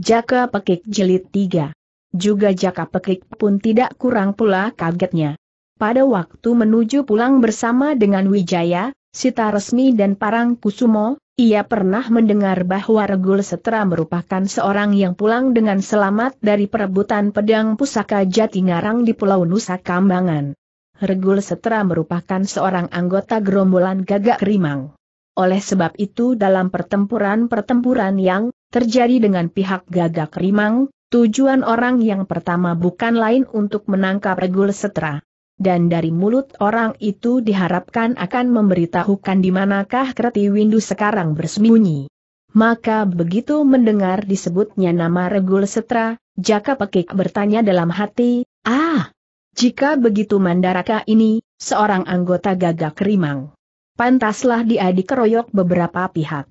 Jaka Pekik Jelit 3. Juga Jaka Pekik pun tidak kurang pula kagetnya. Pada waktu menuju pulang bersama dengan Wijaya, Sita Resmi dan Parang Kusumo, ia pernah mendengar bahwa Regul Setra merupakan seorang yang pulang dengan selamat dari perebutan pedang pusaka Ngarang di Pulau Nusa Kambangan. Regul Setra merupakan seorang anggota gerombolan gagak rimang. Oleh sebab itu dalam pertempuran-pertempuran yang terjadi dengan pihak gagak rimang, tujuan orang yang pertama bukan lain untuk menangkap regul setra. Dan dari mulut orang itu diharapkan akan memberitahukan di manakah Kreti Windu sekarang bersembunyi. Maka begitu mendengar disebutnya nama Regul Setra, Jaka Pekik bertanya dalam hati, ah, jika begitu Mandaraka ini, seorang anggota gagak rimang. Pantaslah dia dikeroyok beberapa pihak.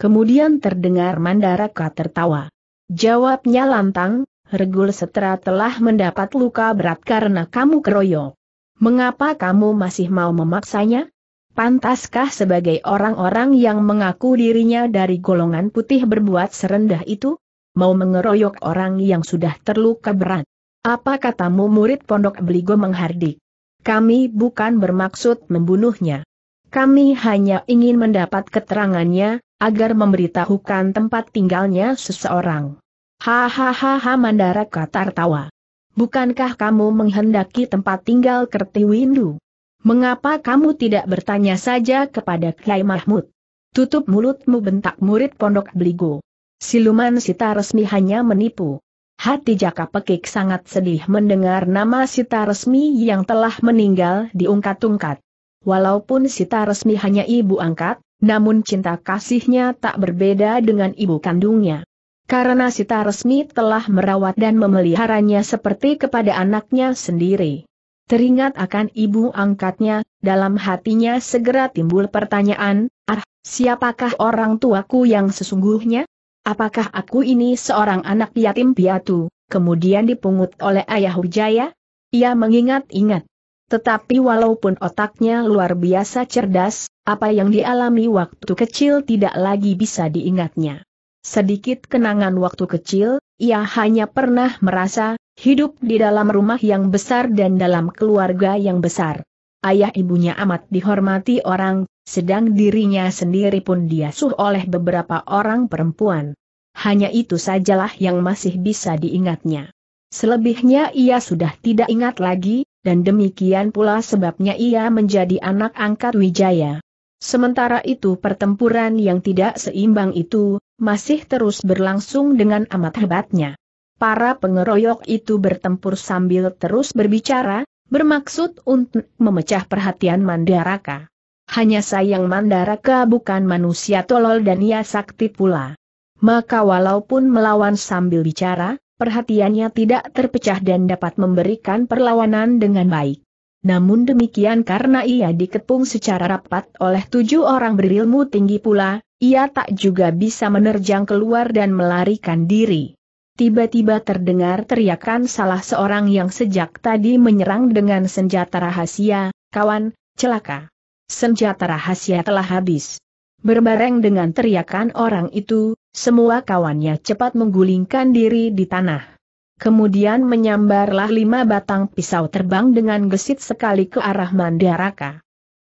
Kemudian terdengar Mandaraka tertawa. Jawabnya lantang, Regul Setra telah mendapat luka berat karena kamu keroyok. Mengapa kamu masih mau memaksanya? Pantaskah sebagai orang-orang yang mengaku dirinya dari golongan putih berbuat serendah itu? Mau mengeroyok orang yang sudah terluka berat? Apa katamu murid pondok Beligo menghardik? Kami bukan bermaksud membunuhnya. Kami hanya ingin mendapat keterangannya, agar memberitahukan tempat tinggalnya seseorang. Hahaha Mandara Katar tawa. Bukankah kamu menghendaki tempat tinggal Kerti Windu? Mengapa kamu tidak bertanya saja kepada Kiai Mahmud? Tutup mulutmu bentak murid pondok Beligo. Siluman Sita Resmi hanya menipu. Hati Jaka Pekik sangat sedih mendengar nama Sita Resmi yang telah meninggal diungkat-ungkat. Walaupun Sita Resmi hanya ibu angkat, namun cinta kasihnya tak berbeda dengan ibu kandungnya. Karena Sita Resmi telah merawat dan memeliharanya seperti kepada anaknya sendiri. Teringat akan ibu angkatnya, dalam hatinya segera timbul pertanyaan, ah, siapakah orang tuaku yang sesungguhnya? Apakah aku ini seorang anak yatim piatu, kemudian dipungut oleh ayah Wijaya? Ia mengingat-ingat. Tetapi walaupun otaknya luar biasa cerdas, apa yang dialami waktu kecil tidak lagi bisa diingatnya. Sedikit kenangan waktu kecil, ia hanya pernah merasa, hidup di dalam rumah yang besar dan dalam keluarga yang besar. Ayah ibunya amat dihormati orang, sedang dirinya sendiri pun diasuh oleh beberapa orang perempuan. Hanya itu sajalah yang masih bisa diingatnya. Selebihnya ia sudah tidak ingat lagi, dan demikian pula sebabnya ia menjadi anak angkat Wijaya. Sementara itu pertempuran yang tidak seimbang itu, masih terus berlangsung dengan amat hebatnya. Para pengeroyok itu bertempur sambil terus berbicara, bermaksud untuk memecah perhatian Mandaraka. Hanya sayang Mandaraka bukan manusia tolol dan ia sakti pula. Maka walaupun melawan sambil bicara, perhatiannya tidak terpecah dan dapat memberikan perlawanan dengan baik. Namun demikian karena ia dikepung secara rapat oleh tujuh orang berilmu tinggi pula, ia tak juga bisa menerjang keluar dan melarikan diri. Tiba-tiba terdengar teriakan salah seorang yang sejak tadi menyerang dengan senjata rahasia, kawan, celaka. Senjata rahasia telah habis. Berbareng dengan teriakan orang itu, semua kawannya cepat menggulingkan diri di tanah. Kemudian menyambarlah lima batang pisau terbang dengan gesit sekali ke arah Mandaraka.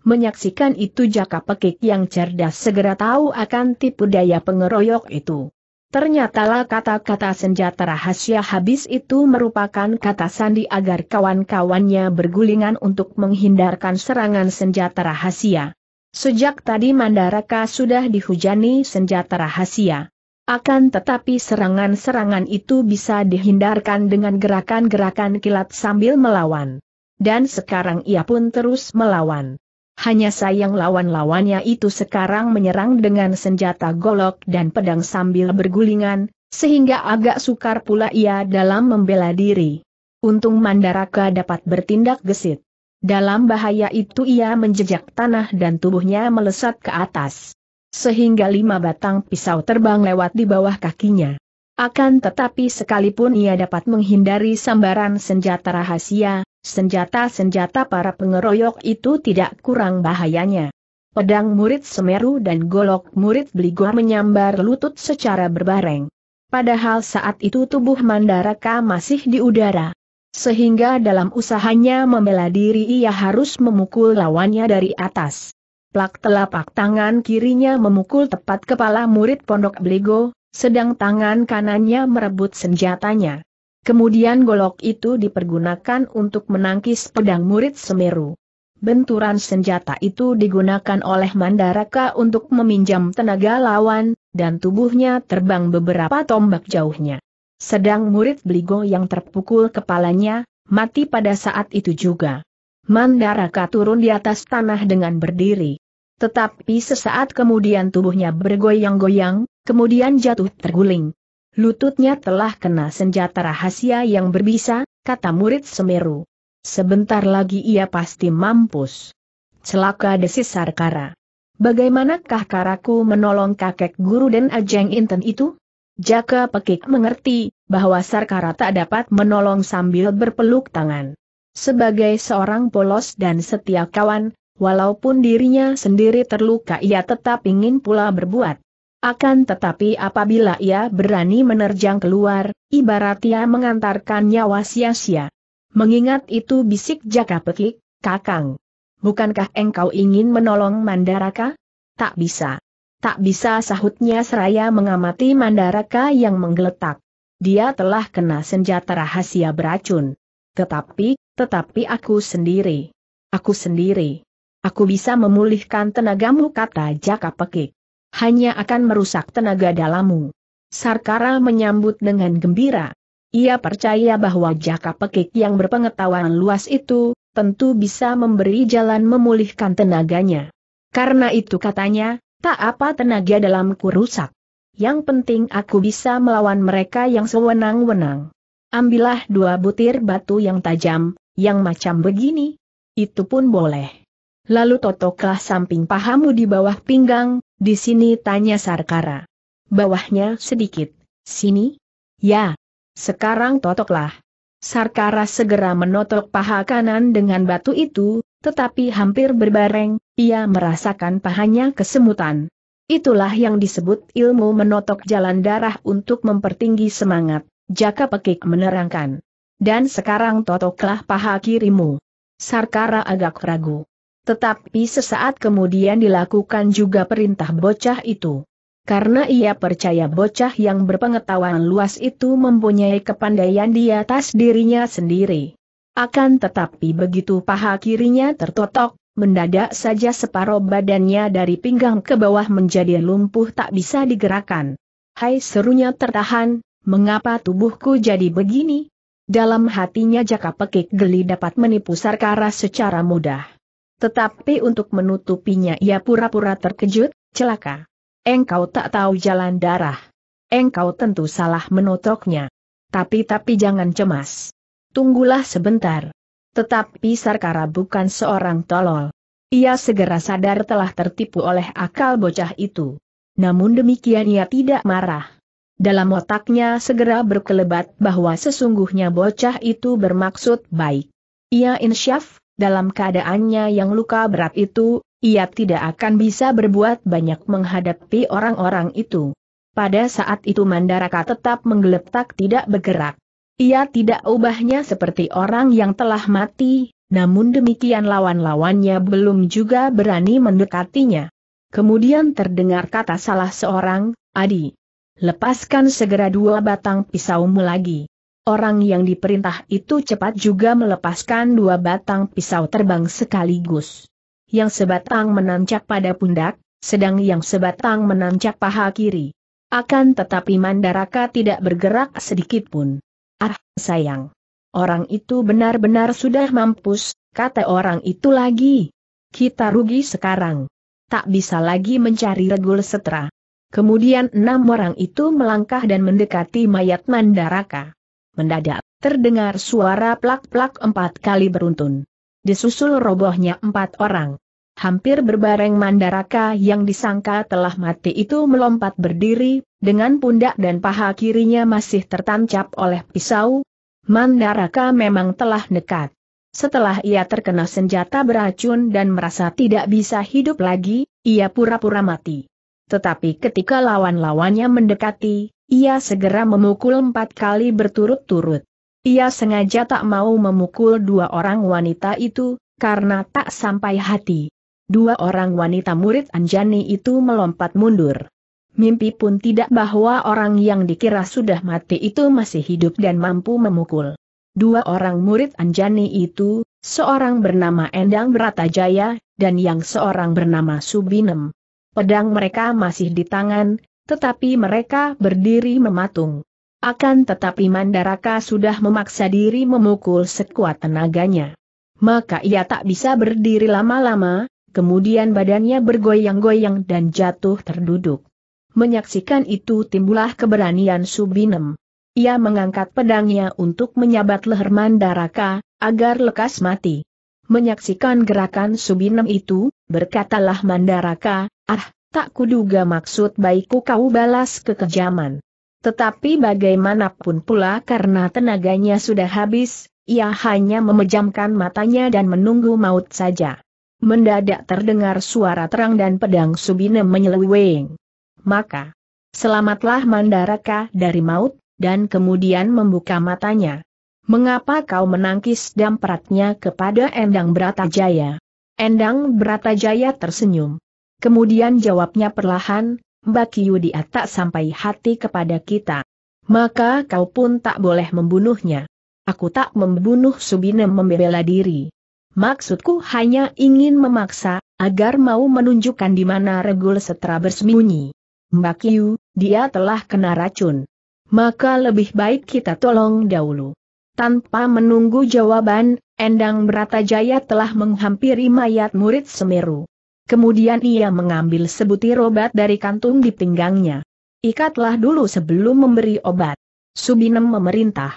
Menyaksikan itu jaka pekik yang cerdas segera tahu akan tipu daya pengeroyok itu. Ternyatalah kata-kata senjata rahasia habis itu merupakan kata sandi agar kawan-kawannya bergulingan untuk menghindarkan serangan senjata rahasia. Sejak tadi Mandaraka sudah dihujani senjata rahasia. Akan tetapi serangan-serangan itu bisa dihindarkan dengan gerakan-gerakan kilat sambil melawan. Dan sekarang ia pun terus melawan. Hanya sayang lawan-lawannya itu sekarang menyerang dengan senjata golok dan pedang sambil bergulingan, sehingga agak sukar pula ia dalam membela diri. Untung Mandaraka dapat bertindak gesit. Dalam bahaya itu ia menjejak tanah dan tubuhnya melesat ke atas sehingga lima batang pisau terbang lewat di bawah kakinya. Akan tetapi sekalipun ia dapat menghindari sambaran senjata rahasia, senjata-senjata para pengeroyok itu tidak kurang bahayanya. Pedang murid Semeru dan golok murid Beligor menyambar lutut secara berbareng. Padahal saat itu tubuh Mandaraka masih di udara. Sehingga dalam usahanya membela diri ia harus memukul lawannya dari atas. Plak telapak tangan kirinya memukul tepat kepala murid pondok Beligo, sedang tangan kanannya merebut senjatanya. Kemudian golok itu dipergunakan untuk menangkis pedang murid Semeru. Benturan senjata itu digunakan oleh Mandaraka untuk meminjam tenaga lawan, dan tubuhnya terbang beberapa tombak jauhnya. Sedang murid Beligo yang terpukul kepalanya, mati pada saat itu juga. Mandaraka turun di atas tanah dengan berdiri. Tetapi sesaat kemudian tubuhnya bergoyang-goyang, kemudian jatuh terguling. Lututnya telah kena senjata rahasia yang berbisa, kata murid Semeru. Sebentar lagi ia pasti mampus. Celaka desis Sarkara. Bagaimanakah karaku menolong kakek guru dan ajeng inten itu? Jaka pekik mengerti, bahwa Sarkara tak dapat menolong sambil berpeluk tangan. Sebagai seorang polos dan setia kawan, walaupun dirinya sendiri terluka ia tetap ingin pula berbuat. Akan tetapi apabila ia berani menerjang keluar, ibarat ia mengantarkan nyawa sia-sia. Mengingat itu bisik jaka Petik, kakang. Bukankah engkau ingin menolong Mandaraka? Tak bisa. Tak bisa sahutnya seraya mengamati Mandaraka yang menggeletak. Dia telah kena senjata rahasia beracun. Tetapi, tetapi aku sendiri. Aku sendiri. Aku bisa memulihkan tenagamu kata Jaka Pekik. Hanya akan merusak tenaga dalammu. Sarkara menyambut dengan gembira. Ia percaya bahwa Jaka Pekik yang berpengetahuan luas itu, tentu bisa memberi jalan memulihkan tenaganya. Karena itu katanya, tak apa tenaga dalamku rusak. Yang penting aku bisa melawan mereka yang sewenang-wenang. Ambillah dua butir batu yang tajam, yang macam begini. Itu pun boleh. Lalu totoklah samping pahamu di bawah pinggang, di sini tanya Sarkara. Bawahnya sedikit, sini? Ya. Sekarang totoklah. Sarkara segera menotok paha kanan dengan batu itu, tetapi hampir berbareng, ia merasakan pahanya kesemutan. Itulah yang disebut ilmu menotok jalan darah untuk mempertinggi semangat, Jaka Pekik menerangkan. Dan sekarang totoklah paha kirimu. Sarkara agak ragu. Tetapi sesaat kemudian dilakukan juga perintah bocah itu. Karena ia percaya bocah yang berpengetahuan luas itu mempunyai kepandaian di atas dirinya sendiri. Akan tetapi begitu paha kirinya tertotok, mendadak saja separuh badannya dari pinggang ke bawah menjadi lumpuh tak bisa digerakkan. Hai serunya tertahan, mengapa tubuhku jadi begini? Dalam hatinya jaka pekik geli dapat menipu Sarkara secara mudah. Tetapi untuk menutupinya ia pura-pura terkejut, celaka. Engkau tak tahu jalan darah. Engkau tentu salah menotoknya. Tapi-tapi jangan cemas. Tunggulah sebentar. Tetapi Sarkara bukan seorang tolol. Ia segera sadar telah tertipu oleh akal bocah itu. Namun demikian ia tidak marah. Dalam otaknya segera berkelebat bahwa sesungguhnya bocah itu bermaksud baik. Ia insyaf, dalam keadaannya yang luka berat itu, ia tidak akan bisa berbuat banyak menghadapi orang-orang itu. Pada saat itu Mandaraka tetap menggeletak tidak bergerak. Ia tidak ubahnya seperti orang yang telah mati, namun demikian lawan-lawannya belum juga berani mendekatinya. Kemudian terdengar kata salah seorang, Adi, Lepaskan segera dua batang pisaumu lagi. Orang yang diperintah itu cepat juga melepaskan dua batang pisau terbang sekaligus. Yang sebatang menancap pada pundak, sedang yang sebatang menancap paha kiri. Akan tetapi Mandaraka tidak bergerak sedikit pun. Ah, sayang. Orang itu benar-benar sudah mampus, kata orang itu lagi. Kita rugi sekarang. Tak bisa lagi mencari regul setra. Kemudian enam orang itu melangkah dan mendekati mayat Mandaraka. Mendadak, terdengar suara plak-plak empat kali beruntun. Disusul robohnya empat orang. Hampir berbareng Mandaraka yang disangka telah mati itu melompat berdiri, dengan pundak dan paha kirinya masih tertancap oleh pisau. Mandaraka memang telah dekat. Setelah ia terkena senjata beracun dan merasa tidak bisa hidup lagi, ia pura-pura mati. Tetapi ketika lawan-lawannya mendekati, ia segera memukul empat kali berturut-turut. Ia sengaja tak mau memukul dua orang wanita itu, karena tak sampai hati. Dua orang wanita murid Anjani itu melompat mundur. Mimpi pun tidak bahwa orang yang dikira sudah mati itu masih hidup dan mampu memukul. Dua orang murid Anjani itu, seorang bernama Endang Bratajaya, dan yang seorang bernama Subinem pedang mereka masih di tangan, tetapi mereka berdiri mematung. Akan tetapi Mandaraka sudah memaksa diri memukul sekuat tenaganya. Maka ia tak bisa berdiri lama-lama, kemudian badannya bergoyang-goyang dan jatuh terduduk. Menyaksikan itu timbullah keberanian Subinem. Ia mengangkat pedangnya untuk menyabat leher Mandaraka, agar lekas mati. Menyaksikan gerakan Subinem itu, berkatalah Mandaraka, Ah, tak kuduga maksud baikku kau balas kekejaman. Tetapi bagaimanapun pula karena tenaganya sudah habis, ia hanya memejamkan matanya dan menunggu maut saja. Mendadak terdengar suara terang dan pedang Subine menyeleweng. Maka, selamatlah Mandaraka dari maut, dan kemudian membuka matanya. Mengapa kau menangkis dampratnya kepada Endang Bratajaya? Endang Bratajaya tersenyum. Kemudian jawabnya perlahan, Mbak Yudia tak sampai hati kepada kita. Maka kau pun tak boleh membunuhnya. Aku tak membunuh Subinem membela diri. Maksudku hanya ingin memaksa, agar mau menunjukkan di mana regul setra bersembunyi. Mbak Yu, dia telah kena racun. Maka lebih baik kita tolong dahulu. Tanpa menunggu jawaban, Endang Jaya telah menghampiri mayat murid Semeru. Kemudian ia mengambil sebutir obat dari kantung di pinggangnya. Ikatlah dulu sebelum memberi obat. Subinem memerintah.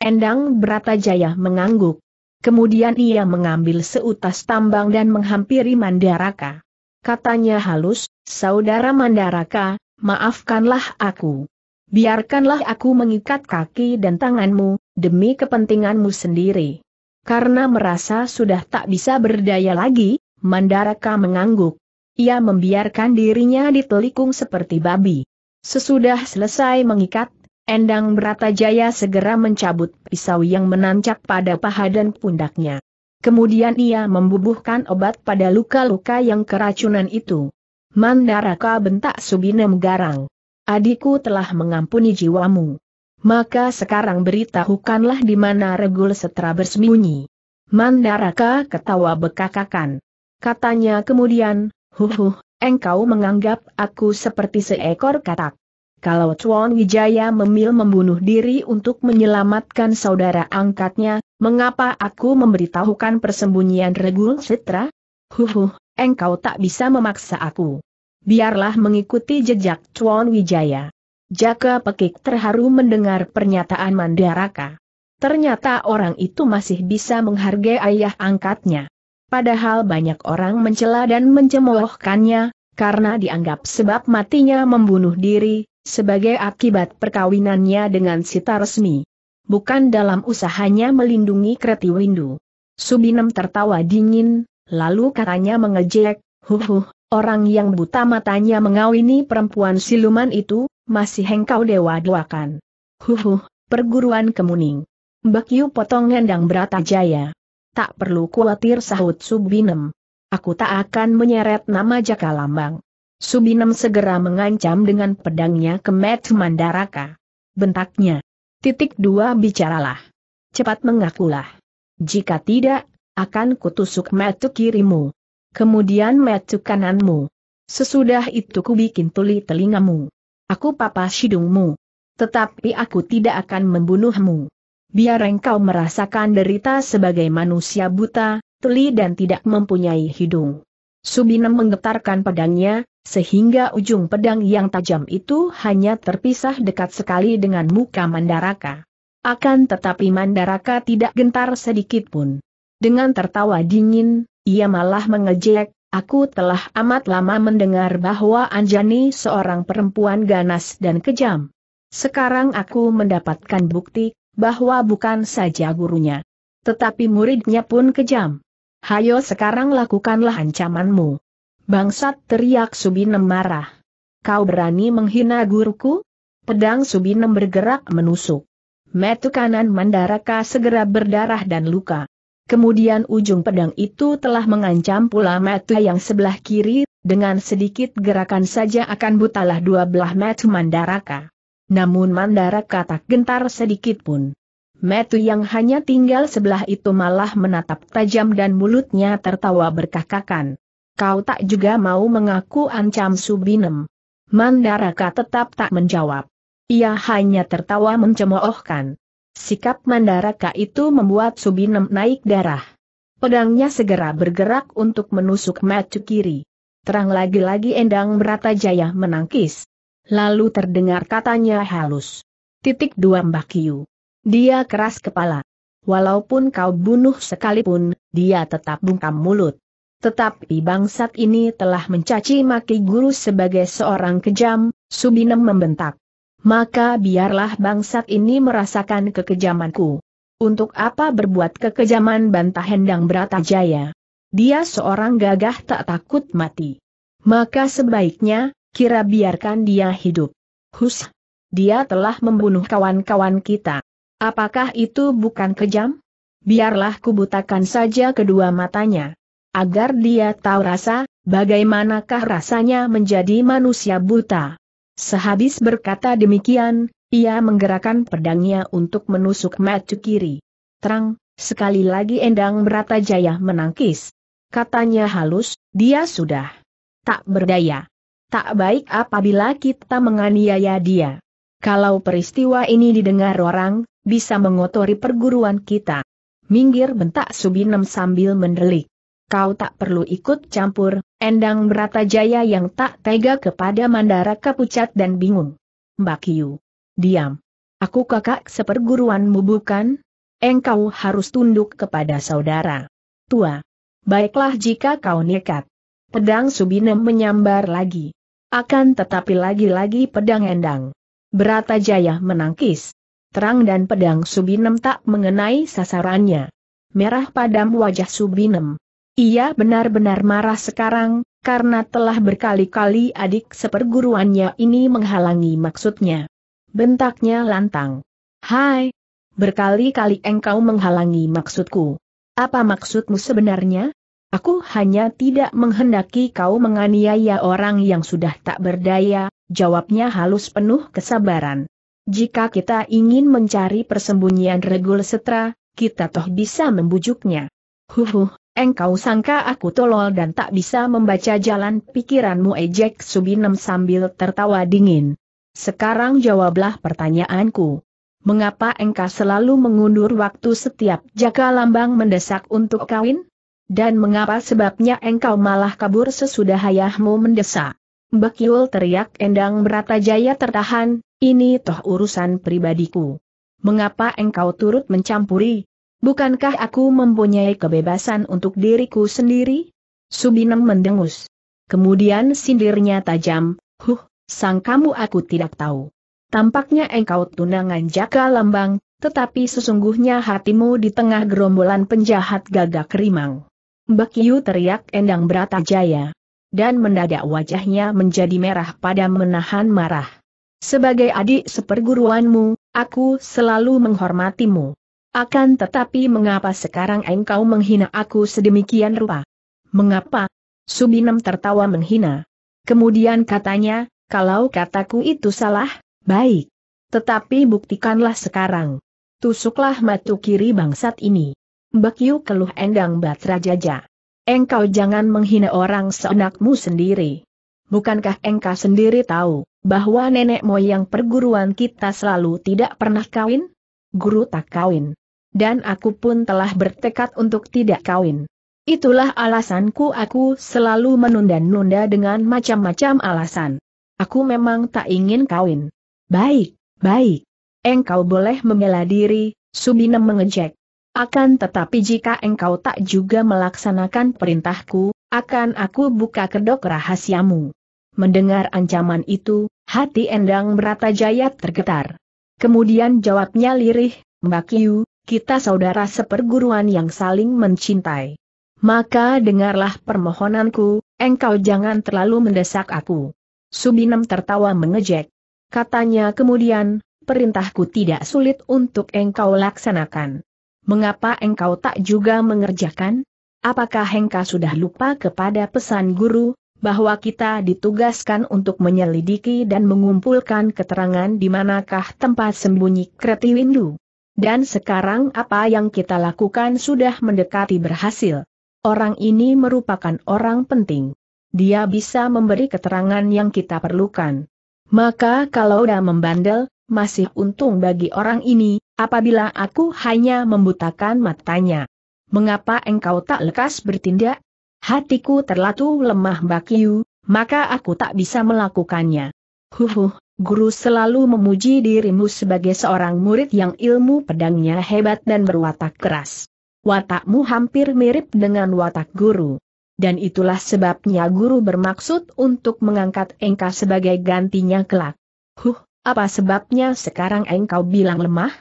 Endang Bratajaya mengangguk. Kemudian ia mengambil seutas tambang dan menghampiri Mandaraka. Katanya halus, Saudara Mandaraka, maafkanlah aku. Biarkanlah aku mengikat kaki dan tanganmu, demi kepentinganmu sendiri. Karena merasa sudah tak bisa berdaya lagi, Mandaraka mengangguk. Ia membiarkan dirinya ditelikung seperti babi. Sesudah selesai mengikat, Endang Bratajaya segera mencabut pisau yang menancap pada paha dan pundaknya. Kemudian ia membubuhkan obat pada luka-luka yang keracunan itu. Mandaraka bentak Subinem garang. Adikku telah mengampuni jiwamu. Maka sekarang beritahukanlah di mana Regul Setra bersembunyi. Mandaraka ketawa bekakakan. Katanya kemudian, huhuh, engkau menganggap aku seperti seekor katak. Kalau Chuan Wijaya memil membunuh diri untuk menyelamatkan saudara angkatnya, mengapa aku memberitahukan persembunyian Regul Citra? Huhuh, engkau tak bisa memaksa aku. Biarlah mengikuti jejak Chuan Wijaya. Jaka Pekik terharu mendengar pernyataan Mandaraka. Ternyata orang itu masih bisa menghargai ayah angkatnya padahal banyak orang mencela dan mencemoohkannya, karena dianggap sebab matinya membunuh diri, sebagai akibat perkawinannya dengan Sita Resmi. Bukan dalam usahanya melindungi Kreti Windu. Subinem tertawa dingin, lalu katanya mengejek, huhuh, orang yang buta matanya mengawini perempuan siluman itu, masih hengkau dewa doakan. Huhuh, perguruan kemuning. Bakyu potong hendang berata jaya tak perlu khawatir sahut Subinem. Aku tak akan menyeret nama Jaka Lambang. Subinem segera mengancam dengan pedangnya ke Met Mandaraka. Bentaknya. Titik dua bicaralah. Cepat mengakulah. Jika tidak, akan kutusuk metu kirimu. Kemudian metu kananmu. Sesudah itu ku bikin tuli telingamu. Aku papa sidungmu. Tetapi aku tidak akan membunuhmu biar engkau merasakan derita sebagai manusia buta, tuli dan tidak mempunyai hidung. Subinem menggetarkan pedangnya, sehingga ujung pedang yang tajam itu hanya terpisah dekat sekali dengan muka Mandaraka. Akan tetapi Mandaraka tidak gentar sedikit pun. Dengan tertawa dingin, ia malah mengejek, aku telah amat lama mendengar bahwa Anjani seorang perempuan ganas dan kejam. Sekarang aku mendapatkan bukti, bahwa bukan saja gurunya. Tetapi muridnya pun kejam. Hayo sekarang lakukanlah ancamanmu. Bangsat teriak Subinem marah. Kau berani menghina guruku? Pedang Subinem bergerak menusuk. Metu kanan Mandaraka segera berdarah dan luka. Kemudian ujung pedang itu telah mengancam pula metu yang sebelah kiri, dengan sedikit gerakan saja akan butalah dua belah metu Mandaraka. Namun Mandara katak gentar sedikit pun. Metu yang hanya tinggal sebelah itu malah menatap tajam dan mulutnya tertawa berkakakan. Kau tak juga mau mengaku ancam Subinem. Mandaraka tetap tak menjawab. Ia hanya tertawa mencemoohkan. Sikap Mandaraka itu membuat Subinem naik darah. Pedangnya segera bergerak untuk menusuk Metu kiri. Terang lagi-lagi Endang Jaya menangkis lalu terdengar katanya halus. Titik dua Mbah Kiu. Dia keras kepala. Walaupun kau bunuh sekalipun, dia tetap bungkam mulut. Tetapi bangsat ini telah mencaci maki guru sebagai seorang kejam, Subinem membentak. Maka biarlah bangsat ini merasakan kekejamanku. Untuk apa berbuat kekejaman bantah Hendang jaya? Dia seorang gagah tak takut mati. Maka sebaiknya, Kira biarkan dia hidup. Hus! Dia telah membunuh kawan-kawan kita. Apakah itu bukan kejam? Biarlah kubutakan saja kedua matanya. Agar dia tahu rasa, bagaimanakah rasanya menjadi manusia buta. Sehabis berkata demikian, ia menggerakkan pedangnya untuk menusuk mata kiri. Terang, sekali lagi Endang Jaya menangkis. Katanya halus, dia sudah tak berdaya. Tak baik apabila kita menganiaya dia. Kalau peristiwa ini didengar orang, bisa mengotori perguruan kita. Minggir bentak Subinem sambil mendelik. Kau tak perlu ikut campur, Endang Bratajaya yang tak tega kepada Mandara kepucat dan bingung. Mbak Yu. Diam. Aku kakak seperguruanmu bukan? Engkau harus tunduk kepada saudara. Tua. Baiklah jika kau nekat. Pedang Subinem menyambar lagi. Akan tetapi lagi-lagi pedang endang. Berata Jaya menangkis. Terang dan pedang Subinem tak mengenai sasarannya. Merah padam wajah Subinem. Ia benar-benar marah sekarang, karena telah berkali-kali adik seperguruannya ini menghalangi maksudnya. Bentaknya lantang. Hai! Berkali-kali engkau menghalangi maksudku. Apa maksudmu sebenarnya? Aku hanya tidak menghendaki kau menganiaya orang yang sudah tak berdaya, jawabnya halus penuh kesabaran. Jika kita ingin mencari persembunyian regul setra, kita toh bisa membujuknya. Huhuh, engkau sangka aku tolol dan tak bisa membaca jalan pikiranmu ejek Subinem sambil tertawa dingin. Sekarang jawablah pertanyaanku. Mengapa engkau selalu mengundur waktu setiap Jaka lambang mendesak untuk kawin? Dan mengapa sebabnya engkau malah kabur sesudah ayahmu mendesak? Bekiul teriak Endang jaya tertahan, ini toh urusan pribadiku. Mengapa engkau turut mencampuri? Bukankah aku mempunyai kebebasan untuk diriku sendiri? Subinem mendengus. Kemudian sindirnya tajam, huh, sang kamu aku tidak tahu. Tampaknya engkau tunangan jaka lambang, tetapi sesungguhnya hatimu di tengah gerombolan penjahat gagak rimang. Mbak Yu teriak Endang jaya. Dan mendadak wajahnya menjadi merah pada menahan marah. Sebagai adik seperguruanmu, aku selalu menghormatimu. Akan tetapi mengapa sekarang engkau menghina aku sedemikian rupa? Mengapa? Subinem tertawa menghina. Kemudian katanya, kalau kataku itu salah, baik. Tetapi buktikanlah sekarang. Tusuklah matu kiri bangsat ini. Yu keluh endang Batrajaja. Engkau jangan menghina orang seenakmu sendiri. Bukankah engkau sendiri tahu, bahwa nenek moyang perguruan kita selalu tidak pernah kawin? Guru tak kawin. Dan aku pun telah bertekad untuk tidak kawin. Itulah alasanku aku selalu menunda-nunda dengan macam-macam alasan. Aku memang tak ingin kawin. Baik, baik. Engkau boleh membela diri, Subinem mengejek. Akan tetapi jika engkau tak juga melaksanakan perintahku, akan aku buka kedok rahasiamu. Mendengar ancaman itu, hati Endang Jaya tergetar. Kemudian jawabnya lirih, Mbak Yu, kita saudara seperguruan yang saling mencintai. Maka dengarlah permohonanku, engkau jangan terlalu mendesak aku. Subinem tertawa mengejek. Katanya kemudian, perintahku tidak sulit untuk engkau laksanakan mengapa engkau tak juga mengerjakan? Apakah engkau sudah lupa kepada pesan guru, bahwa kita ditugaskan untuk menyelidiki dan mengumpulkan keterangan di manakah tempat sembunyi Kreti Windu? Dan sekarang apa yang kita lakukan sudah mendekati berhasil. Orang ini merupakan orang penting. Dia bisa memberi keterangan yang kita perlukan. Maka kalau udah membandel, masih untung bagi orang ini, apabila aku hanya membutakan matanya. Mengapa engkau tak lekas bertindak? Hatiku terlalu lemah bakiu, maka aku tak bisa melakukannya. Huhuh, guru selalu memuji dirimu sebagai seorang murid yang ilmu pedangnya hebat dan berwatak keras. Watakmu hampir mirip dengan watak guru. Dan itulah sebabnya guru bermaksud untuk mengangkat engkau sebagai gantinya kelak. Huh, apa sebabnya sekarang engkau bilang lemah?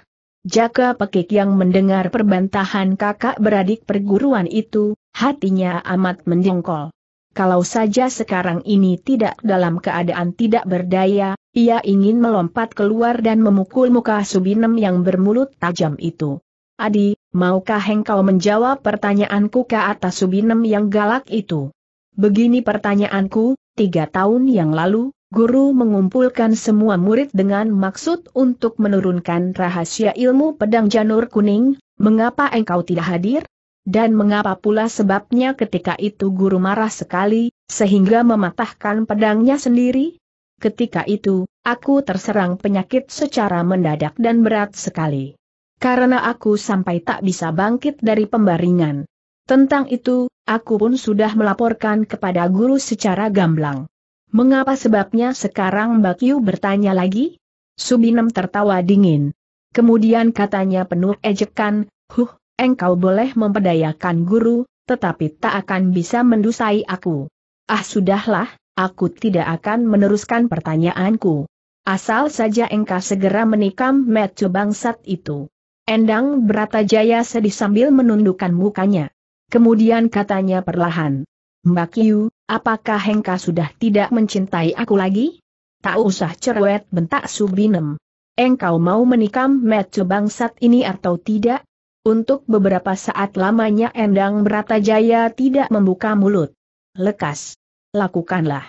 Jaka Pekik yang mendengar perbantahan kakak beradik perguruan itu, hatinya amat mendengkol. Kalau saja sekarang ini tidak dalam keadaan tidak berdaya, ia ingin melompat keluar dan memukul muka Subinem yang bermulut tajam itu. Adi, maukah engkau menjawab pertanyaanku ke atas Subinem yang galak itu? Begini pertanyaanku, tiga tahun yang lalu, guru mengumpulkan semua murid dengan maksud untuk menurunkan rahasia ilmu pedang janur kuning, mengapa engkau tidak hadir? Dan mengapa pula sebabnya ketika itu guru marah sekali, sehingga mematahkan pedangnya sendiri? Ketika itu, aku terserang penyakit secara mendadak dan berat sekali. Karena aku sampai tak bisa bangkit dari pembaringan. Tentang itu, aku pun sudah melaporkan kepada guru secara gamblang. Mengapa sebabnya sekarang Mbak Yu bertanya lagi? Subinem tertawa dingin. Kemudian katanya penuh ejekan, Huh, engkau boleh mempedayakan guru, tetapi tak akan bisa mendusai aku. Ah sudahlah, aku tidak akan meneruskan pertanyaanku. Asal saja engkau segera menikam metu bangsat itu. Endang Bratajaya sedih sambil menundukkan mukanya. Kemudian katanya perlahan, Mbak Yu, apakah Hengka sudah tidak mencintai aku lagi? Tak usah cerewet bentak Subinem. Engkau mau menikam metu bangsat ini atau tidak? Untuk beberapa saat lamanya Endang Bratajaya tidak membuka mulut. Lekas. Lakukanlah.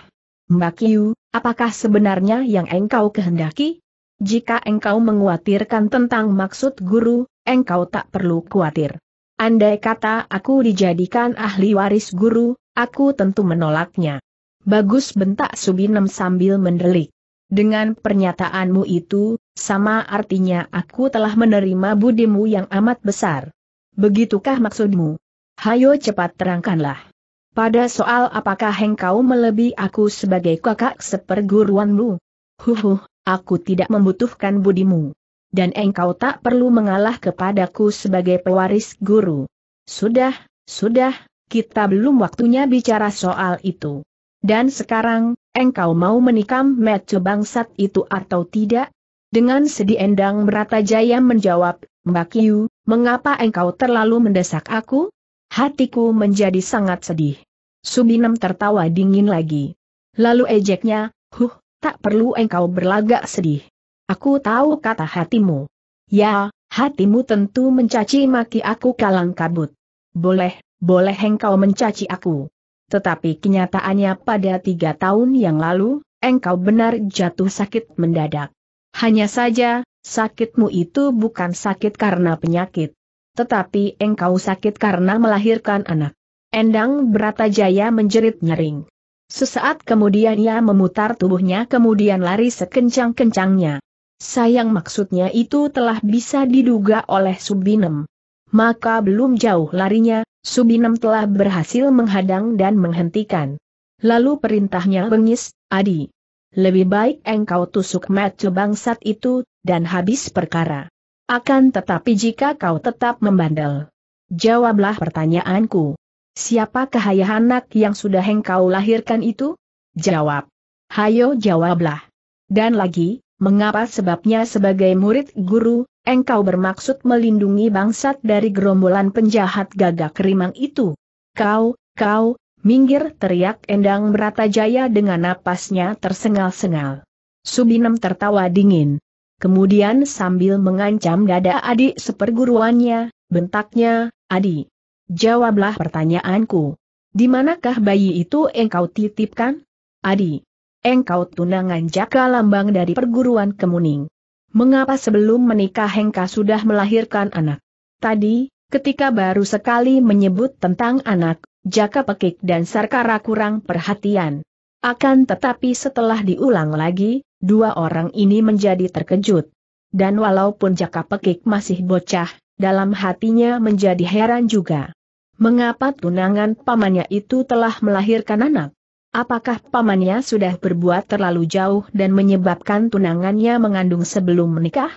Mbak Yu, apakah sebenarnya yang engkau kehendaki? Jika engkau menguatirkan tentang maksud guru, engkau tak perlu khawatir. Andai kata aku dijadikan ahli waris guru, Aku tentu menolaknya. Bagus bentak Subinem sambil mendelik. Dengan pernyataanmu itu, sama artinya aku telah menerima budimu yang amat besar. Begitukah maksudmu? Hayo cepat terangkanlah. Pada soal apakah engkau melebihi aku sebagai kakak seperguruanmu? Huhuh, aku tidak membutuhkan budimu. Dan engkau tak perlu mengalah kepadaku sebagai pewaris guru. Sudah, sudah, kita belum waktunya bicara soal itu. Dan sekarang, engkau mau menikam metu bangsat itu atau tidak? Dengan sedih Endang jaya menjawab, Mbak Yu, mengapa engkau terlalu mendesak aku? Hatiku menjadi sangat sedih. Subinem tertawa dingin lagi. Lalu ejeknya, huh, tak perlu engkau berlagak sedih. Aku tahu kata hatimu. Ya, hatimu tentu mencaci maki aku kalang kabut. Boleh, boleh engkau mencaci aku. Tetapi kenyataannya pada tiga tahun yang lalu, engkau benar jatuh sakit mendadak. Hanya saja, sakitmu itu bukan sakit karena penyakit. Tetapi engkau sakit karena melahirkan anak. Endang Bratajaya menjerit nyering. Sesaat kemudian ia memutar tubuhnya kemudian lari sekencang-kencangnya. Sayang maksudnya itu telah bisa diduga oleh Subinem. Maka belum jauh larinya, Subinem telah berhasil menghadang dan menghentikan. Lalu perintahnya bengis, Adi. Lebih baik engkau tusuk mata bangsat itu, dan habis perkara. Akan tetapi jika kau tetap membandel. Jawablah pertanyaanku. Siapakah ayah anak yang sudah engkau lahirkan itu? Jawab. Hayo jawablah. Dan lagi, mengapa sebabnya sebagai murid guru, Engkau bermaksud melindungi bangsat dari gerombolan penjahat gagak rimang itu. Kau, kau, minggir teriak Endang jaya dengan napasnya tersengal-sengal. Subinem tertawa dingin. Kemudian sambil mengancam dada adik seperguruannya, bentaknya, Adi. Jawablah pertanyaanku. Di manakah bayi itu engkau titipkan? Adi. Engkau tunangan jaka lambang dari perguruan kemuning. Mengapa sebelum menikah Hengka sudah melahirkan anak? Tadi, ketika baru sekali menyebut tentang anak, Jaka Pekik dan Sarkara kurang perhatian. Akan tetapi setelah diulang lagi, dua orang ini menjadi terkejut. Dan walaupun Jaka Pekik masih bocah, dalam hatinya menjadi heran juga. Mengapa tunangan pamannya itu telah melahirkan anak? Apakah pamannya sudah berbuat terlalu jauh dan menyebabkan tunangannya mengandung sebelum menikah?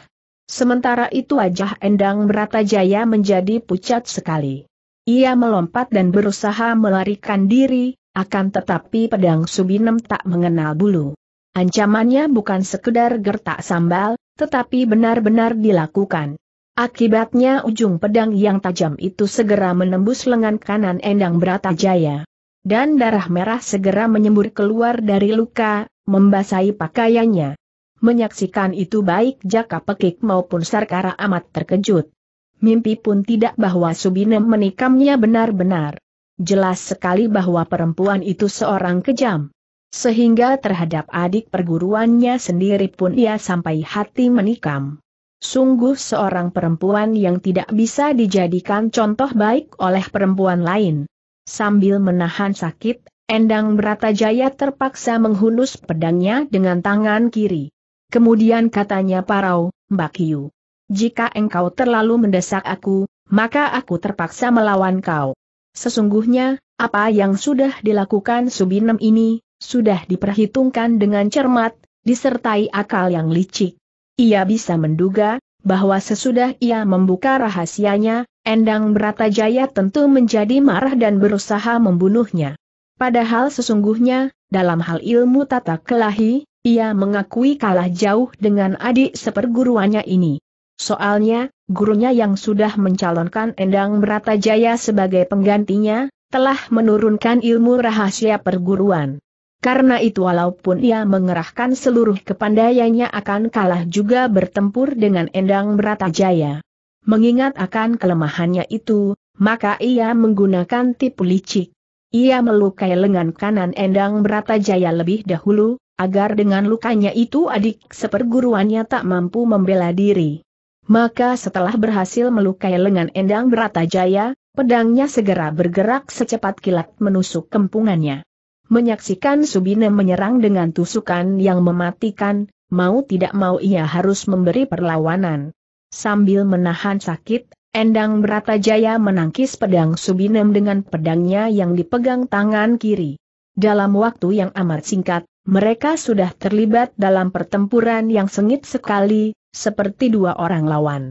Sementara itu wajah Endang Bratajaya menjadi pucat sekali. Ia melompat dan berusaha melarikan diri, akan tetapi pedang Subinem tak mengenal bulu. Ancamannya bukan sekedar gertak sambal, tetapi benar-benar dilakukan. Akibatnya ujung pedang yang tajam itu segera menembus lengan kanan Endang Bratajaya dan darah merah segera menyembur keluar dari luka, membasahi pakaiannya. Menyaksikan itu baik Jaka Pekik maupun Sarkara amat terkejut. Mimpi pun tidak bahwa Subinem menikamnya benar-benar. Jelas sekali bahwa perempuan itu seorang kejam. Sehingga terhadap adik perguruannya sendiri pun ia sampai hati menikam. Sungguh seorang perempuan yang tidak bisa dijadikan contoh baik oleh perempuan lain. Sambil menahan sakit, Endang Bratajaya terpaksa menghunus pedangnya dengan tangan kiri. Kemudian katanya Parau, Mbak Yu, Jika engkau terlalu mendesak aku, maka aku terpaksa melawan kau. Sesungguhnya, apa yang sudah dilakukan Subinem ini, sudah diperhitungkan dengan cermat, disertai akal yang licik. Ia bisa menduga, bahwa sesudah ia membuka rahasianya, Endang Bratajaya tentu menjadi marah dan berusaha membunuhnya. Padahal sesungguhnya, dalam hal ilmu tata kelahi, ia mengakui kalah jauh dengan adik seperguruannya ini. Soalnya, gurunya yang sudah mencalonkan Endang Bratajaya sebagai penggantinya, telah menurunkan ilmu rahasia perguruan. Karena itu walaupun ia mengerahkan seluruh kepandaiannya akan kalah juga bertempur dengan Endang Beratajaya. Mengingat akan kelemahannya itu, maka ia menggunakan tipu licik. Ia melukai lengan kanan Endang Beratajaya lebih dahulu, agar dengan lukanya itu adik seperguruannya tak mampu membela diri. Maka setelah berhasil melukai lengan Endang Beratajaya, pedangnya segera bergerak secepat kilat menusuk kempungannya. Menyaksikan Subine menyerang dengan tusukan yang mematikan, mau tidak mau ia harus memberi perlawanan. Sambil menahan sakit, Endang Bratajaya menangkis pedang Subinem dengan pedangnya yang dipegang tangan kiri. Dalam waktu yang amat singkat, mereka sudah terlibat dalam pertempuran yang sengit sekali, seperti dua orang lawan.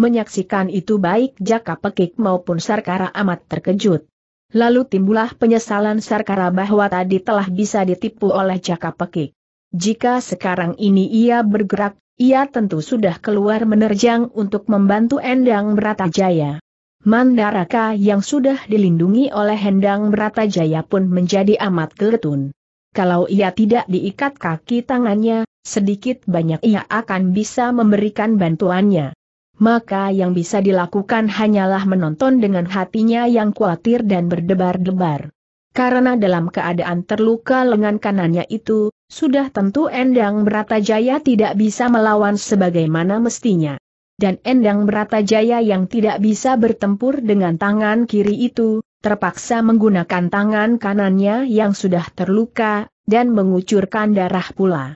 Menyaksikan itu baik Jaka Pekik maupun Sarkara amat terkejut. Lalu timbullah penyesalan Sarkara bahwa tadi telah bisa ditipu oleh Jaka Pekik. Jika sekarang ini ia bergerak, ia tentu sudah keluar menerjang untuk membantu Endang Bratajaya. Mandaraka yang sudah dilindungi oleh Endang Bratajaya pun menjadi amat geletun. Kalau ia tidak diikat kaki tangannya, sedikit banyak ia akan bisa memberikan bantuannya maka yang bisa dilakukan hanyalah menonton dengan hatinya yang khawatir dan berdebar-debar. Karena dalam keadaan terluka lengan kanannya itu, sudah tentu Endang Bratajaya tidak bisa melawan sebagaimana mestinya. Dan Endang Bratajaya yang tidak bisa bertempur dengan tangan kiri itu, terpaksa menggunakan tangan kanannya yang sudah terluka, dan mengucurkan darah pula.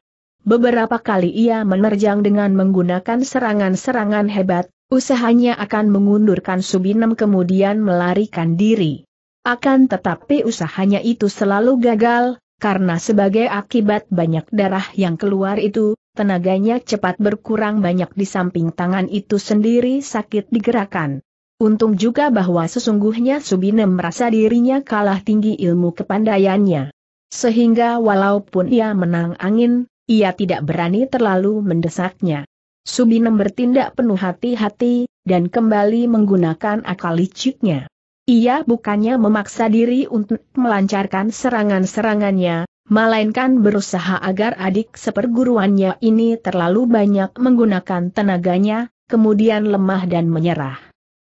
Beberapa kali ia menerjang dengan menggunakan serangan-serangan hebat, usahanya akan mengundurkan Subinem kemudian melarikan diri. Akan tetapi usahanya itu selalu gagal, karena sebagai akibat banyak darah yang keluar itu, tenaganya cepat berkurang banyak di samping tangan itu sendiri sakit digerakkan. Untung juga bahwa sesungguhnya Subinem merasa dirinya kalah tinggi ilmu kepandaiannya. Sehingga walaupun ia menang angin, ia tidak berani terlalu mendesaknya. Subinem bertindak penuh hati-hati, dan kembali menggunakan akal liciknya. Ia bukannya memaksa diri untuk melancarkan serangan-serangannya, melainkan berusaha agar adik seperguruannya ini terlalu banyak menggunakan tenaganya, kemudian lemah dan menyerah.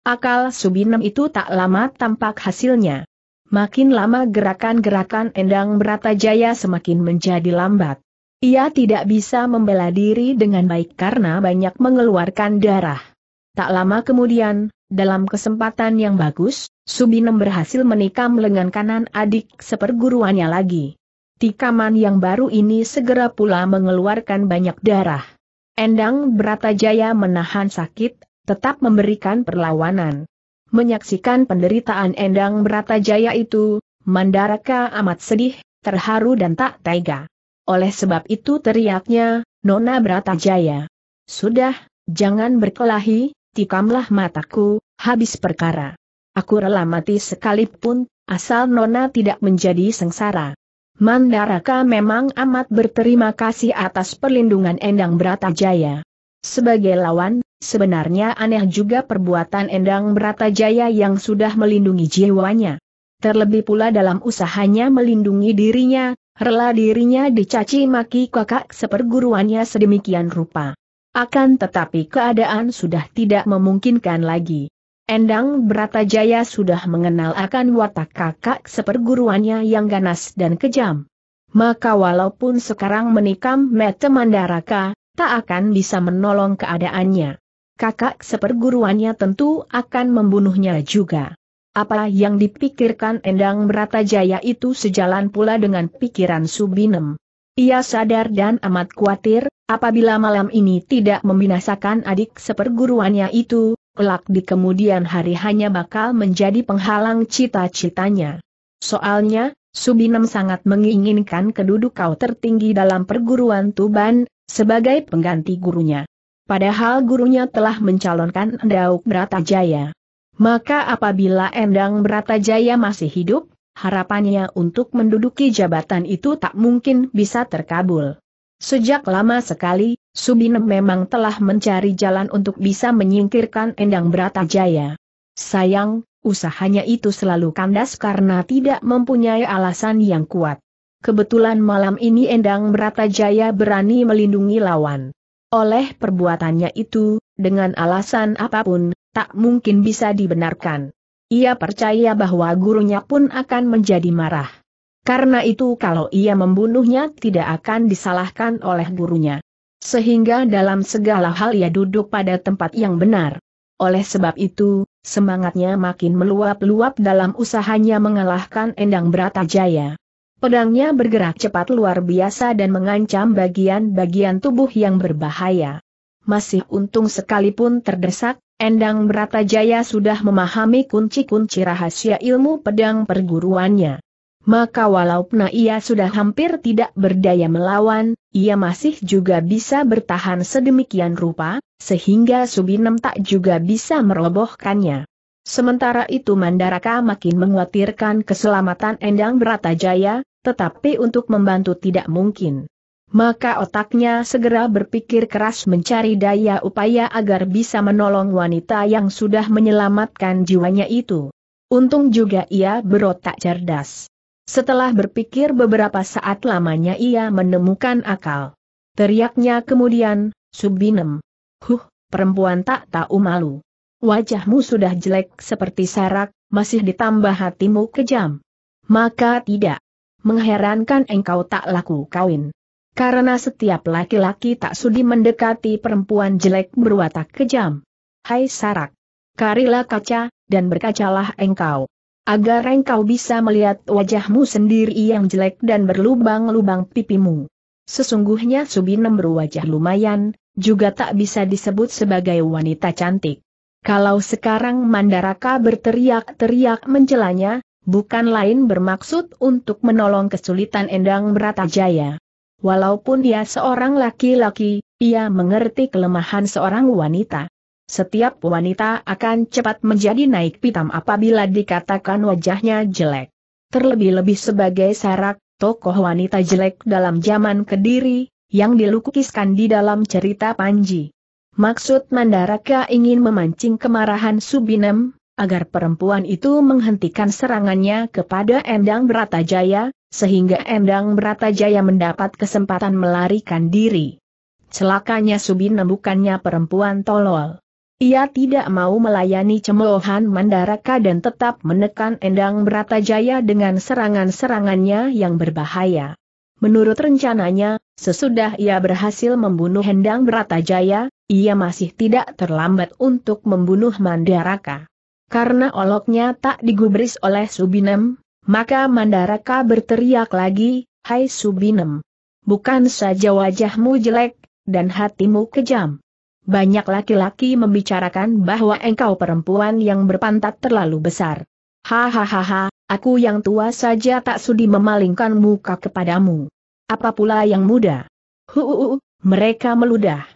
Akal Subinem itu tak lama tampak hasilnya. Makin lama gerakan-gerakan Endang Jaya semakin menjadi lambat. Ia tidak bisa membela diri dengan baik karena banyak mengeluarkan darah. Tak lama kemudian, dalam kesempatan yang bagus, Subinem berhasil menikam lengan kanan adik seperguruannya lagi. Tikaman yang baru ini segera pula mengeluarkan banyak darah. Endang Bratajaya menahan sakit, tetap memberikan perlawanan. Menyaksikan penderitaan Endang Bratajaya itu, Mandaraka amat sedih, terharu dan tak tega. Oleh sebab itu teriaknya, Nona Bratajaya. Sudah, jangan berkelahi, tikamlah mataku, habis perkara. Aku rela mati sekalipun, asal Nona tidak menjadi sengsara. Mandaraka memang amat berterima kasih atas perlindungan Endang Bratajaya. Sebagai lawan, sebenarnya aneh juga perbuatan Endang Bratajaya yang sudah melindungi jiwanya. Terlebih pula dalam usahanya melindungi dirinya, Rela dirinya dicaci maki kakak seperguruannya sedemikian rupa. Akan tetapi keadaan sudah tidak memungkinkan lagi. Endang Bratajaya sudah mengenal akan watak kakak seperguruannya yang ganas dan kejam. Maka walaupun sekarang menikam Mete Mandaraka, tak akan bisa menolong keadaannya. Kakak seperguruannya tentu akan membunuhnya juga. Apa yang dipikirkan Endang Bratajaya itu sejalan pula dengan pikiran Subinem. Ia sadar dan amat khawatir, apabila malam ini tidak membinasakan adik seperguruannya itu, kelak di kemudian hari hanya bakal menjadi penghalang cita-citanya. Soalnya, Subinem sangat menginginkan kedudukan kau tertinggi dalam perguruan Tuban, sebagai pengganti gurunya. Padahal gurunya telah mencalonkan Endauk Bratajaya. Maka apabila Endang Bratajaya masih hidup, harapannya untuk menduduki jabatan itu tak mungkin bisa terkabul. Sejak lama sekali, Subinem memang telah mencari jalan untuk bisa menyingkirkan Endang Bratajaya. Sayang, usahanya itu selalu kandas karena tidak mempunyai alasan yang kuat. Kebetulan malam ini Endang Bratajaya berani melindungi lawan. Oleh perbuatannya itu, dengan alasan apapun, tak mungkin bisa dibenarkan. Ia percaya bahwa gurunya pun akan menjadi marah. Karena itu kalau ia membunuhnya tidak akan disalahkan oleh gurunya. Sehingga dalam segala hal ia duduk pada tempat yang benar. Oleh sebab itu, semangatnya makin meluap-luap dalam usahanya mengalahkan Endang Bratajaya. Pedangnya bergerak cepat luar biasa dan mengancam bagian-bagian tubuh yang berbahaya. Masih untung sekalipun terdesak, Endang Bratajaya sudah memahami kunci-kunci rahasia ilmu pedang perguruannya. Maka walaupun ia sudah hampir tidak berdaya melawan, ia masih juga bisa bertahan sedemikian rupa, sehingga Subinem tak juga bisa merobohkannya. Sementara itu Mandaraka makin mengkhawatirkan keselamatan Endang Bratajaya, tetapi untuk membantu tidak mungkin maka otaknya segera berpikir keras mencari daya upaya agar bisa menolong wanita yang sudah menyelamatkan jiwanya itu. Untung juga ia berotak cerdas. Setelah berpikir beberapa saat lamanya ia menemukan akal. Teriaknya kemudian, Subinem. Huh, perempuan tak tahu malu. Wajahmu sudah jelek seperti sarak, masih ditambah hatimu kejam. Maka tidak. Mengherankan engkau tak laku kawin. Karena setiap laki-laki tak sudi mendekati perempuan jelek berwatak kejam. Hai Sarak! Karilah kaca, dan berkacalah engkau. Agar engkau bisa melihat wajahmu sendiri yang jelek dan berlubang-lubang pipimu. Sesungguhnya Subinem berwajah lumayan, juga tak bisa disebut sebagai wanita cantik. Kalau sekarang Mandaraka berteriak-teriak mencelanya, bukan lain bermaksud untuk menolong kesulitan Endang Beratajaya. Walaupun dia seorang laki-laki, ia mengerti kelemahan seorang wanita. Setiap wanita akan cepat menjadi naik pitam apabila dikatakan wajahnya jelek. Terlebih-lebih sebagai sarak, tokoh wanita jelek dalam zaman kediri, yang dilukiskan di dalam cerita Panji. Maksud Mandaraka ingin memancing kemarahan Subinem, agar perempuan itu menghentikan serangannya kepada Endang Bratajaya, sehingga Endang Bratajaya mendapat kesempatan melarikan diri. Celakanya Subin bukannya perempuan tolol. Ia tidak mau melayani cemoohan Mandaraka dan tetap menekan Endang Bratajaya dengan serangan-serangannya yang berbahaya. Menurut rencananya, sesudah ia berhasil membunuh Endang Bratajaya, ia masih tidak terlambat untuk membunuh Mandaraka. Karena oloknya tak digubris oleh Subinem, maka Mandaraka berteriak lagi, Hai Subinem! Bukan saja wajahmu jelek, dan hatimu kejam. Banyak laki-laki membicarakan bahwa engkau perempuan yang berpantat terlalu besar. Hahaha, aku yang tua saja tak sudi memalingkan muka kepadamu. Apa pula yang muda? Huuu, mereka meludah.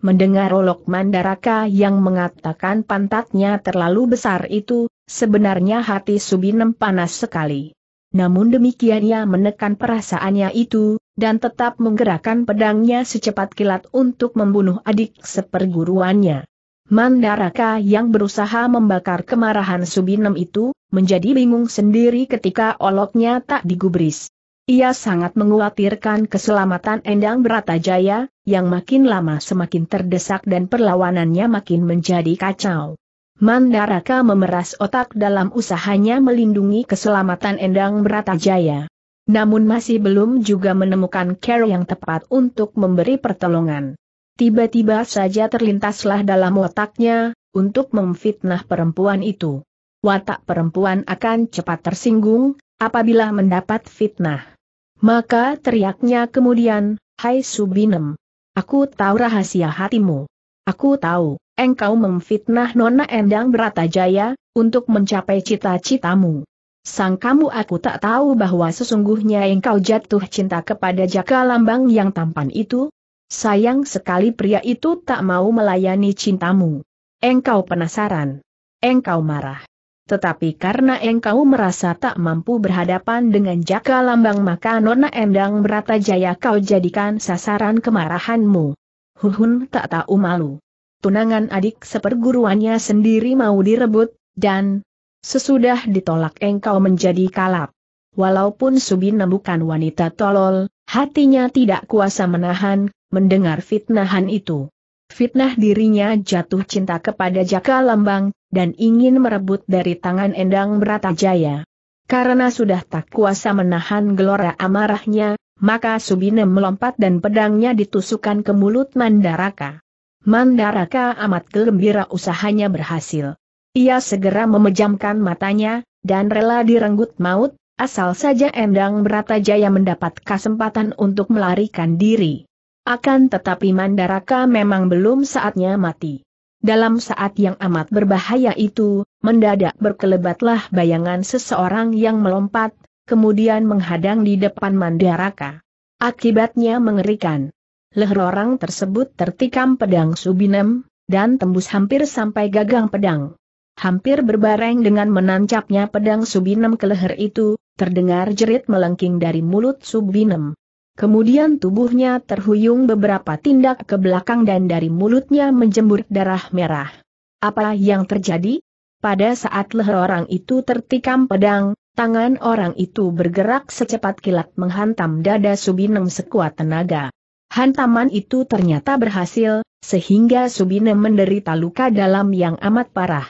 Mendengar olok mandaraka yang mengatakan pantatnya terlalu besar itu, sebenarnya hati Subinem panas sekali. Namun demikian ia menekan perasaannya itu, dan tetap menggerakkan pedangnya secepat kilat untuk membunuh adik seperguruannya. Mandaraka yang berusaha membakar kemarahan Subinem itu, menjadi bingung sendiri ketika oloknya tak digubris. Ia sangat mengkhawatirkan keselamatan Endang Beratajaya, yang makin lama semakin terdesak dan perlawanannya makin menjadi kacau. Mandaraka memeras otak dalam usahanya melindungi keselamatan Endang Beratajaya. Namun masih belum juga menemukan care yang tepat untuk memberi pertolongan. Tiba-tiba saja terlintaslah dalam otaknya, untuk memfitnah perempuan itu. Watak perempuan akan cepat tersinggung, apabila mendapat fitnah. Maka teriaknya kemudian, Hai Subinem. Aku tahu rahasia hatimu. Aku tahu, engkau memfitnah Nona Endang Beratajaya untuk mencapai cita-citamu. Sang kamu aku tak tahu bahwa sesungguhnya engkau jatuh cinta kepada jaka lambang yang tampan itu. Sayang sekali pria itu tak mau melayani cintamu. Engkau penasaran. Engkau marah. Tetapi karena engkau merasa tak mampu berhadapan dengan Jaka Lambang maka Nona Endang jaya kau jadikan sasaran kemarahanmu. Huhun tak tahu malu. Tunangan adik seperguruannya sendiri mau direbut, dan sesudah ditolak engkau menjadi kalap. Walaupun Subin bukan wanita tolol, hatinya tidak kuasa menahan, mendengar fitnahan itu fitnah dirinya jatuh cinta kepada Jaka Lambang dan ingin merebut dari tangan Endang Beratajaya. Karena sudah tak kuasa menahan gelora amarahnya, maka Subine melompat dan pedangnya ditusukkan ke mulut Mandaraka. Mandaraka amat gembira usahanya berhasil. Ia segera memejamkan matanya, dan rela direnggut maut, asal saja Endang Beratajaya mendapat kesempatan untuk melarikan diri. Akan tetapi Mandaraka memang belum saatnya mati. Dalam saat yang amat berbahaya itu, mendadak berkelebatlah bayangan seseorang yang melompat, kemudian menghadang di depan Mandaraka. Akibatnya mengerikan. Leher orang tersebut tertikam pedang Subinem, dan tembus hampir sampai gagang pedang. Hampir berbareng dengan menancapnya pedang Subinem ke leher itu, terdengar jerit melengking dari mulut Subinem. Kemudian tubuhnya terhuyung beberapa tindak ke belakang dan dari mulutnya menjembur darah merah. Apa yang terjadi? Pada saat leher orang itu tertikam pedang, tangan orang itu bergerak secepat kilat menghantam dada Subinem sekuat tenaga. Hantaman itu ternyata berhasil, sehingga Subinem menderita luka dalam yang amat parah.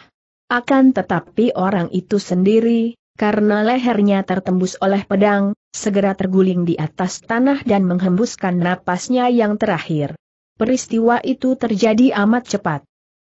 Akan tetapi orang itu sendiri, karena lehernya tertembus oleh pedang, segera terguling di atas tanah dan menghembuskan napasnya yang terakhir. Peristiwa itu terjadi amat cepat.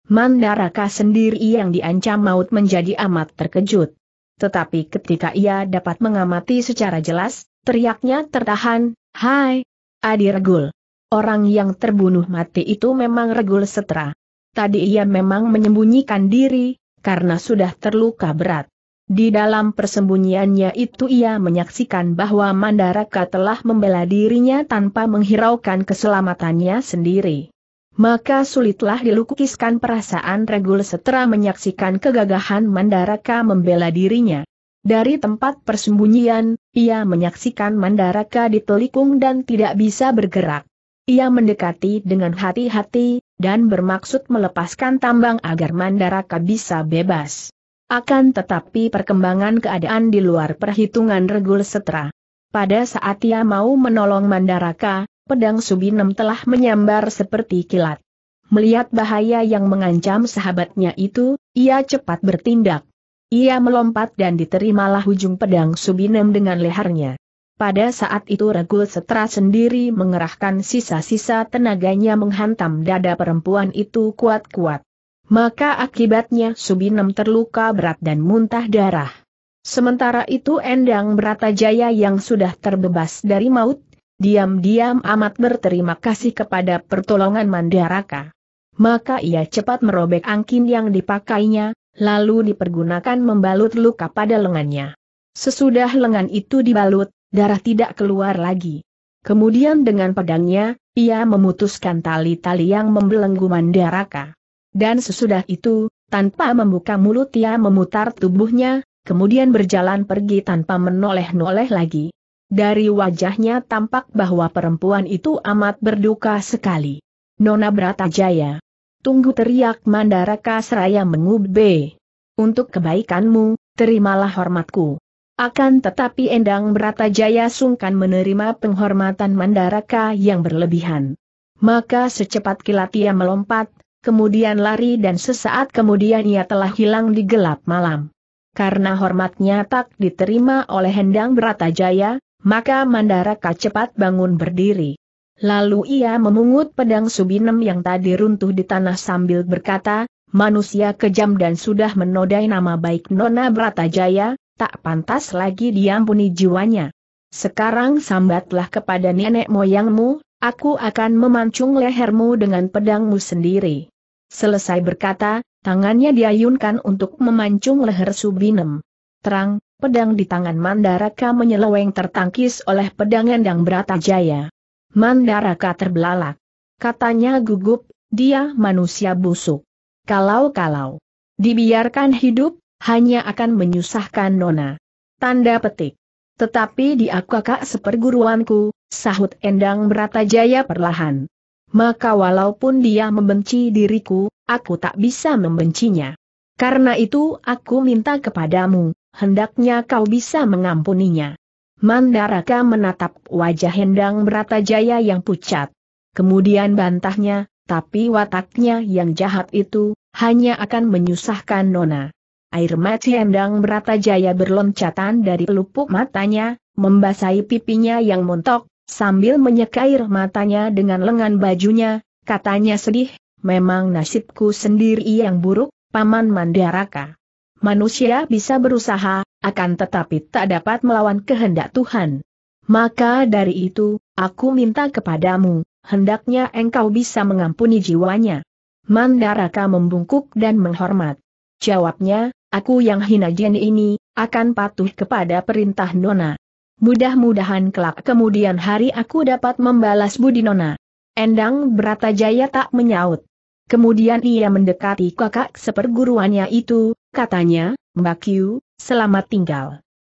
Mandaraka sendiri yang diancam maut menjadi amat terkejut. Tetapi ketika ia dapat mengamati secara jelas, teriaknya tertahan, Hai, Adi Regul. Orang yang terbunuh mati itu memang Regul Setra. Tadi ia memang menyembunyikan diri, karena sudah terluka berat. Di dalam persembunyiannya itu ia menyaksikan bahwa Mandaraka telah membela dirinya tanpa menghiraukan keselamatannya sendiri. Maka sulitlah dilukiskan perasaan Regul setelah menyaksikan kegagahan Mandaraka membela dirinya. Dari tempat persembunyian, ia menyaksikan Mandaraka ditelikung dan tidak bisa bergerak. Ia mendekati dengan hati-hati, dan bermaksud melepaskan tambang agar Mandaraka bisa bebas. Akan tetapi perkembangan keadaan di luar perhitungan regul setra. Pada saat ia mau menolong Mandaraka, pedang Subinem telah menyambar seperti kilat. Melihat bahaya yang mengancam sahabatnya itu, ia cepat bertindak. Ia melompat dan diterimalah ujung pedang Subinem dengan lehernya. Pada saat itu Regul Setra sendiri mengerahkan sisa-sisa tenaganya menghantam dada perempuan itu kuat-kuat. Maka akibatnya Subinem terluka berat dan muntah darah. Sementara itu Endang Bratajaya yang sudah terbebas dari maut, diam-diam amat berterima kasih kepada pertolongan Mandaraka. Maka ia cepat merobek angkin yang dipakainya, lalu dipergunakan membalut luka pada lengannya. Sesudah lengan itu dibalut, darah tidak keluar lagi. Kemudian dengan pedangnya, ia memutuskan tali-tali yang membelenggu Mandaraka. Dan sesudah itu, tanpa membuka mulut ia memutar tubuhnya, kemudian berjalan pergi tanpa menoleh-noleh lagi. Dari wajahnya tampak bahwa perempuan itu amat berduka sekali. Nona Bratajaya. Tunggu teriak Mandaraka Seraya mengube. Untuk kebaikanmu, terimalah hormatku. Akan tetapi Endang Bratajaya sungkan menerima penghormatan Mandaraka yang berlebihan. Maka secepat kilat ia melompat kemudian lari dan sesaat kemudian ia telah hilang di gelap malam. Karena hormatnya tak diterima oleh Hendang Bratajaya, maka Mandaraka cepat bangun berdiri. Lalu ia memungut pedang Subinem yang tadi runtuh di tanah sambil berkata, manusia kejam dan sudah menodai nama baik Nona Bratajaya, tak pantas lagi diampuni jiwanya. Sekarang sambatlah kepada nenek moyangmu, Aku akan memancung lehermu dengan pedangmu sendiri. Selesai berkata, tangannya diayunkan untuk memancung leher Subinem. Terang, pedang di tangan Mandaraka menyeleweng tertangkis oleh pedang Endang Bratajaya. Mandaraka terbelalak. Katanya gugup, dia manusia busuk. Kalau-kalau dibiarkan hidup, hanya akan menyusahkan Nona. Tanda petik. Tetapi di kakak seperguruanku, sahut Endang Bratajaya perlahan. Maka walaupun dia membenci diriku, aku tak bisa membencinya. Karena itu aku minta kepadamu, hendaknya kau bisa mengampuninya. Mandaraka menatap wajah Endang Bratajaya yang pucat. Kemudian bantahnya, tapi wataknya yang jahat itu, hanya akan menyusahkan Nona. Air mata Endang Bratajaya berloncatan dari pelupuk matanya, membasahi pipinya yang montok, Sambil menyekair matanya dengan lengan bajunya, katanya sedih, memang nasibku sendiri yang buruk, Paman Mandaraka. Manusia bisa berusaha, akan tetapi tak dapat melawan kehendak Tuhan. Maka dari itu, aku minta kepadamu, hendaknya engkau bisa mengampuni jiwanya. Mandaraka membungkuk dan menghormat. Jawabnya, aku yang hina jeni ini, akan patuh kepada perintah Nona. Mudah-mudahan kelak kemudian hari aku dapat membalas budi Nona. Endang Bratajaya tak menyaut. Kemudian ia mendekati kakak seperguruannya itu, katanya, Mbak selamat tinggal.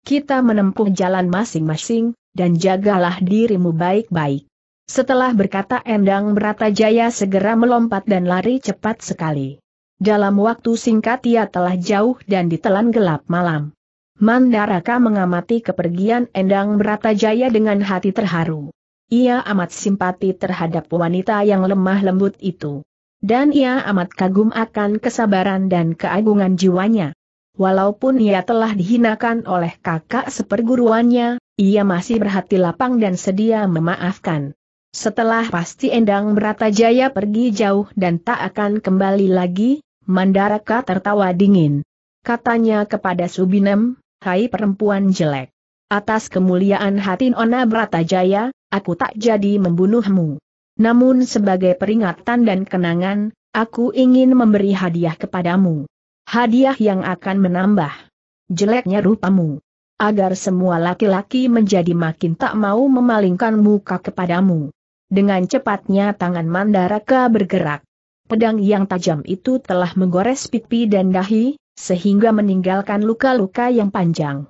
Kita menempuh jalan masing-masing, dan jagalah dirimu baik-baik. Setelah berkata Endang Bratajaya segera melompat dan lari cepat sekali. Dalam waktu singkat ia telah jauh dan ditelan gelap malam. Mandaraka mengamati kepergian Endang Bratajaya dengan hati terharu. Ia amat simpati terhadap wanita yang lemah lembut itu. Dan ia amat kagum akan kesabaran dan keagungan jiwanya. Walaupun ia telah dihinakan oleh kakak seperguruannya, ia masih berhati lapang dan sedia memaafkan. Setelah pasti Endang Bratajaya pergi jauh dan tak akan kembali lagi, Mandaraka tertawa dingin. Katanya kepada Subinem, hai perempuan jelek. Atas kemuliaan hati Nona Bratajaya, aku tak jadi membunuhmu. Namun sebagai peringatan dan kenangan, aku ingin memberi hadiah kepadamu. Hadiah yang akan menambah jeleknya rupamu. Agar semua laki-laki menjadi makin tak mau memalingkan muka kepadamu. Dengan cepatnya tangan Mandaraka bergerak. Pedang yang tajam itu telah menggores pipi dan dahi, sehingga meninggalkan luka-luka yang panjang.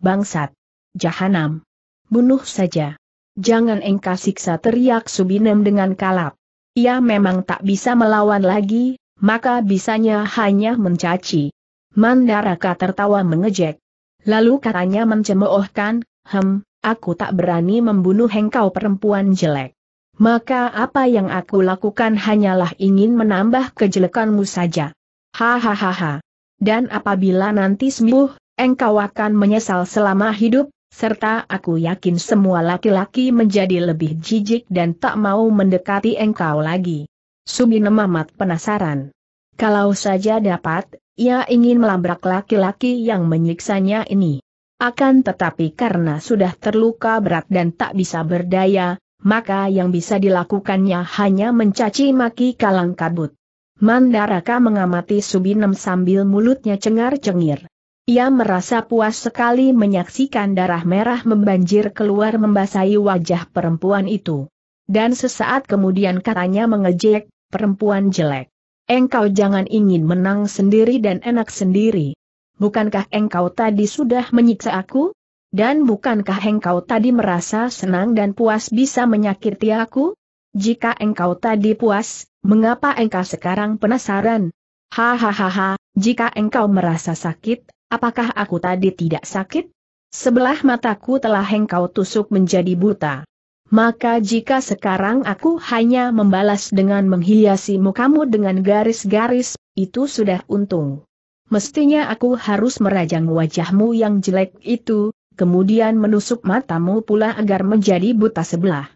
Bangsat! Jahanam! Bunuh saja! Jangan engkau siksa teriak Subinem dengan kalap. Ia memang tak bisa melawan lagi, maka bisanya hanya mencaci. Mandaraka tertawa mengejek. Lalu katanya mencemoohkan, hem, aku tak berani membunuh engkau perempuan jelek. Maka apa yang aku lakukan hanyalah ingin menambah kejelekanmu saja. Hahaha dan apabila nanti sembuh, engkau akan menyesal selama hidup, serta aku yakin semua laki-laki menjadi lebih jijik dan tak mau mendekati engkau lagi. Subinem amat penasaran. Kalau saja dapat, ia ingin melabrak laki-laki yang menyiksanya ini. Akan tetapi karena sudah terluka berat dan tak bisa berdaya, maka yang bisa dilakukannya hanya mencaci maki kalang kabut. Mandaraka mengamati Subinem sambil mulutnya cengar-cengir. Ia merasa puas sekali menyaksikan darah merah membanjir keluar membasahi wajah perempuan itu. Dan sesaat kemudian katanya mengejek, perempuan jelek. Engkau jangan ingin menang sendiri dan enak sendiri. Bukankah engkau tadi sudah menyiksa aku? Dan bukankah engkau tadi merasa senang dan puas bisa menyakiti aku? Jika engkau tadi puas, Mengapa engkau sekarang penasaran? Hahaha, jika engkau merasa sakit, apakah aku tadi tidak sakit? Sebelah mataku telah engkau tusuk menjadi buta. Maka jika sekarang aku hanya membalas dengan menghiasi mukamu dengan garis-garis, itu sudah untung. Mestinya aku harus merajang wajahmu yang jelek itu, kemudian menusuk matamu pula agar menjadi buta sebelah.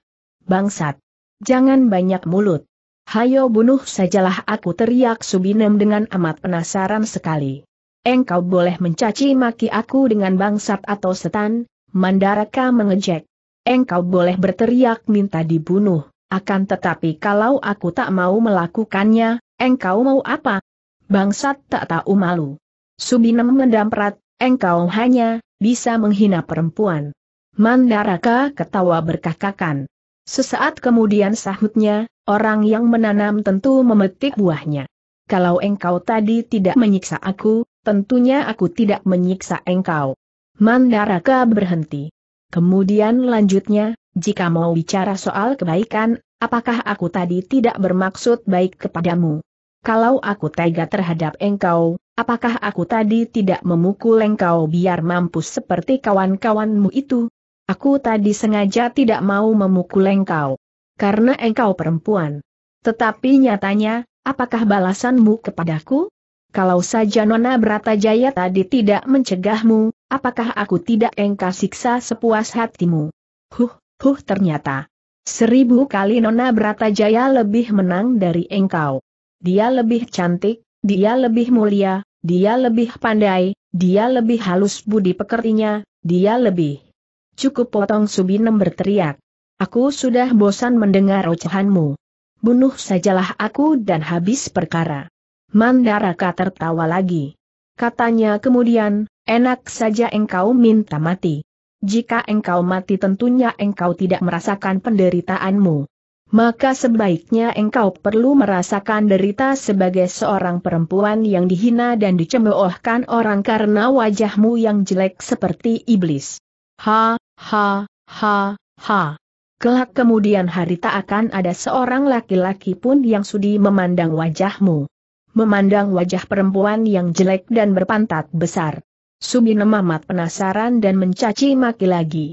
Bangsat! Jangan banyak mulut. Hayo bunuh sajalah aku teriak Subinem dengan amat penasaran sekali. Engkau boleh mencaci maki aku dengan bangsat atau setan, Mandaraka mengejek. Engkau boleh berteriak minta dibunuh, akan tetapi kalau aku tak mau melakukannya, engkau mau apa? Bangsat tak tahu malu. Subinem mendamprat, engkau hanya bisa menghina perempuan. Mandaraka ketawa berkakakan. Sesaat kemudian sahutnya, Orang yang menanam tentu memetik buahnya. Kalau engkau tadi tidak menyiksa aku, tentunya aku tidak menyiksa engkau. Mandaraka berhenti. Kemudian lanjutnya, jika mau bicara soal kebaikan, apakah aku tadi tidak bermaksud baik kepadamu? Kalau aku tega terhadap engkau, apakah aku tadi tidak memukul engkau biar mampus seperti kawan-kawanmu itu? Aku tadi sengaja tidak mau memukul engkau karena engkau perempuan. Tetapi nyatanya, apakah balasanmu kepadaku? Kalau saja Nona Bratajaya tadi tidak mencegahmu, apakah aku tidak engkau siksa sepuas hatimu? Huh, huh ternyata. Seribu kali Nona Bratajaya lebih menang dari engkau. Dia lebih cantik, dia lebih mulia, dia lebih pandai, dia lebih halus budi pekertinya, dia lebih. Cukup potong Subinem berteriak. Aku sudah bosan mendengar ocehanmu. Bunuh sajalah aku dan habis perkara. Mandaraka tertawa lagi. Katanya kemudian, enak saja engkau minta mati. Jika engkau mati tentunya engkau tidak merasakan penderitaanmu. Maka sebaiknya engkau perlu merasakan derita sebagai seorang perempuan yang dihina dan dicemoohkan orang karena wajahmu yang jelek seperti iblis. Ha, ha, ha, ha. Kelak kemudian hari tak akan ada seorang laki-laki pun yang sudi memandang wajahmu. Memandang wajah perempuan yang jelek dan berpantat besar. Subine Mamat penasaran dan mencaci maki lagi.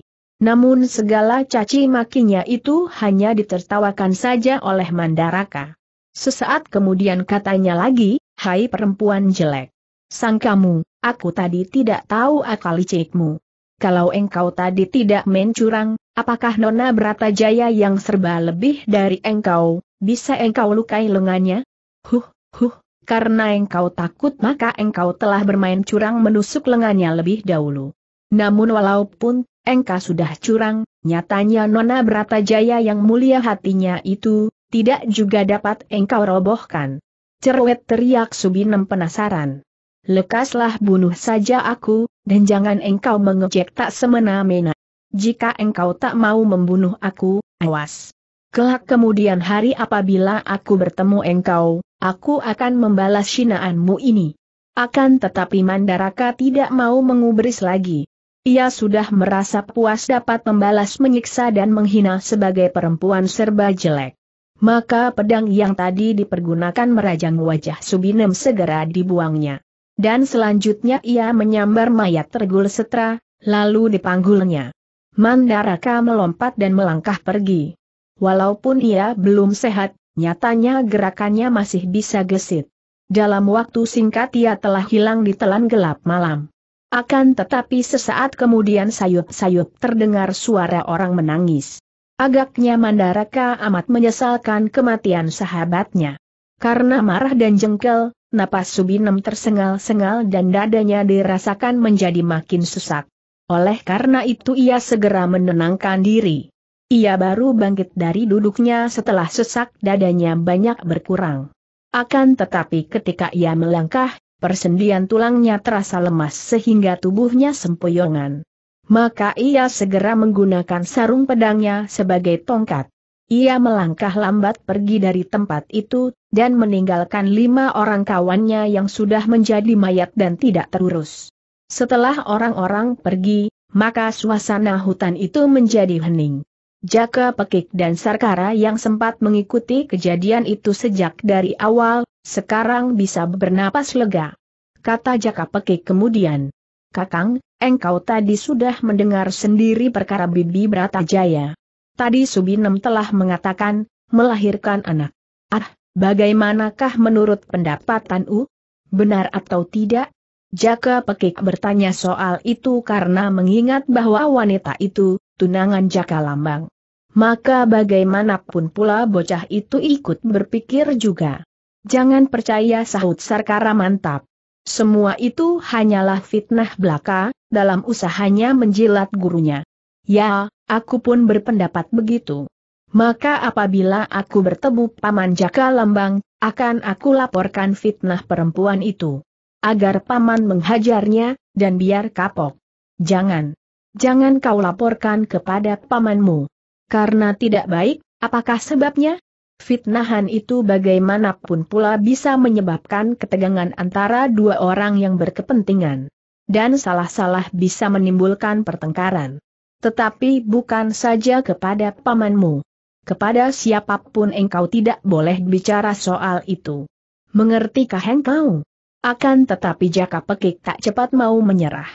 Namun segala caci makinya itu hanya ditertawakan saja oleh Mandaraka. Sesaat kemudian katanya lagi, hai perempuan jelek. Sang kamu, aku tadi tidak tahu akal licikmu kalau engkau tadi tidak mencurang, apakah Nona Bratajaya yang serba lebih dari engkau, bisa engkau lukai lengannya? Huh, huh, karena engkau takut maka engkau telah bermain curang menusuk lengannya lebih dahulu. Namun walaupun engkau sudah curang, nyatanya Nona Bratajaya yang mulia hatinya itu, tidak juga dapat engkau robohkan. Cerwet teriak Subinem penasaran. Lekaslah bunuh saja aku, dan jangan engkau mengejek tak semena-mena. Jika engkau tak mau membunuh aku, awas. Kelak kemudian hari apabila aku bertemu engkau, aku akan membalas sinaanmu ini. Akan tetapi Mandaraka tidak mau mengubris lagi. Ia sudah merasa puas dapat membalas menyiksa dan menghina sebagai perempuan serba jelek. Maka pedang yang tadi dipergunakan merajang wajah Subinem segera dibuangnya dan selanjutnya ia menyambar mayat tergul setra, lalu dipanggulnya. Mandaraka melompat dan melangkah pergi. Walaupun ia belum sehat, nyatanya gerakannya masih bisa gesit. Dalam waktu singkat ia telah hilang di telan gelap malam. Akan tetapi sesaat kemudian sayup-sayup terdengar suara orang menangis. Agaknya Mandaraka amat menyesalkan kematian sahabatnya. Karena marah dan jengkel, Napas Subinem tersengal-sengal dan dadanya dirasakan menjadi makin sesak. Oleh karena itu ia segera menenangkan diri. Ia baru bangkit dari duduknya setelah sesak dadanya banyak berkurang. Akan tetapi ketika ia melangkah, persendian tulangnya terasa lemas sehingga tubuhnya sempoyongan. Maka ia segera menggunakan sarung pedangnya sebagai tongkat. Ia melangkah lambat pergi dari tempat itu, dan meninggalkan lima orang kawannya yang sudah menjadi mayat dan tidak terurus. Setelah orang-orang pergi, maka suasana hutan itu menjadi hening. Jaka Pekik dan Sarkara yang sempat mengikuti kejadian itu sejak dari awal, sekarang bisa bernapas lega. Kata Jaka Pekik kemudian. Kakang, engkau tadi sudah mendengar sendiri perkara Bibi Bratajaya. Tadi Subinem telah mengatakan, melahirkan anak. Ah, Bagaimanakah menurut pendapat Tan U? Benar atau tidak? Jaka Pekik bertanya soal itu karena mengingat bahwa wanita itu, tunangan Jaka Lambang. Maka bagaimanapun pula bocah itu ikut berpikir juga. Jangan percaya sahut Sarkara mantap. Semua itu hanyalah fitnah belaka, dalam usahanya menjilat gurunya. Ya, aku pun berpendapat begitu maka apabila aku bertemu Paman Jaka Lambang, akan aku laporkan fitnah perempuan itu. Agar Paman menghajarnya, dan biar kapok. Jangan. Jangan kau laporkan kepada pamanmu. Karena tidak baik, apakah sebabnya? Fitnahan itu bagaimanapun pula bisa menyebabkan ketegangan antara dua orang yang berkepentingan. Dan salah-salah bisa menimbulkan pertengkaran. Tetapi bukan saja kepada pamanmu. Kepada siapapun engkau tidak boleh bicara soal itu. Mengertikah engkau? Akan tetapi Jaka Pekik tak cepat mau menyerah.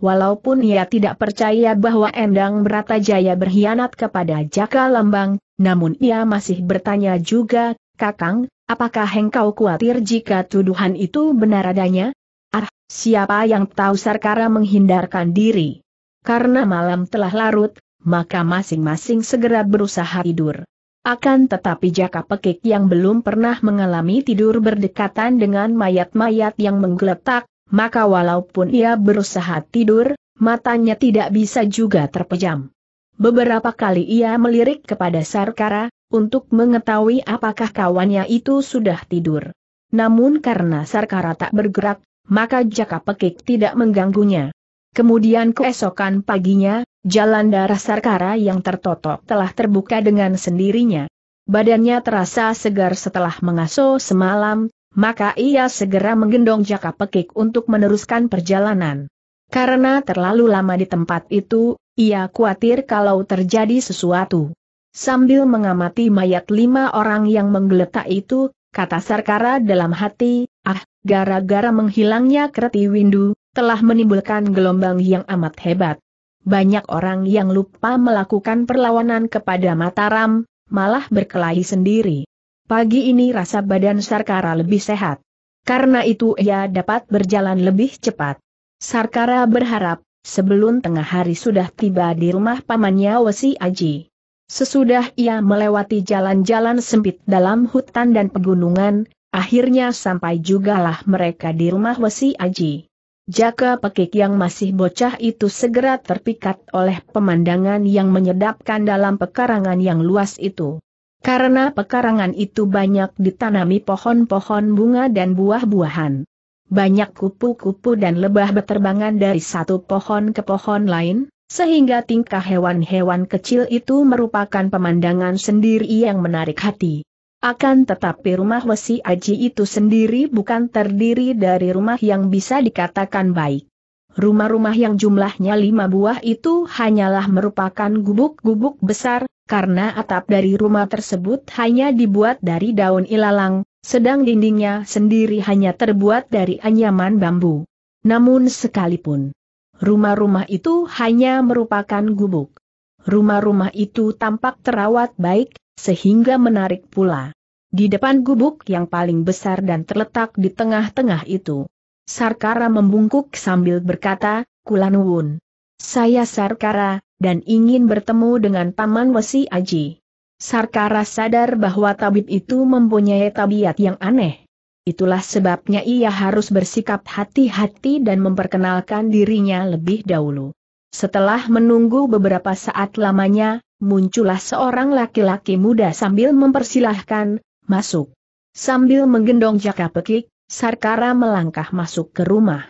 Walaupun ia tidak percaya bahwa Endang Bratajaya berkhianat kepada Jaka Lambang, namun ia masih bertanya juga, Kakang, apakah engkau khawatir jika tuduhan itu benar adanya? Ah, siapa yang tahu Sarkara menghindarkan diri? Karena malam telah larut, maka masing-masing segera berusaha tidur. Akan tetapi jaka pekik yang belum pernah mengalami tidur berdekatan dengan mayat-mayat yang menggeletak, maka walaupun ia berusaha tidur, matanya tidak bisa juga terpejam. Beberapa kali ia melirik kepada Sarkara, untuk mengetahui apakah kawannya itu sudah tidur. Namun karena Sarkara tak bergerak, maka Jaka Pekik tidak mengganggunya. Kemudian keesokan paginya, Jalan darah Sarkara yang tertotok telah terbuka dengan sendirinya. Badannya terasa segar setelah mengasuh semalam, maka ia segera menggendong jaka pekik untuk meneruskan perjalanan. Karena terlalu lama di tempat itu, ia khawatir kalau terjadi sesuatu. Sambil mengamati mayat lima orang yang menggeletak itu, kata Sarkara dalam hati, ah, gara-gara menghilangnya Kreti Windu, telah menimbulkan gelombang yang amat hebat banyak orang yang lupa melakukan perlawanan kepada Mataram, malah berkelahi sendiri. Pagi ini rasa badan Sarkara lebih sehat. Karena itu ia dapat berjalan lebih cepat. Sarkara berharap, sebelum tengah hari sudah tiba di rumah pamannya Wesi Aji. Sesudah ia melewati jalan-jalan sempit dalam hutan dan pegunungan, akhirnya sampai jugalah mereka di rumah Wesi Aji. Jaka pekik yang masih bocah itu segera terpikat oleh pemandangan yang menyedapkan dalam pekarangan yang luas itu. Karena pekarangan itu banyak ditanami pohon-pohon bunga dan buah-buahan. Banyak kupu-kupu dan lebah berterbangan dari satu pohon ke pohon lain, sehingga tingkah hewan-hewan kecil itu merupakan pemandangan sendiri yang menarik hati. Akan tetapi rumah Wesi Aji itu sendiri bukan terdiri dari rumah yang bisa dikatakan baik. Rumah-rumah yang jumlahnya lima buah itu hanyalah merupakan gubuk-gubuk besar, karena atap dari rumah tersebut hanya dibuat dari daun ilalang, sedang dindingnya sendiri hanya terbuat dari anyaman bambu. Namun sekalipun, rumah-rumah itu hanya merupakan gubuk rumah-rumah itu tampak terawat baik, sehingga menarik pula di depan gubuk yang paling besar dan terletak di tengah-tengah itu. Sarkara membungkuk sambil berkata, Kulanuwun. Saya Sarkara, dan ingin bertemu dengan Paman Wesi Aji. Sarkara sadar bahwa tabib itu mempunyai tabiat yang aneh. Itulah sebabnya ia harus bersikap hati-hati dan memperkenalkan dirinya lebih dahulu. Setelah menunggu beberapa saat lamanya, muncullah seorang laki-laki muda sambil mempersilahkan, masuk. Sambil menggendong jaka pekik, Sarkara melangkah masuk ke rumah.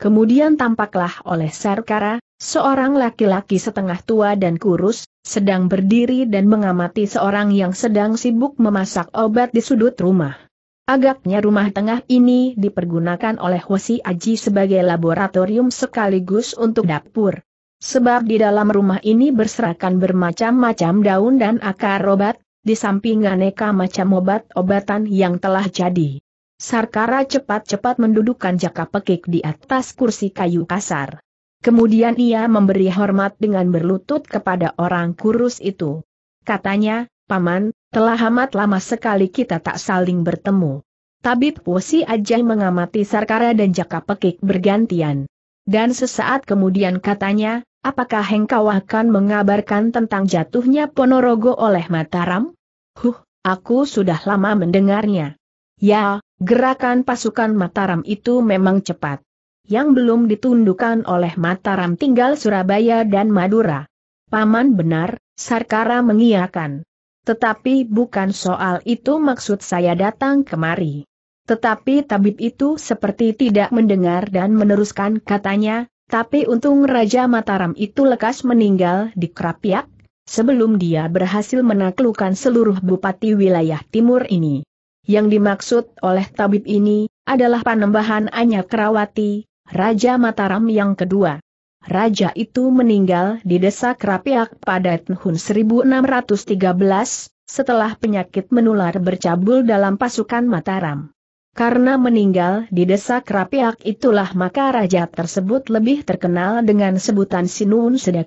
Kemudian tampaklah oleh Sarkara, seorang laki-laki setengah tua dan kurus, sedang berdiri dan mengamati seorang yang sedang sibuk memasak obat di sudut rumah. Agaknya rumah tengah ini dipergunakan oleh Wasi Aji sebagai laboratorium sekaligus untuk dapur. Sebab di dalam rumah ini berserakan bermacam-macam daun dan akar obat, di samping aneka macam obat-obatan yang telah jadi. Sarkara cepat-cepat mendudukan jaka pekik di atas kursi kayu kasar. Kemudian ia memberi hormat dengan berlutut kepada orang kurus itu. Katanya, Paman, telah amat lama sekali kita tak saling bertemu. Tabib Pusi Ajay mengamati Sarkara dan Jaka Pekik bergantian. Dan sesaat kemudian katanya, apakah engkau akan mengabarkan tentang jatuhnya Ponorogo oleh Mataram? Huh, aku sudah lama mendengarnya. Ya, gerakan pasukan Mataram itu memang cepat. Yang belum ditundukkan oleh Mataram tinggal Surabaya dan Madura. Paman benar, Sarkara mengiakan. Tetapi bukan soal itu maksud saya datang kemari. Tetapi tabib itu seperti tidak mendengar dan meneruskan katanya, tapi untung Raja Mataram itu lekas meninggal di Krapiak, sebelum dia berhasil menaklukkan seluruh bupati wilayah timur ini. Yang dimaksud oleh tabib ini, adalah panembahan Anya Kerawati, Raja Mataram yang kedua. Raja itu meninggal di desa Kerapiak pada tahun 1613, setelah penyakit menular bercabul dalam pasukan Mataram. Karena meninggal di desa Kerapiak itulah maka raja tersebut lebih terkenal dengan sebutan Sinun Seda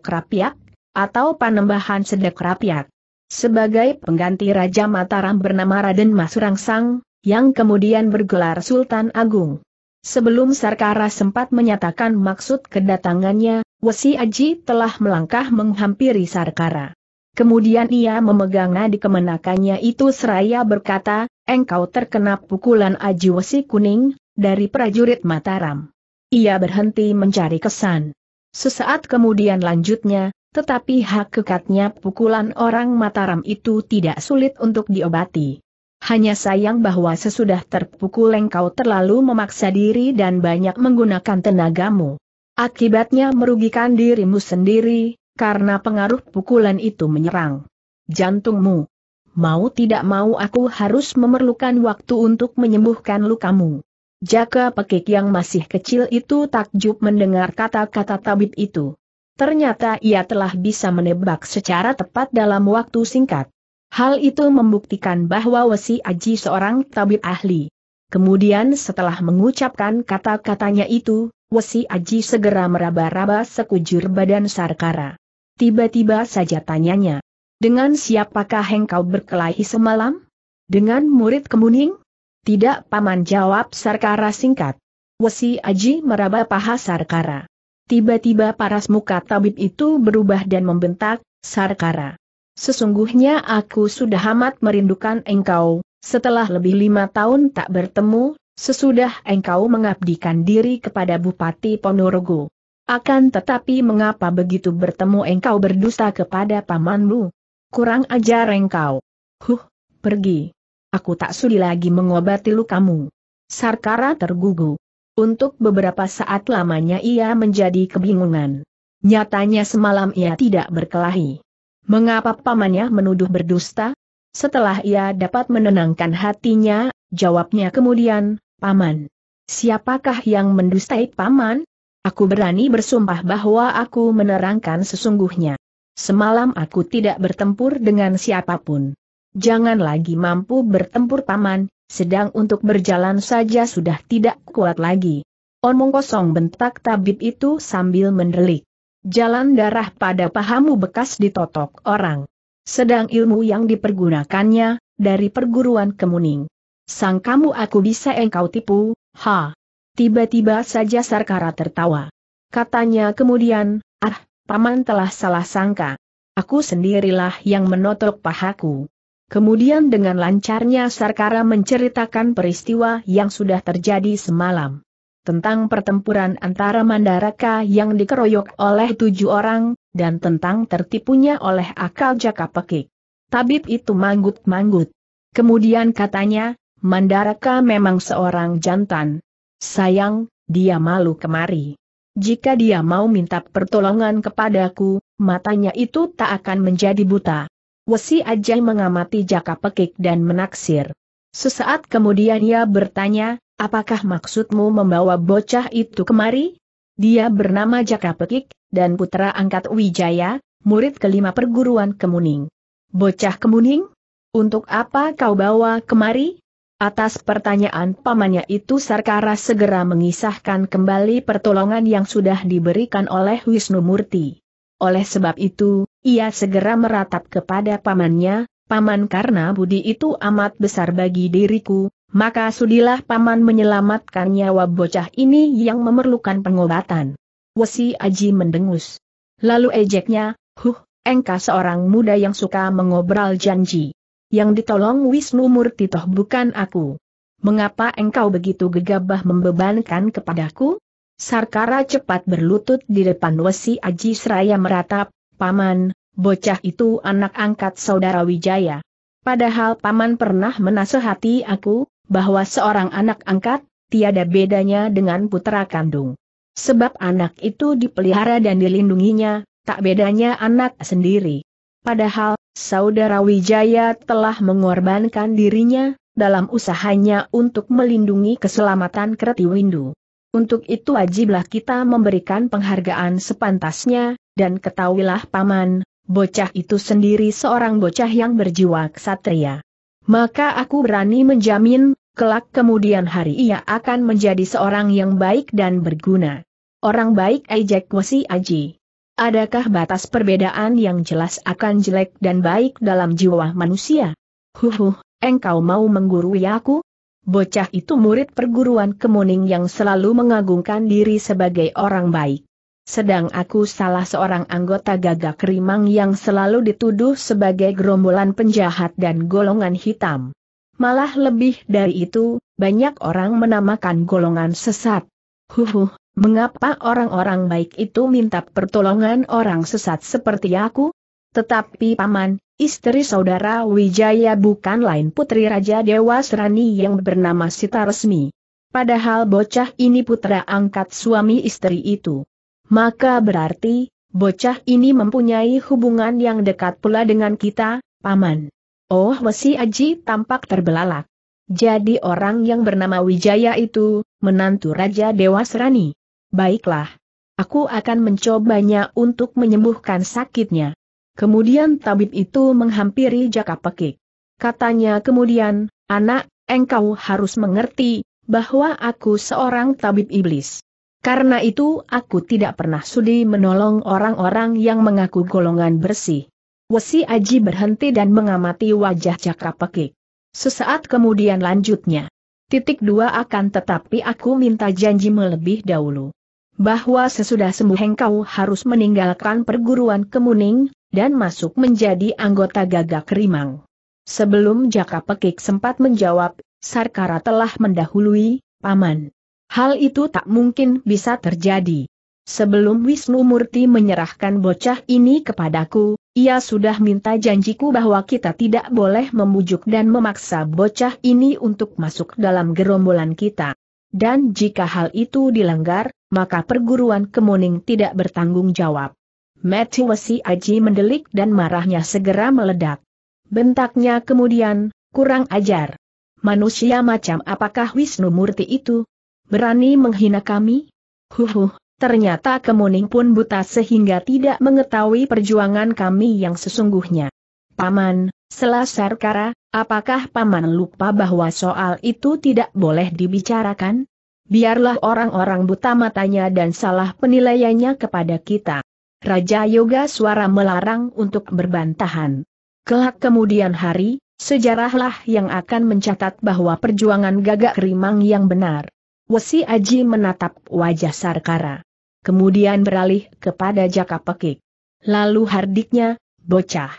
atau panembahan sedek rakyat. Sebagai pengganti Raja Mataram bernama Raden Masurangsang, yang kemudian bergelar Sultan Agung. Sebelum Sarkara sempat menyatakan maksud kedatangannya, Wesi Aji telah melangkah menghampiri Sarkara. Kemudian ia memegang nadi kemenakannya itu seraya berkata, engkau terkena pukulan Aji Wesi Kuning, dari prajurit Mataram. Ia berhenti mencari kesan. Sesaat kemudian lanjutnya, tetapi hak kekatnya pukulan orang Mataram itu tidak sulit untuk diobati. Hanya sayang bahwa sesudah terpukul engkau terlalu memaksa diri dan banyak menggunakan tenagamu. Akibatnya merugikan dirimu sendiri, karena pengaruh pukulan itu menyerang jantungmu. Mau tidak mau aku harus memerlukan waktu untuk menyembuhkan lukamu. Jaka pekik yang masih kecil itu takjub mendengar kata-kata tabib itu. Ternyata ia telah bisa menebak secara tepat dalam waktu singkat. Hal itu membuktikan bahwa Wesi Aji seorang tabib ahli. Kemudian setelah mengucapkan kata-katanya itu, Wesi Aji segera meraba-raba sekujur badan Sarkara. Tiba-tiba saja tanyanya. Dengan siapakah engkau berkelahi semalam? Dengan murid kemuning? Tidak paman jawab Sarkara singkat. Wesi Aji meraba paha Sarkara. Tiba-tiba paras muka tabib itu berubah dan membentak, Sarkara. Sesungguhnya aku sudah amat merindukan engkau, setelah lebih lima tahun tak bertemu, sesudah engkau mengabdikan diri kepada Bupati Ponorogo. Akan tetapi mengapa begitu bertemu engkau berdusta kepada pamanmu? Kurang ajar engkau. Huh, pergi. Aku tak sudi lagi mengobati lukamu. Sarkara tergugu. Untuk beberapa saat lamanya ia menjadi kebingungan. Nyatanya semalam ia tidak berkelahi. Mengapa pamannya menuduh berdusta? Setelah ia dapat menenangkan hatinya, jawabnya kemudian, Paman. Siapakah yang mendustai Paman? Aku berani bersumpah bahwa aku menerangkan sesungguhnya. Semalam aku tidak bertempur dengan siapapun. Jangan lagi mampu bertempur Paman, sedang untuk berjalan saja sudah tidak kuat lagi. Omong kosong bentak tabib itu sambil mendelik. Jalan darah pada pahamu bekas ditotok orang. Sedang ilmu yang dipergunakannya, dari perguruan kemuning. Sang kamu aku bisa engkau tipu, ha. Tiba-tiba saja Sarkara tertawa. Katanya kemudian, ah, paman telah salah sangka. Aku sendirilah yang menotok pahaku. Kemudian dengan lancarnya Sarkara menceritakan peristiwa yang sudah terjadi semalam. Tentang pertempuran antara Mandaraka yang dikeroyok oleh tujuh orang, dan tentang tertipunya oleh akal jaka pekik. Tabib itu manggut-manggut. Kemudian katanya, Mandaraka memang seorang jantan. Sayang, dia malu kemari. Jika dia mau minta pertolongan kepadaku, matanya itu tak akan menjadi buta. Wesi Ajay mengamati jaka pekik dan menaksir. Sesaat kemudian ia bertanya, apakah maksudmu membawa bocah itu kemari? Dia bernama Jaka Pekik, dan putra angkat Wijaya, murid kelima perguruan Kemuning. Bocah Kemuning? Untuk apa kau bawa kemari? Atas pertanyaan pamannya itu Sarkara segera mengisahkan kembali pertolongan yang sudah diberikan oleh Wisnu Murti. Oleh sebab itu, ia segera meratap kepada pamannya, Paman karena budi itu amat besar bagi diriku, maka sudilah Paman menyelamatkan nyawa bocah ini yang memerlukan pengobatan. Wesi Aji mendengus. Lalu ejeknya, huh, engkau seorang muda yang suka mengobral janji. Yang ditolong Wisnu Murti toh bukan aku. Mengapa engkau begitu gegabah membebankan kepadaku? Sarkara cepat berlutut di depan Wesi Aji seraya meratap, Paman, bocah itu anak angkat saudara Wijaya. Padahal Paman pernah menasehati aku, bahwa seorang anak angkat, tiada bedanya dengan putra kandung. Sebab anak itu dipelihara dan dilindunginya, tak bedanya anak sendiri. Padahal, saudara Wijaya telah mengorbankan dirinya, dalam usahanya untuk melindungi keselamatan kreti Windu. Untuk itu wajiblah kita memberikan penghargaan sepantasnya, dan ketahuilah paman, bocah itu sendiri seorang bocah yang berjiwa ksatria. Maka aku berani menjamin, kelak kemudian hari ia akan menjadi seorang yang baik dan berguna. Orang baik ejek wasi aji. Adakah batas perbedaan yang jelas akan jelek dan baik dalam jiwa manusia? Huhuh, engkau mau menggurui aku? Bocah itu murid perguruan kemuning yang selalu mengagungkan diri sebagai orang baik sedang aku salah seorang anggota gagak rimang yang selalu dituduh sebagai gerombolan penjahat dan golongan hitam. Malah lebih dari itu, banyak orang menamakan golongan sesat. Huhuh, mengapa orang-orang baik itu minta pertolongan orang sesat seperti aku? Tetapi paman, istri saudara Wijaya bukan lain putri Raja Dewa Serani yang bernama Sita Resmi. Padahal bocah ini putra angkat suami istri itu. Maka berarti, bocah ini mempunyai hubungan yang dekat pula dengan kita, Paman. Oh Wesi Aji tampak terbelalak. Jadi orang yang bernama Wijaya itu, menantu Raja Dewa Serani. Baiklah. Aku akan mencobanya untuk menyembuhkan sakitnya. Kemudian tabib itu menghampiri Jaka Pekik. Katanya kemudian, anak, engkau harus mengerti, bahwa aku seorang tabib iblis. Karena itu aku tidak pernah sudi menolong orang-orang yang mengaku golongan bersih. Wesi Aji berhenti dan mengamati wajah Cakra Pekik. Sesaat kemudian lanjutnya. Titik dua akan tetapi aku minta janji melebih dahulu. Bahwa sesudah sembuh engkau harus meninggalkan perguruan kemuning, dan masuk menjadi anggota gagak rimang. Sebelum Jaka Pekik sempat menjawab, Sarkara telah mendahului, Paman. Hal itu tak mungkin bisa terjadi. Sebelum Wisnu Murti menyerahkan bocah ini kepadaku, ia sudah minta janjiku bahwa kita tidak boleh membujuk dan memaksa bocah ini untuk masuk dalam gerombolan kita. Dan jika hal itu dilanggar, maka perguruan kemuning tidak bertanggung jawab. Metiwesi Aji mendelik dan marahnya segera meledak. Bentaknya kemudian, kurang ajar. Manusia macam apakah Wisnu Murti itu, Berani menghina kami? Huhuh, ternyata Kemuning pun buta sehingga tidak mengetahui perjuangan kami yang sesungguhnya. Paman, selasar kara, apakah Paman lupa bahwa soal itu tidak boleh dibicarakan? Biarlah orang-orang buta matanya dan salah penilaiannya kepada kita. Raja Yoga suara melarang untuk berbantahan. Kelak kemudian hari, sejarahlah yang akan mencatat bahwa perjuangan gagak rimang yang benar Wesi Aji menatap wajah Sarkara. Kemudian beralih kepada Jaka Pekik. Lalu hardiknya, bocah.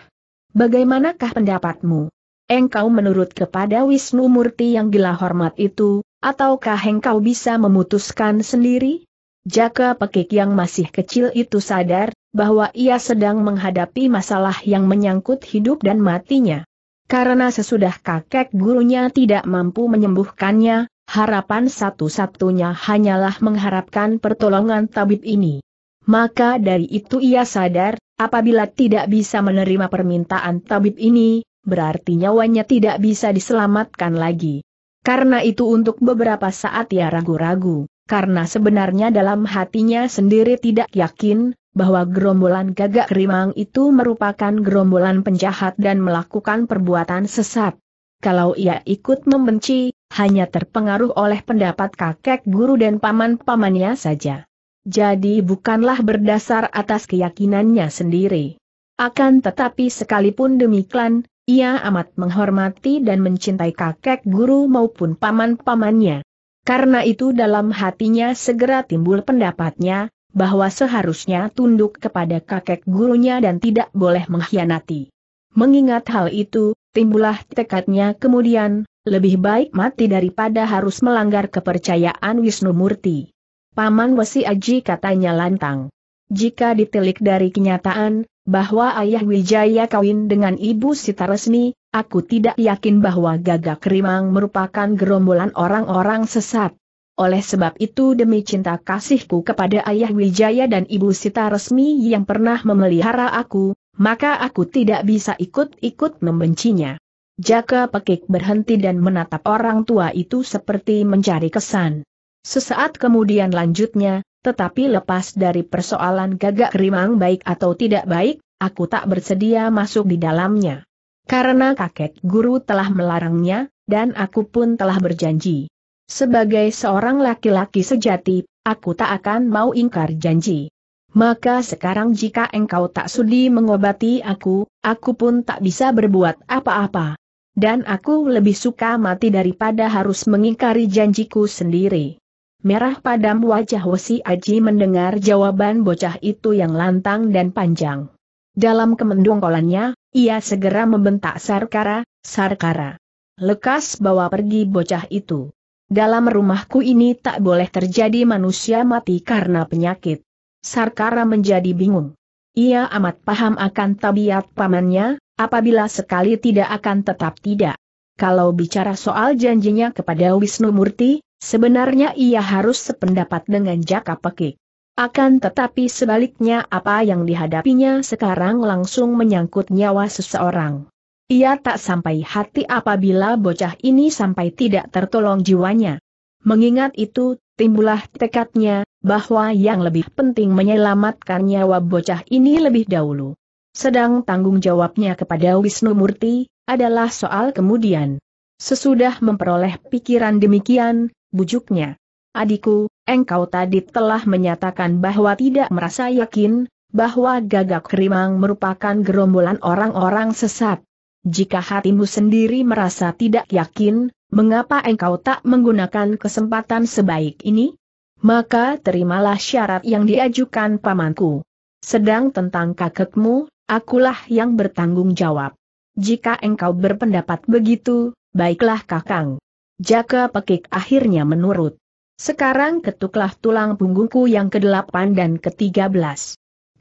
Bagaimanakah pendapatmu? Engkau menurut kepada Wisnu Murti yang gila hormat itu, ataukah engkau bisa memutuskan sendiri? Jaka Pekik yang masih kecil itu sadar, bahwa ia sedang menghadapi masalah yang menyangkut hidup dan matinya. Karena sesudah kakek gurunya tidak mampu menyembuhkannya, harapan satu-satunya hanyalah mengharapkan pertolongan tabib ini. Maka dari itu ia sadar, apabila tidak bisa menerima permintaan tabib ini, berarti nyawanya tidak bisa diselamatkan lagi. Karena itu untuk beberapa saat ia ragu-ragu, karena sebenarnya dalam hatinya sendiri tidak yakin, bahwa gerombolan gagak rimang itu merupakan gerombolan penjahat dan melakukan perbuatan sesat. Kalau ia ikut membenci, hanya terpengaruh oleh pendapat kakek guru dan paman-pamannya saja. Jadi bukanlah berdasar atas keyakinannya sendiri. Akan tetapi sekalipun demikian, ia amat menghormati dan mencintai kakek guru maupun paman-pamannya. Karena itu dalam hatinya segera timbul pendapatnya, bahwa seharusnya tunduk kepada kakek gurunya dan tidak boleh mengkhianati. Mengingat hal itu, timbullah tekadnya kemudian, lebih baik mati daripada harus melanggar kepercayaan Wisnu Murti. Paman Wesi Aji katanya lantang. Jika ditelik dari kenyataan, bahwa ayah Wijaya kawin dengan ibu Resmi, aku tidak yakin bahwa Gagak Rimang merupakan gerombolan orang-orang sesat. Oleh sebab itu demi cinta kasihku kepada ayah Wijaya dan ibu Resmi yang pernah memelihara aku, maka aku tidak bisa ikut-ikut membencinya. Jaka Pekik berhenti dan menatap orang tua itu seperti mencari kesan. Sesaat kemudian lanjutnya, tetapi lepas dari persoalan gagak rimang baik atau tidak baik, aku tak bersedia masuk di dalamnya. Karena kakek guru telah melarangnya, dan aku pun telah berjanji. Sebagai seorang laki-laki sejati, aku tak akan mau ingkar janji. Maka sekarang jika engkau tak sudi mengobati aku, aku pun tak bisa berbuat apa-apa dan aku lebih suka mati daripada harus mengingkari janjiku sendiri. Merah padam wajah Wesi Aji mendengar jawaban bocah itu yang lantang dan panjang. Dalam kemendungkolannya, ia segera membentak Sarkara, Sarkara. Lekas bawa pergi bocah itu. Dalam rumahku ini tak boleh terjadi manusia mati karena penyakit. Sarkara menjadi bingung. Ia amat paham akan tabiat pamannya, apabila sekali tidak akan tetap tidak. Kalau bicara soal janjinya kepada Wisnu Murti, sebenarnya ia harus sependapat dengan Jaka Pekik. Akan tetapi sebaliknya apa yang dihadapinya sekarang langsung menyangkut nyawa seseorang. Ia tak sampai hati apabila bocah ini sampai tidak tertolong jiwanya. Mengingat itu, timbullah tekadnya, bahwa yang lebih penting menyelamatkan nyawa bocah ini lebih dahulu. Sedang tanggung jawabnya kepada Wisnu Murti, adalah soal kemudian. Sesudah memperoleh pikiran demikian, bujuknya. Adikku, engkau tadi telah menyatakan bahwa tidak merasa yakin, bahwa gagak kerimang merupakan gerombolan orang-orang sesat. Jika hatimu sendiri merasa tidak yakin, mengapa engkau tak menggunakan kesempatan sebaik ini? Maka terimalah syarat yang diajukan pamanku. Sedang tentang kakekmu, Akulah yang bertanggung jawab. Jika engkau berpendapat begitu, baiklah kakang. Jaka pekik akhirnya menurut. Sekarang ketuklah tulang punggungku yang ke-8 dan ke-13.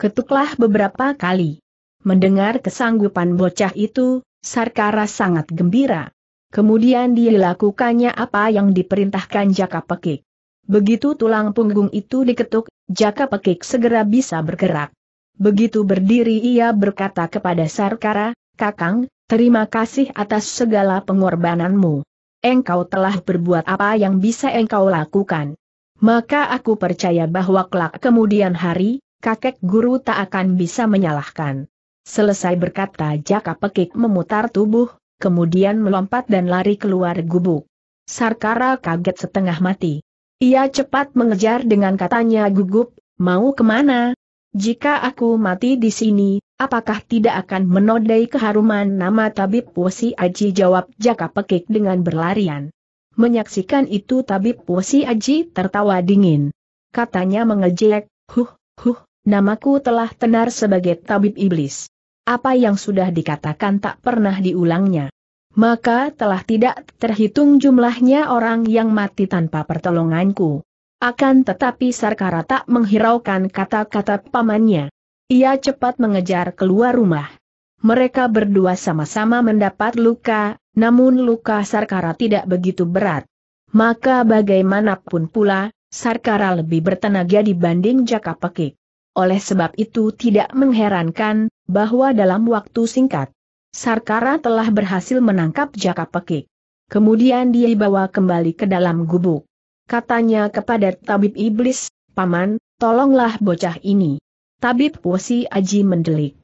Ketuklah beberapa kali. Mendengar kesanggupan bocah itu, Sarkara sangat gembira. Kemudian dilakukannya apa yang diperintahkan Jaka Pekik. Begitu tulang punggung itu diketuk, Jaka Pekik segera bisa bergerak. Begitu berdiri ia berkata kepada Sarkara, Kakang, terima kasih atas segala pengorbananmu. Engkau telah berbuat apa yang bisa engkau lakukan. Maka aku percaya bahwa kelak kemudian hari, kakek guru tak akan bisa menyalahkan. Selesai berkata Jaka Pekik memutar tubuh, kemudian melompat dan lari keluar gubuk. Sarkara kaget setengah mati. Ia cepat mengejar dengan katanya gugup, mau kemana, jika aku mati di sini, apakah tidak akan menodai keharuman nama Tabib Wosi Aji jawab Jaka Pekik dengan berlarian. Menyaksikan itu Tabib Wosi Aji tertawa dingin. Katanya mengejek, huh, huh, namaku telah tenar sebagai Tabib Iblis. Apa yang sudah dikatakan tak pernah diulangnya. Maka telah tidak terhitung jumlahnya orang yang mati tanpa pertolonganku. Akan tetapi Sarkara tak menghiraukan kata-kata pamannya. Ia cepat mengejar keluar rumah. Mereka berdua sama-sama mendapat luka, namun luka Sarkara tidak begitu berat. Maka bagaimanapun pula, Sarkara lebih bertenaga dibanding Jaka Pekik. Oleh sebab itu tidak mengherankan, bahwa dalam waktu singkat, Sarkara telah berhasil menangkap Jaka Pekik. Kemudian dia dibawa kembali ke dalam gubuk. Katanya kepada tabib iblis, Paman, tolonglah bocah ini. Tabib Wosi Aji mendelik.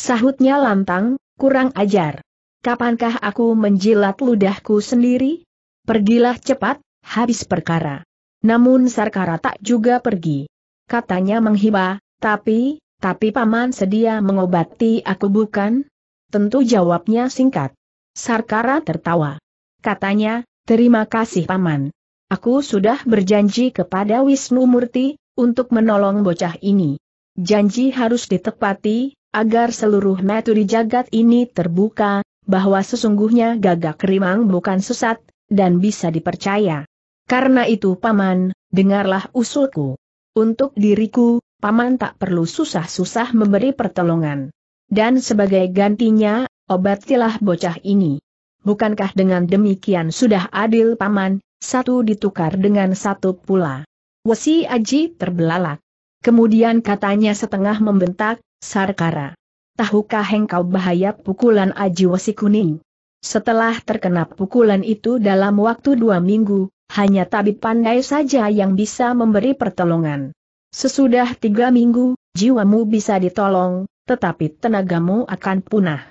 Sahutnya lantang, kurang ajar. Kapankah aku menjilat ludahku sendiri? Pergilah cepat, habis perkara. Namun Sarkara tak juga pergi. Katanya menghibah, tapi, tapi paman sedia mengobati aku bukan? Tentu jawabnya singkat. Sarkara tertawa. Katanya, terima kasih paman. Aku sudah berjanji kepada Wisnu Murti, untuk menolong bocah ini. Janji harus ditepati, agar seluruh metu di jagat ini terbuka, bahwa sesungguhnya gagak rimang bukan sesat, dan bisa dipercaya. Karena itu paman, dengarlah usulku. Untuk diriku, paman tak perlu susah-susah memberi pertolongan. Dan sebagai gantinya, obatilah bocah ini. Bukankah dengan demikian sudah adil paman, satu ditukar dengan satu pula. Wesi Aji terbelalak. Kemudian katanya setengah membentak, Sarkara. Tahukah engkau bahaya pukulan Aji Wesi Kuning? Setelah terkena pukulan itu dalam waktu dua minggu, hanya tabib pandai saja yang bisa memberi pertolongan. Sesudah tiga minggu, jiwamu bisa ditolong, tetapi tenagamu akan punah.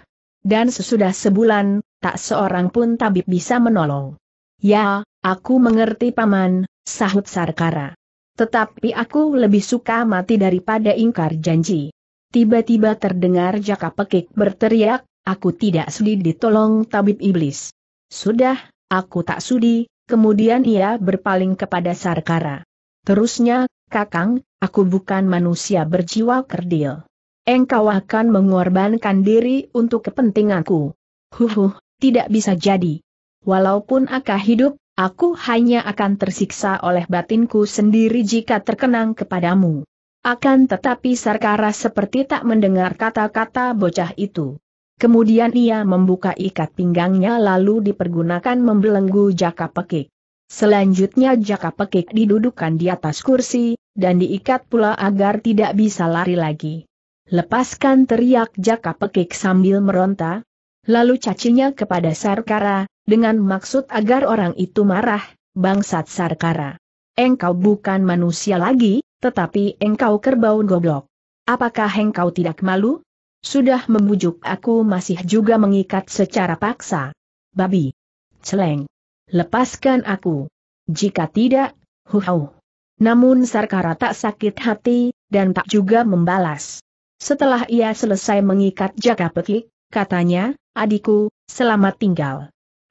Dan sesudah sebulan, tak seorang pun tabib bisa menolong. Ya, Aku mengerti paman, sahut Sarkara. Tetapi aku lebih suka mati daripada ingkar janji. Tiba-tiba terdengar Jaka Pekik berteriak, aku tidak sudi ditolong tabib iblis. Sudah, aku tak sudi, kemudian ia berpaling kepada Sarkara. Terusnya, Kakang, aku bukan manusia berjiwa kerdil. Engkau akan mengorbankan diri untuk kepentinganku. Huhuh, tidak bisa jadi. Walaupun aku hidup, Aku hanya akan tersiksa oleh batinku sendiri jika terkenang kepadamu. Akan tetapi Sarkara seperti tak mendengar kata-kata bocah itu. Kemudian ia membuka ikat pinggangnya lalu dipergunakan membelenggu jaka pekik. Selanjutnya jaka pekik didudukan di atas kursi, dan diikat pula agar tidak bisa lari lagi. Lepaskan teriak jaka pekik sambil meronta, lalu cacinya kepada Sarkara, dengan maksud agar orang itu marah, bangsat Sarkara. Engkau bukan manusia lagi, tetapi engkau kerbau goblok. Apakah engkau tidak malu? Sudah membujuk aku masih juga mengikat secara paksa. Babi. Celeng. Lepaskan aku. Jika tidak, huhau. Namun Sarkara tak sakit hati, dan tak juga membalas. Setelah ia selesai mengikat jaka pekik, katanya, adikku, selamat tinggal.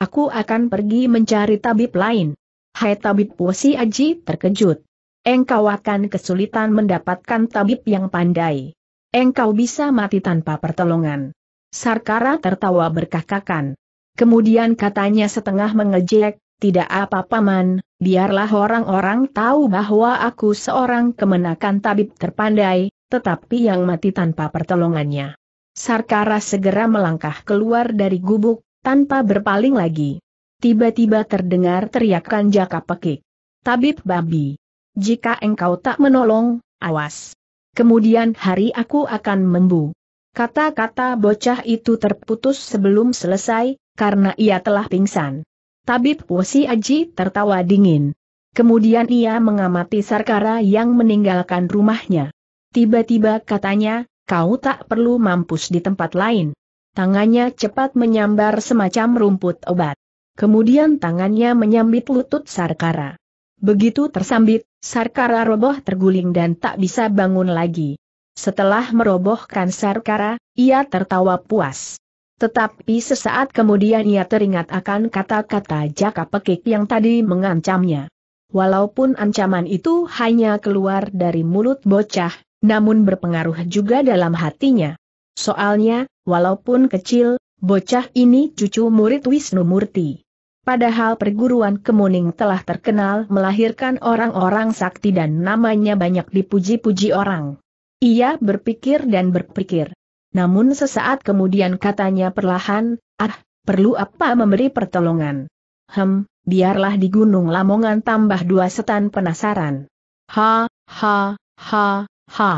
Aku akan pergi mencari tabib lain. Hai tabib Pusi Aji terkejut. Engkau akan kesulitan mendapatkan tabib yang pandai. Engkau bisa mati tanpa pertolongan. Sarkara tertawa berkakakan. Kemudian katanya setengah mengejek, tidak apa paman, biarlah orang-orang tahu bahwa aku seorang kemenakan tabib terpandai, tetapi yang mati tanpa pertolongannya. Sarkara segera melangkah keluar dari gubuk, tanpa berpaling lagi. Tiba-tiba terdengar teriakan jaka pekik. Tabib babi. Jika engkau tak menolong, awas. Kemudian hari aku akan membu. Kata-kata bocah itu terputus sebelum selesai, karena ia telah pingsan. Tabib Wosi Aji tertawa dingin. Kemudian ia mengamati Sarkara yang meninggalkan rumahnya. Tiba-tiba katanya, kau tak perlu mampus di tempat lain. Tangannya cepat menyambar semacam rumput obat. Kemudian tangannya menyambit lutut Sarkara. Begitu tersambit, Sarkara roboh terguling dan tak bisa bangun lagi. Setelah merobohkan Sarkara, ia tertawa puas. Tetapi sesaat kemudian ia teringat akan kata-kata jaka pekik yang tadi mengancamnya. Walaupun ancaman itu hanya keluar dari mulut bocah, namun berpengaruh juga dalam hatinya. Soalnya, walaupun kecil, bocah ini cucu murid Wisnu Murti. Padahal perguruan Kemuning telah terkenal melahirkan orang-orang sakti dan namanya banyak dipuji-puji orang. Ia berpikir dan berpikir. Namun sesaat kemudian katanya perlahan, ah, perlu apa memberi pertolongan? Hem, biarlah di Gunung Lamongan tambah dua setan penasaran. Ha, ha, ha, ha.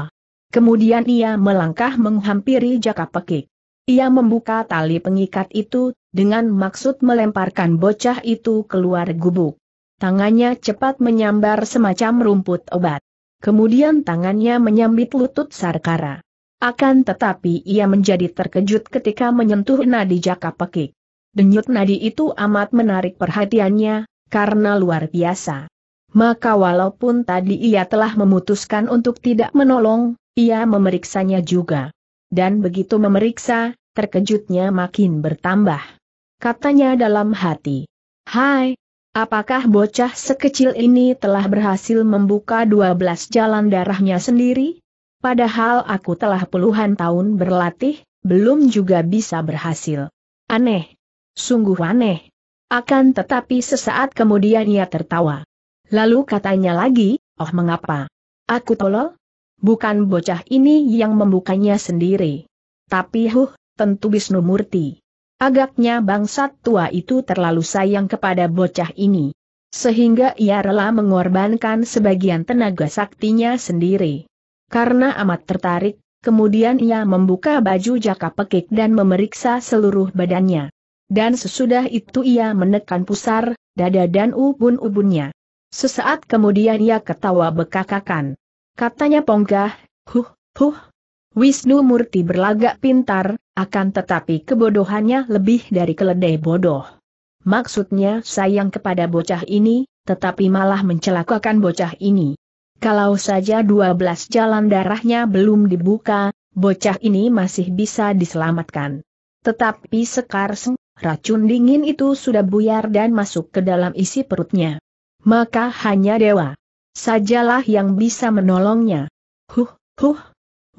Kemudian ia melangkah menghampiri jaka pekik. Ia membuka tali pengikat itu, dengan maksud melemparkan bocah itu keluar gubuk. Tangannya cepat menyambar semacam rumput obat. Kemudian tangannya menyambit lutut Sarkara. Akan tetapi ia menjadi terkejut ketika menyentuh nadi jaka pekik. Denyut nadi itu amat menarik perhatiannya, karena luar biasa. Maka walaupun tadi ia telah memutuskan untuk tidak menolong, ia memeriksanya juga. Dan begitu memeriksa, terkejutnya makin bertambah. Katanya dalam hati. Hai, apakah bocah sekecil ini telah berhasil membuka 12 jalan darahnya sendiri? Padahal aku telah puluhan tahun berlatih, belum juga bisa berhasil. Aneh. Sungguh aneh. Akan tetapi sesaat kemudian ia tertawa. Lalu katanya lagi, oh mengapa? Aku tolol? bukan bocah ini yang membukanya sendiri. Tapi huh, tentu Bisnu Murti. Agaknya bangsat tua itu terlalu sayang kepada bocah ini. Sehingga ia rela mengorbankan sebagian tenaga saktinya sendiri. Karena amat tertarik, kemudian ia membuka baju jaka pekik dan memeriksa seluruh badannya. Dan sesudah itu ia menekan pusar, dada dan ubun-ubunnya. Sesaat kemudian ia ketawa bekakakan. Katanya Ponggah, huh, huh. Wisnu Murti berlagak pintar, akan tetapi kebodohannya lebih dari keledai bodoh. Maksudnya sayang kepada bocah ini, tetapi malah mencelakakan bocah ini. Kalau saja 12 jalan darahnya belum dibuka, bocah ini masih bisa diselamatkan. Tetapi sekarang, racun dingin itu sudah buyar dan masuk ke dalam isi perutnya. Maka hanya dewa sajalah yang bisa menolongnya. Huh, huh.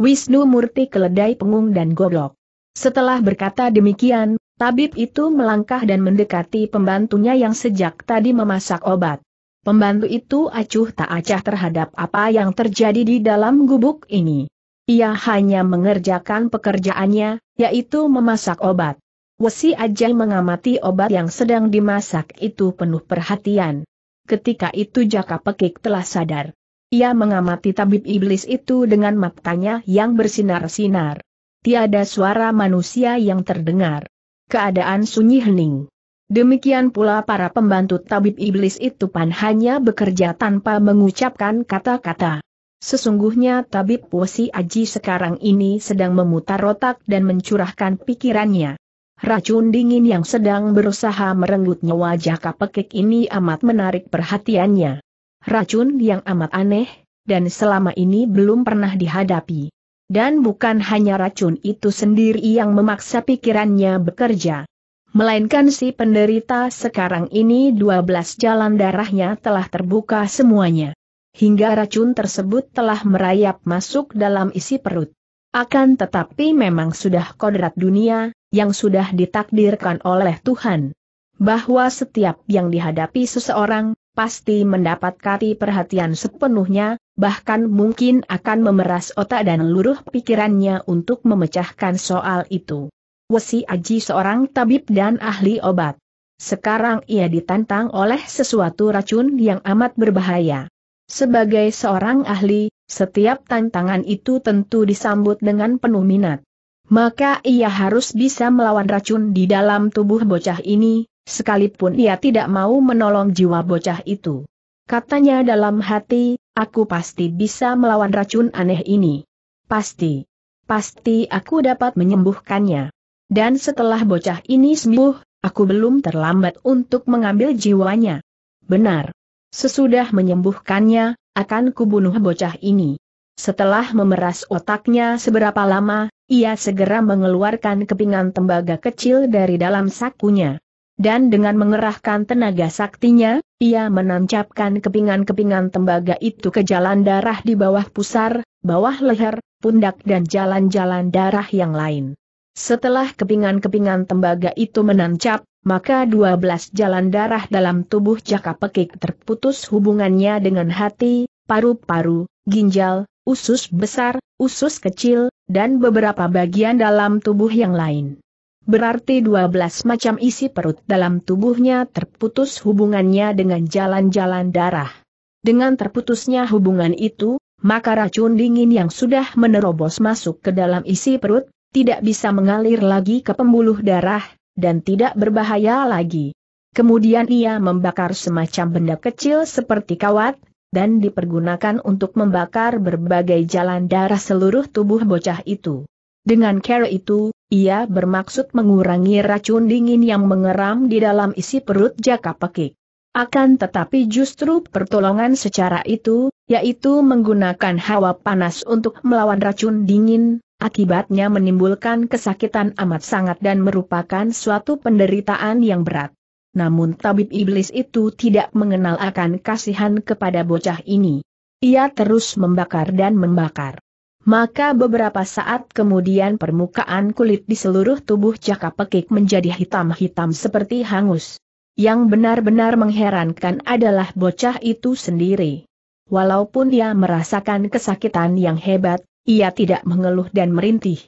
Wisnu Murti keledai pengung dan goblok. Setelah berkata demikian, tabib itu melangkah dan mendekati pembantunya yang sejak tadi memasak obat. Pembantu itu acuh tak acah terhadap apa yang terjadi di dalam gubuk ini. Ia hanya mengerjakan pekerjaannya, yaitu memasak obat. Wesi Ajay mengamati obat yang sedang dimasak itu penuh perhatian ketika itu Jaka Pekik telah sadar. Ia mengamati tabib iblis itu dengan matanya yang bersinar-sinar. Tiada suara manusia yang terdengar. Keadaan sunyi hening. Demikian pula para pembantu tabib iblis itu pan hanya bekerja tanpa mengucapkan kata-kata. Sesungguhnya tabib Wosi Aji sekarang ini sedang memutar otak dan mencurahkan pikirannya. Racun dingin yang sedang berusaha merenggut nyawa jaka pekik ini amat menarik perhatiannya. Racun yang amat aneh, dan selama ini belum pernah dihadapi. Dan bukan hanya racun itu sendiri yang memaksa pikirannya bekerja. Melainkan si penderita sekarang ini 12 jalan darahnya telah terbuka semuanya. Hingga racun tersebut telah merayap masuk dalam isi perut. Akan tetapi memang sudah kodrat dunia, yang sudah ditakdirkan oleh Tuhan. Bahwa setiap yang dihadapi seseorang, pasti mendapat kati perhatian sepenuhnya, bahkan mungkin akan memeras otak dan luruh pikirannya untuk memecahkan soal itu. Wesi Aji seorang tabib dan ahli obat. Sekarang ia ditantang oleh sesuatu racun yang amat berbahaya. Sebagai seorang ahli, setiap tantangan itu tentu disambut dengan penuh minat maka ia harus bisa melawan racun di dalam tubuh bocah ini, sekalipun ia tidak mau menolong jiwa bocah itu. Katanya dalam hati, aku pasti bisa melawan racun aneh ini. Pasti. Pasti aku dapat menyembuhkannya. Dan setelah bocah ini sembuh, aku belum terlambat untuk mengambil jiwanya. Benar. Sesudah menyembuhkannya, akan kubunuh bocah ini. Setelah memeras otaknya seberapa lama, ia segera mengeluarkan kepingan tembaga kecil dari dalam sakunya. Dan dengan mengerahkan tenaga saktinya, ia menancapkan kepingan-kepingan tembaga itu ke jalan darah di bawah pusar, bawah leher, pundak dan jalan-jalan darah yang lain. Setelah kepingan-kepingan tembaga itu menancap, maka 12 jalan darah dalam tubuh jaka pekik terputus hubungannya dengan hati, paru-paru, ginjal, usus besar, usus kecil, dan beberapa bagian dalam tubuh yang lain. Berarti 12 macam isi perut dalam tubuhnya terputus hubungannya dengan jalan-jalan darah. Dengan terputusnya hubungan itu, maka racun dingin yang sudah menerobos masuk ke dalam isi perut, tidak bisa mengalir lagi ke pembuluh darah, dan tidak berbahaya lagi. Kemudian ia membakar semacam benda kecil seperti kawat, dan dipergunakan untuk membakar berbagai jalan darah seluruh tubuh bocah itu. Dengan cara itu, ia bermaksud mengurangi racun dingin yang mengeram di dalam isi perut jaka pekik. Akan tetapi justru pertolongan secara itu, yaitu menggunakan hawa panas untuk melawan racun dingin, akibatnya menimbulkan kesakitan amat sangat dan merupakan suatu penderitaan yang berat namun tabib iblis itu tidak mengenal akan kasihan kepada bocah ini. Ia terus membakar dan membakar. Maka beberapa saat kemudian permukaan kulit di seluruh tubuh Jaka Pekik menjadi hitam-hitam seperti hangus. Yang benar-benar mengherankan adalah bocah itu sendiri. Walaupun ia merasakan kesakitan yang hebat, ia tidak mengeluh dan merintih.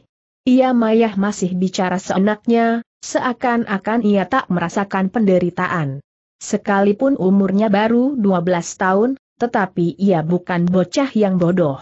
Ia mayah masih bicara seenaknya, Seakan-akan ia tak merasakan penderitaan. Sekalipun umurnya baru 12 tahun, tetapi ia bukan bocah yang bodoh.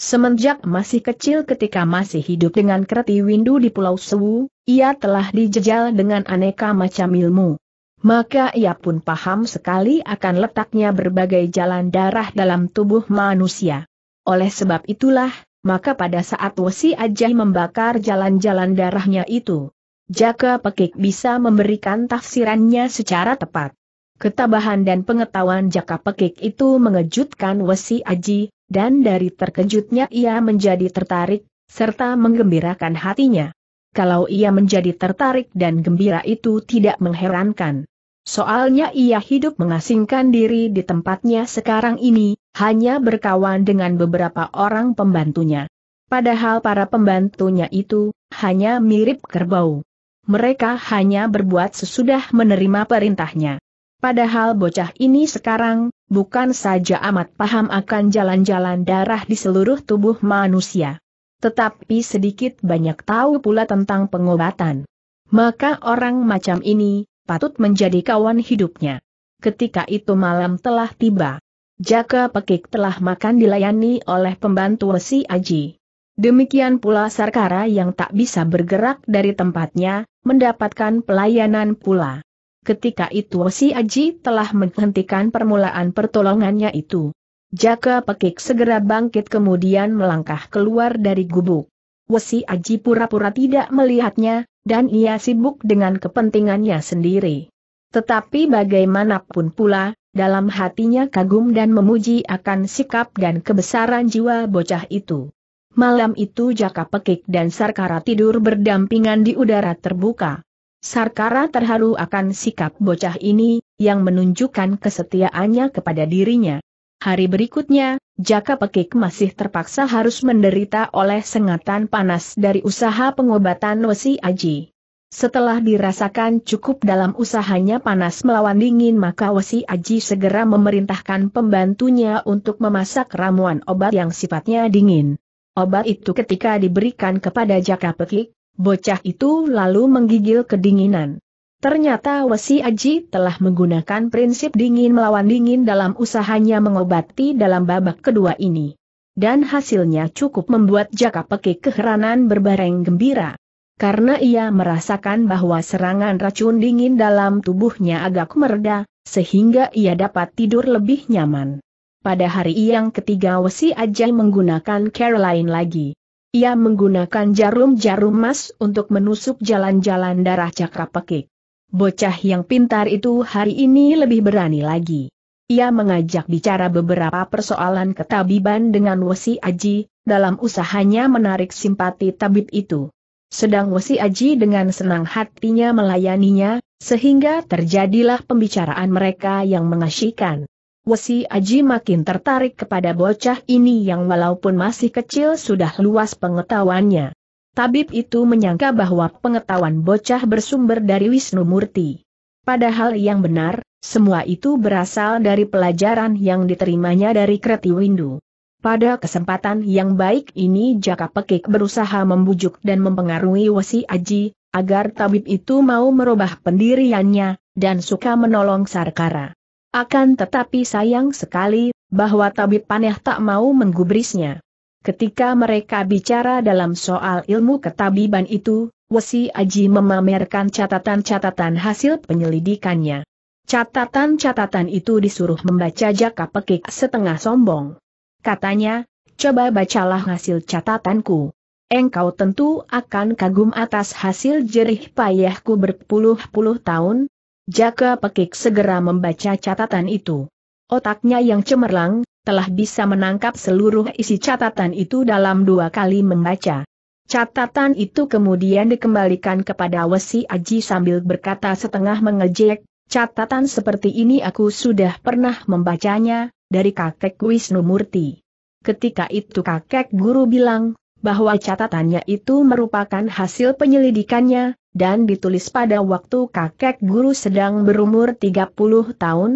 Semenjak masih kecil ketika masih hidup dengan kereti Windu di Pulau Sewu, ia telah dijejal dengan aneka macam ilmu. Maka ia pun paham sekali akan letaknya berbagai jalan darah dalam tubuh manusia. Oleh sebab itulah, maka pada saat wesi Ajai membakar jalan-jalan darahnya itu, Jaka Pekik bisa memberikan tafsirannya secara tepat. Ketabahan dan pengetahuan Jaka Pekik itu mengejutkan Wesi Aji, dan dari terkejutnya ia menjadi tertarik, serta menggembirakan hatinya. Kalau ia menjadi tertarik dan gembira itu tidak mengherankan. Soalnya ia hidup mengasingkan diri di tempatnya sekarang ini, hanya berkawan dengan beberapa orang pembantunya. Padahal para pembantunya itu, hanya mirip kerbau mereka hanya berbuat sesudah menerima perintahnya. Padahal bocah ini sekarang, bukan saja amat paham akan jalan-jalan darah di seluruh tubuh manusia. Tetapi sedikit banyak tahu pula tentang pengobatan. Maka orang macam ini, patut menjadi kawan hidupnya. Ketika itu malam telah tiba. Jaka Pekik telah makan dilayani oleh pembantu si Aji. Demikian pula Sarkara yang tak bisa bergerak dari tempatnya, mendapatkan pelayanan pula. Ketika itu si Aji telah menghentikan permulaan pertolongannya itu. Jaka Pekik segera bangkit kemudian melangkah keluar dari gubuk. Wesi Aji pura-pura tidak melihatnya, dan ia sibuk dengan kepentingannya sendiri. Tetapi bagaimanapun pula, dalam hatinya kagum dan memuji akan sikap dan kebesaran jiwa bocah itu. Malam itu Jaka Pekik dan Sarkara tidur berdampingan di udara terbuka. Sarkara terharu akan sikap bocah ini, yang menunjukkan kesetiaannya kepada dirinya. Hari berikutnya, Jaka Pekik masih terpaksa harus menderita oleh sengatan panas dari usaha pengobatan Wesi Aji. Setelah dirasakan cukup dalam usahanya panas melawan dingin maka Wesi Aji segera memerintahkan pembantunya untuk memasak ramuan obat yang sifatnya dingin. Obat itu ketika diberikan kepada Jaka Pekik, bocah itu lalu menggigil kedinginan. Ternyata Wesi Aji telah menggunakan prinsip dingin melawan dingin dalam usahanya mengobati dalam babak kedua ini. Dan hasilnya cukup membuat Jaka Pekik keheranan berbareng gembira. Karena ia merasakan bahwa serangan racun dingin dalam tubuhnya agak mereda, sehingga ia dapat tidur lebih nyaman. Pada hari yang ketiga Wesi Ajay menggunakan Caroline lagi. Ia menggunakan jarum-jarum emas untuk menusuk jalan-jalan darah cakrapekik. Bocah yang pintar itu hari ini lebih berani lagi. Ia mengajak bicara beberapa persoalan ketabiban dengan Wesi Aji, dalam usahanya menarik simpati tabib itu. Sedang Wesi Aji dengan senang hatinya melayaninya, sehingga terjadilah pembicaraan mereka yang mengasyikan. Wesi Aji makin tertarik kepada bocah ini yang walaupun masih kecil sudah luas pengetahuannya. Tabib itu menyangka bahwa pengetahuan bocah bersumber dari Wisnu Murti. Padahal yang benar, semua itu berasal dari pelajaran yang diterimanya dari Kreti Windu. Pada kesempatan yang baik ini Jaka Pekik berusaha membujuk dan mempengaruhi Wesi Aji, agar tabib itu mau merubah pendiriannya, dan suka menolong Sarkara. Akan tetapi sayang sekali, bahwa tabib paneh tak mau menggubrisnya. Ketika mereka bicara dalam soal ilmu ketabiban itu, Wesi Aji memamerkan catatan-catatan hasil penyelidikannya. Catatan-catatan itu disuruh membaca jaka pekik setengah sombong. Katanya, coba bacalah hasil catatanku. Engkau tentu akan kagum atas hasil jerih payahku berpuluh-puluh tahun, Jaka Pekik segera membaca catatan itu. Otaknya yang cemerlang, telah bisa menangkap seluruh isi catatan itu dalam dua kali membaca. Catatan itu kemudian dikembalikan kepada Wesi Aji sambil berkata setengah mengejek, catatan seperti ini aku sudah pernah membacanya, dari kakek Wisnu Murti. Ketika itu kakek guru bilang, bahwa catatannya itu merupakan hasil penyelidikannya, dan ditulis pada waktu kakek guru sedang berumur 30 tahun,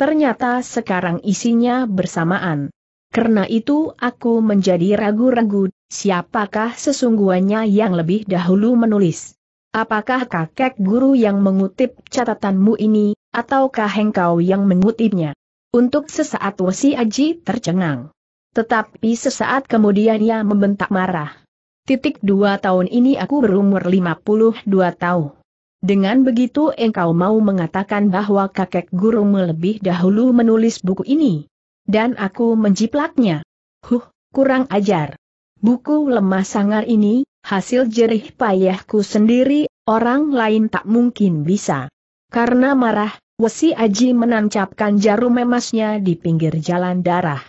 ternyata sekarang isinya bersamaan. Karena itu aku menjadi ragu-ragu, siapakah sesungguhnya yang lebih dahulu menulis? Apakah kakek guru yang mengutip catatanmu ini, ataukah engkau yang mengutipnya? Untuk sesaat Wasi Aji tercengang. Tetapi sesaat kemudian ia membentak marah. Titik dua tahun ini aku berumur 52 tahun. Dengan begitu engkau mau mengatakan bahwa kakek guru melebih dahulu menulis buku ini. Dan aku menjiplaknya. Huh, kurang ajar. Buku lemah sangar ini, hasil jerih payahku sendiri, orang lain tak mungkin bisa. Karena marah, Wesi Aji menancapkan jarum emasnya di pinggir jalan darah.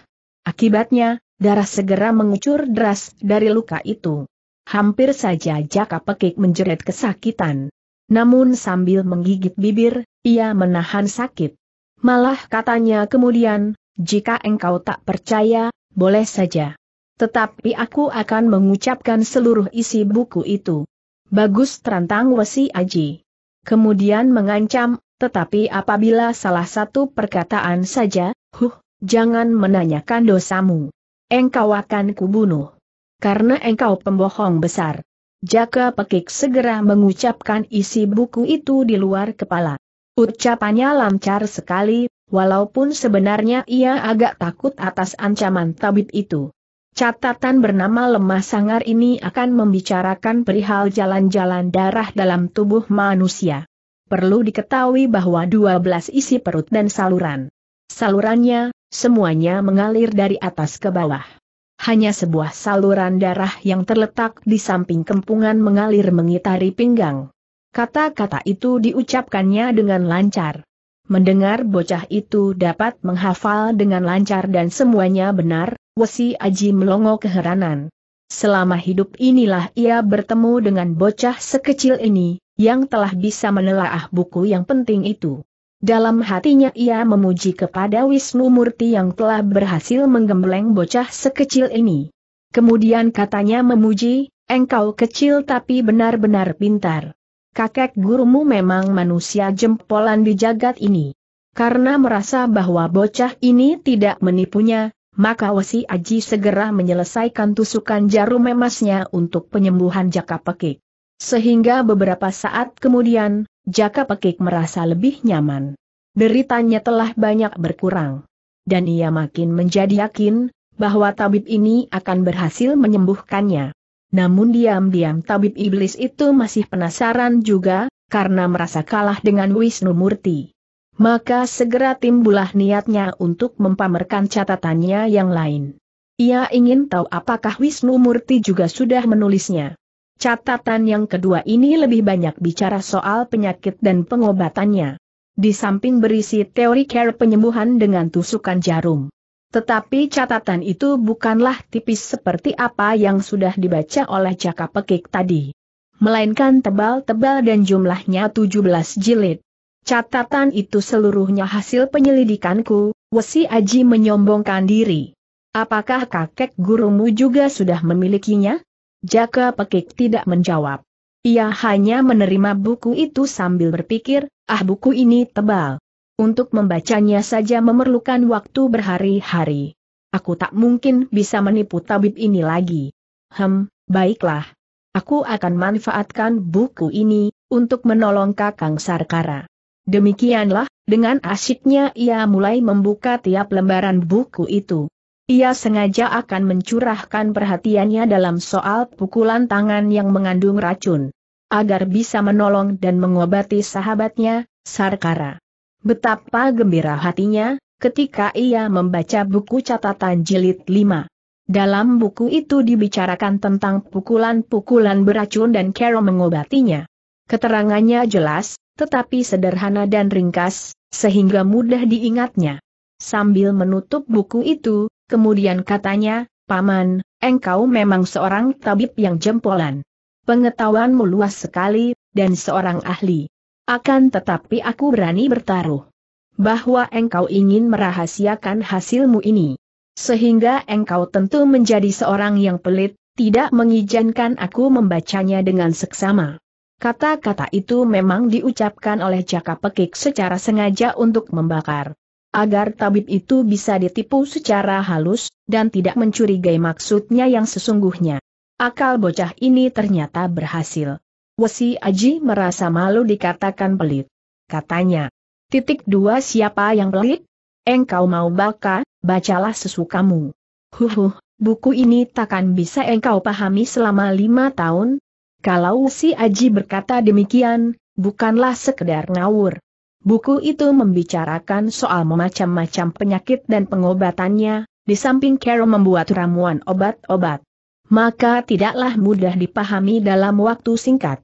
Akibatnya, darah segera mengucur deras dari luka itu. Hampir saja Jaka Pekik menjerit kesakitan. Namun sambil menggigit bibir, ia menahan sakit. Malah katanya kemudian, jika engkau tak percaya, boleh saja. Tetapi aku akan mengucapkan seluruh isi buku itu. Bagus terantang Wesi Aji. Kemudian mengancam, tetapi apabila salah satu perkataan saja, huh, jangan menanyakan dosamu engkau akan kubunuh. Karena engkau pembohong besar. Jaka Pekik segera mengucapkan isi buku itu di luar kepala. Ucapannya lancar sekali, walaupun sebenarnya ia agak takut atas ancaman tabib itu. Catatan bernama lemah sangar ini akan membicarakan perihal jalan-jalan darah dalam tubuh manusia. Perlu diketahui bahwa 12 isi perut dan saluran. Salurannya, Semuanya mengalir dari atas ke bawah. Hanya sebuah saluran darah yang terletak di samping kempungan mengalir mengitari pinggang. Kata-kata itu diucapkannya dengan lancar. Mendengar bocah itu dapat menghafal dengan lancar dan semuanya benar, Wesi Aji melongo keheranan. Selama hidup inilah ia bertemu dengan bocah sekecil ini, yang telah bisa menelaah buku yang penting itu. Dalam hatinya ia memuji kepada Wisnu Murti yang telah berhasil menggembleng bocah sekecil ini. Kemudian katanya memuji, engkau kecil tapi benar-benar pintar. Kakek gurumu memang manusia jempolan di jagat ini. Karena merasa bahwa bocah ini tidak menipunya, maka Wesi Aji segera menyelesaikan tusukan jarum emasnya untuk penyembuhan jaka pekik. Sehingga beberapa saat kemudian, Jaka Pekik merasa lebih nyaman. Deritanya telah banyak berkurang. Dan ia makin menjadi yakin, bahwa tabib ini akan berhasil menyembuhkannya. Namun diam-diam tabib iblis itu masih penasaran juga, karena merasa kalah dengan Wisnu Murti. Maka segera timbulah niatnya untuk mempamerkan catatannya yang lain. Ia ingin tahu apakah Wisnu Murti juga sudah menulisnya. Catatan yang kedua ini lebih banyak bicara soal penyakit dan pengobatannya. Di samping berisi teori care penyembuhan dengan tusukan jarum. Tetapi catatan itu bukanlah tipis seperti apa yang sudah dibaca oleh Jaka Pekik tadi. Melainkan tebal-tebal dan jumlahnya 17 jilid. Catatan itu seluruhnya hasil penyelidikanku, Wesi Aji menyombongkan diri. Apakah kakek gurumu juga sudah memilikinya? Jaka Pekik tidak menjawab. Ia hanya menerima buku itu sambil berpikir, ah buku ini tebal. Untuk membacanya saja memerlukan waktu berhari-hari. Aku tak mungkin bisa menipu tabib ini lagi. Hem, baiklah. Aku akan manfaatkan buku ini, untuk menolong Kakang Sarkara. Demikianlah, dengan asyiknya ia mulai membuka tiap lembaran buku itu. Ia sengaja akan mencurahkan perhatiannya dalam soal pukulan tangan yang mengandung racun. Agar bisa menolong dan mengobati sahabatnya, Sarkara. Betapa gembira hatinya, ketika ia membaca buku catatan jilid 5. Dalam buku itu dibicarakan tentang pukulan-pukulan beracun dan Carol mengobatinya. Keterangannya jelas, tetapi sederhana dan ringkas, sehingga mudah diingatnya. Sambil menutup buku itu, Kemudian katanya, Paman, engkau memang seorang tabib yang jempolan. Pengetahuanmu luas sekali, dan seorang ahli. Akan tetapi aku berani bertaruh. Bahwa engkau ingin merahasiakan hasilmu ini. Sehingga engkau tentu menjadi seorang yang pelit, tidak mengizinkan aku membacanya dengan seksama. Kata-kata itu memang diucapkan oleh Jaka Pekik secara sengaja untuk membakar agar tabib itu bisa ditipu secara halus, dan tidak mencurigai maksudnya yang sesungguhnya. Akal bocah ini ternyata berhasil. Wesi Aji merasa malu dikatakan pelit. Katanya, titik dua siapa yang pelit? Engkau mau baca, bacalah sesukamu. Huhuh, buku ini takkan bisa engkau pahami selama lima tahun. Kalau Wesi Aji berkata demikian, bukanlah sekedar ngawur. Buku itu membicarakan soal macam-macam penyakit dan pengobatannya, di samping Carol membuat ramuan obat-obat. Maka tidaklah mudah dipahami dalam waktu singkat.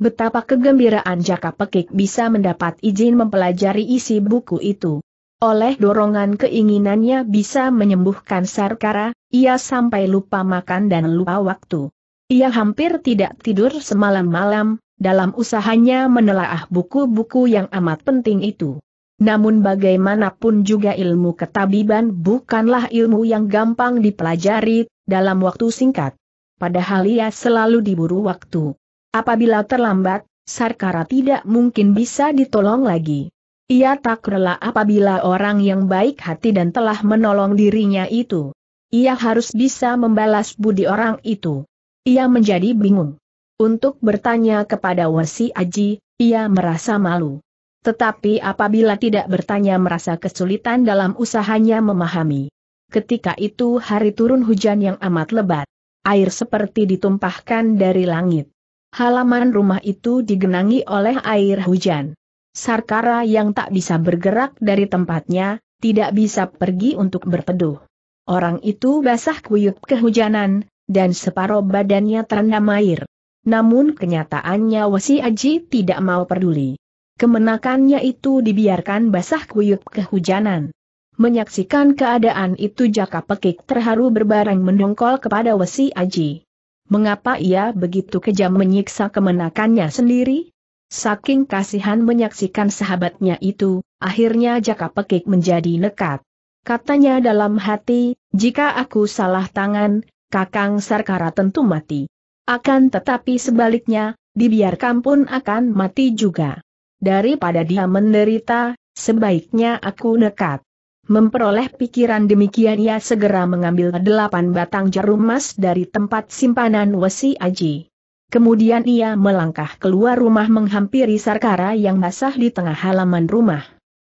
Betapa kegembiraan Jaka Pekik bisa mendapat izin mempelajari isi buku itu. Oleh dorongan keinginannya bisa menyembuhkan Sarkara, ia sampai lupa makan dan lupa waktu. Ia hampir tidak tidur semalam-malam, dalam usahanya menelaah buku-buku yang amat penting itu. Namun bagaimanapun juga ilmu ketabiban bukanlah ilmu yang gampang dipelajari, dalam waktu singkat. Padahal ia selalu diburu waktu. Apabila terlambat, Sarkara tidak mungkin bisa ditolong lagi. Ia tak rela apabila orang yang baik hati dan telah menolong dirinya itu. Ia harus bisa membalas budi orang itu. Ia menjadi bingung. Untuk bertanya kepada Wasi Aji, ia merasa malu. Tetapi apabila tidak bertanya merasa kesulitan dalam usahanya memahami. Ketika itu hari turun hujan yang amat lebat. Air seperti ditumpahkan dari langit. Halaman rumah itu digenangi oleh air hujan. Sarkara yang tak bisa bergerak dari tempatnya, tidak bisa pergi untuk berteduh. Orang itu basah kuyup kehujanan, dan separuh badannya terendam air. Namun kenyataannya Wasi Aji tidak mau peduli. Kemenakannya itu dibiarkan basah kuyup kehujanan. Menyaksikan keadaan itu Jaka Pekik terharu berbareng mendongkol kepada Wasi Aji. Mengapa ia begitu kejam menyiksa kemenakannya sendiri? Saking kasihan menyaksikan sahabatnya itu, akhirnya Jaka Pekik menjadi nekat. Katanya dalam hati, jika aku salah tangan, Kakang Sarkara tentu mati. Akan tetapi sebaliknya, dibiarkan pun akan mati juga. Daripada dia menderita, sebaiknya aku nekat. Memperoleh pikiran demikian ia segera mengambil delapan batang jarum emas dari tempat simpanan Wesi Aji. Kemudian ia melangkah keluar rumah menghampiri Sarkara yang basah di tengah halaman rumah.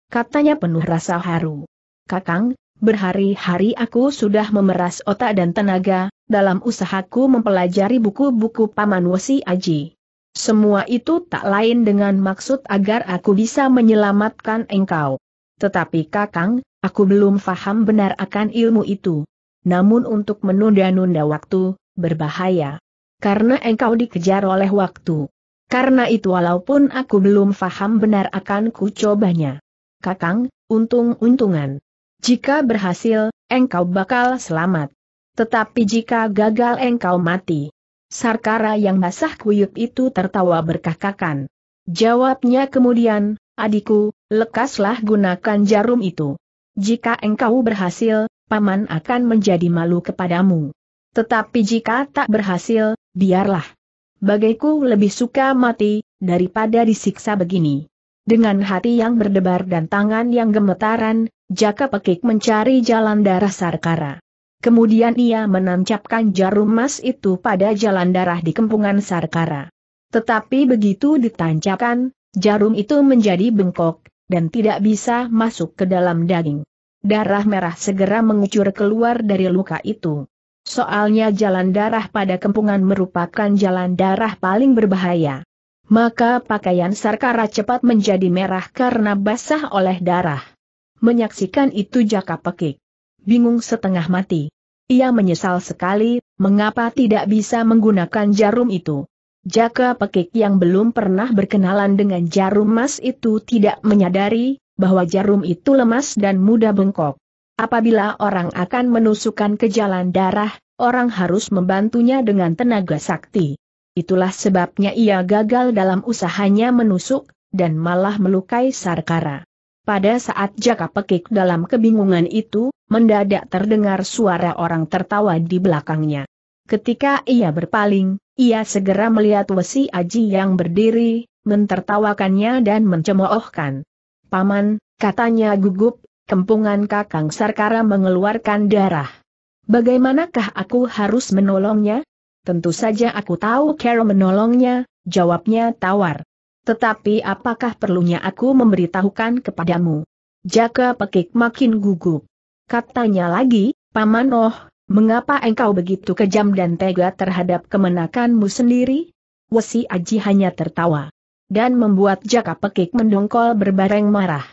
Katanya penuh rasa haru. Kakang, berhari-hari aku sudah memeras otak dan tenaga, dalam usahaku mempelajari buku-buku Paman Wesi Aji. Semua itu tak lain dengan maksud agar aku bisa menyelamatkan engkau. Tetapi Kakang, aku belum faham benar akan ilmu itu. Namun untuk menunda-nunda waktu, berbahaya. Karena engkau dikejar oleh waktu. Karena itu walaupun aku belum faham benar akan ku cobanya. Kakang, untung-untungan. Jika berhasil, engkau bakal selamat. Tetapi jika gagal engkau mati. Sarkara yang basah kuyup itu tertawa berkakakan. Jawabnya kemudian, adikku, lekaslah gunakan jarum itu. Jika engkau berhasil, paman akan menjadi malu kepadamu. Tetapi jika tak berhasil, biarlah. Bagaiku lebih suka mati, daripada disiksa begini. Dengan hati yang berdebar dan tangan yang gemetaran, Jaka Pekik mencari jalan darah Sarkara. Kemudian ia menancapkan jarum emas itu pada jalan darah di kempungan Sarkara. Tetapi begitu ditancapkan, jarum itu menjadi bengkok, dan tidak bisa masuk ke dalam daging. Darah merah segera mengucur keluar dari luka itu. Soalnya jalan darah pada kempungan merupakan jalan darah paling berbahaya. Maka pakaian Sarkara cepat menjadi merah karena basah oleh darah. Menyaksikan itu jaka pekik bingung setengah mati. Ia menyesal sekali, mengapa tidak bisa menggunakan jarum itu. Jaka Pekik yang belum pernah berkenalan dengan jarum emas itu tidak menyadari, bahwa jarum itu lemas dan mudah bengkok. Apabila orang akan menusukkan ke jalan darah, orang harus membantunya dengan tenaga sakti. Itulah sebabnya ia gagal dalam usahanya menusuk, dan malah melukai Sarkara. Pada saat jaka pekik dalam kebingungan itu, mendadak terdengar suara orang tertawa di belakangnya. Ketika ia berpaling, ia segera melihat Wesi Aji yang berdiri, mentertawakannya dan mencemoohkan. Paman, katanya gugup, kempungan kakang Sarkara mengeluarkan darah. Bagaimanakah aku harus menolongnya? Tentu saja aku tahu cara menolongnya, jawabnya tawar. Tetapi apakah perlunya aku memberitahukan kepadamu? Jaka Pekik makin gugup. Katanya lagi, Paman Oh, mengapa engkau begitu kejam dan tega terhadap kemenakanmu sendiri? Wesi Aji hanya tertawa. Dan membuat Jaka Pekik mendongkol berbareng marah.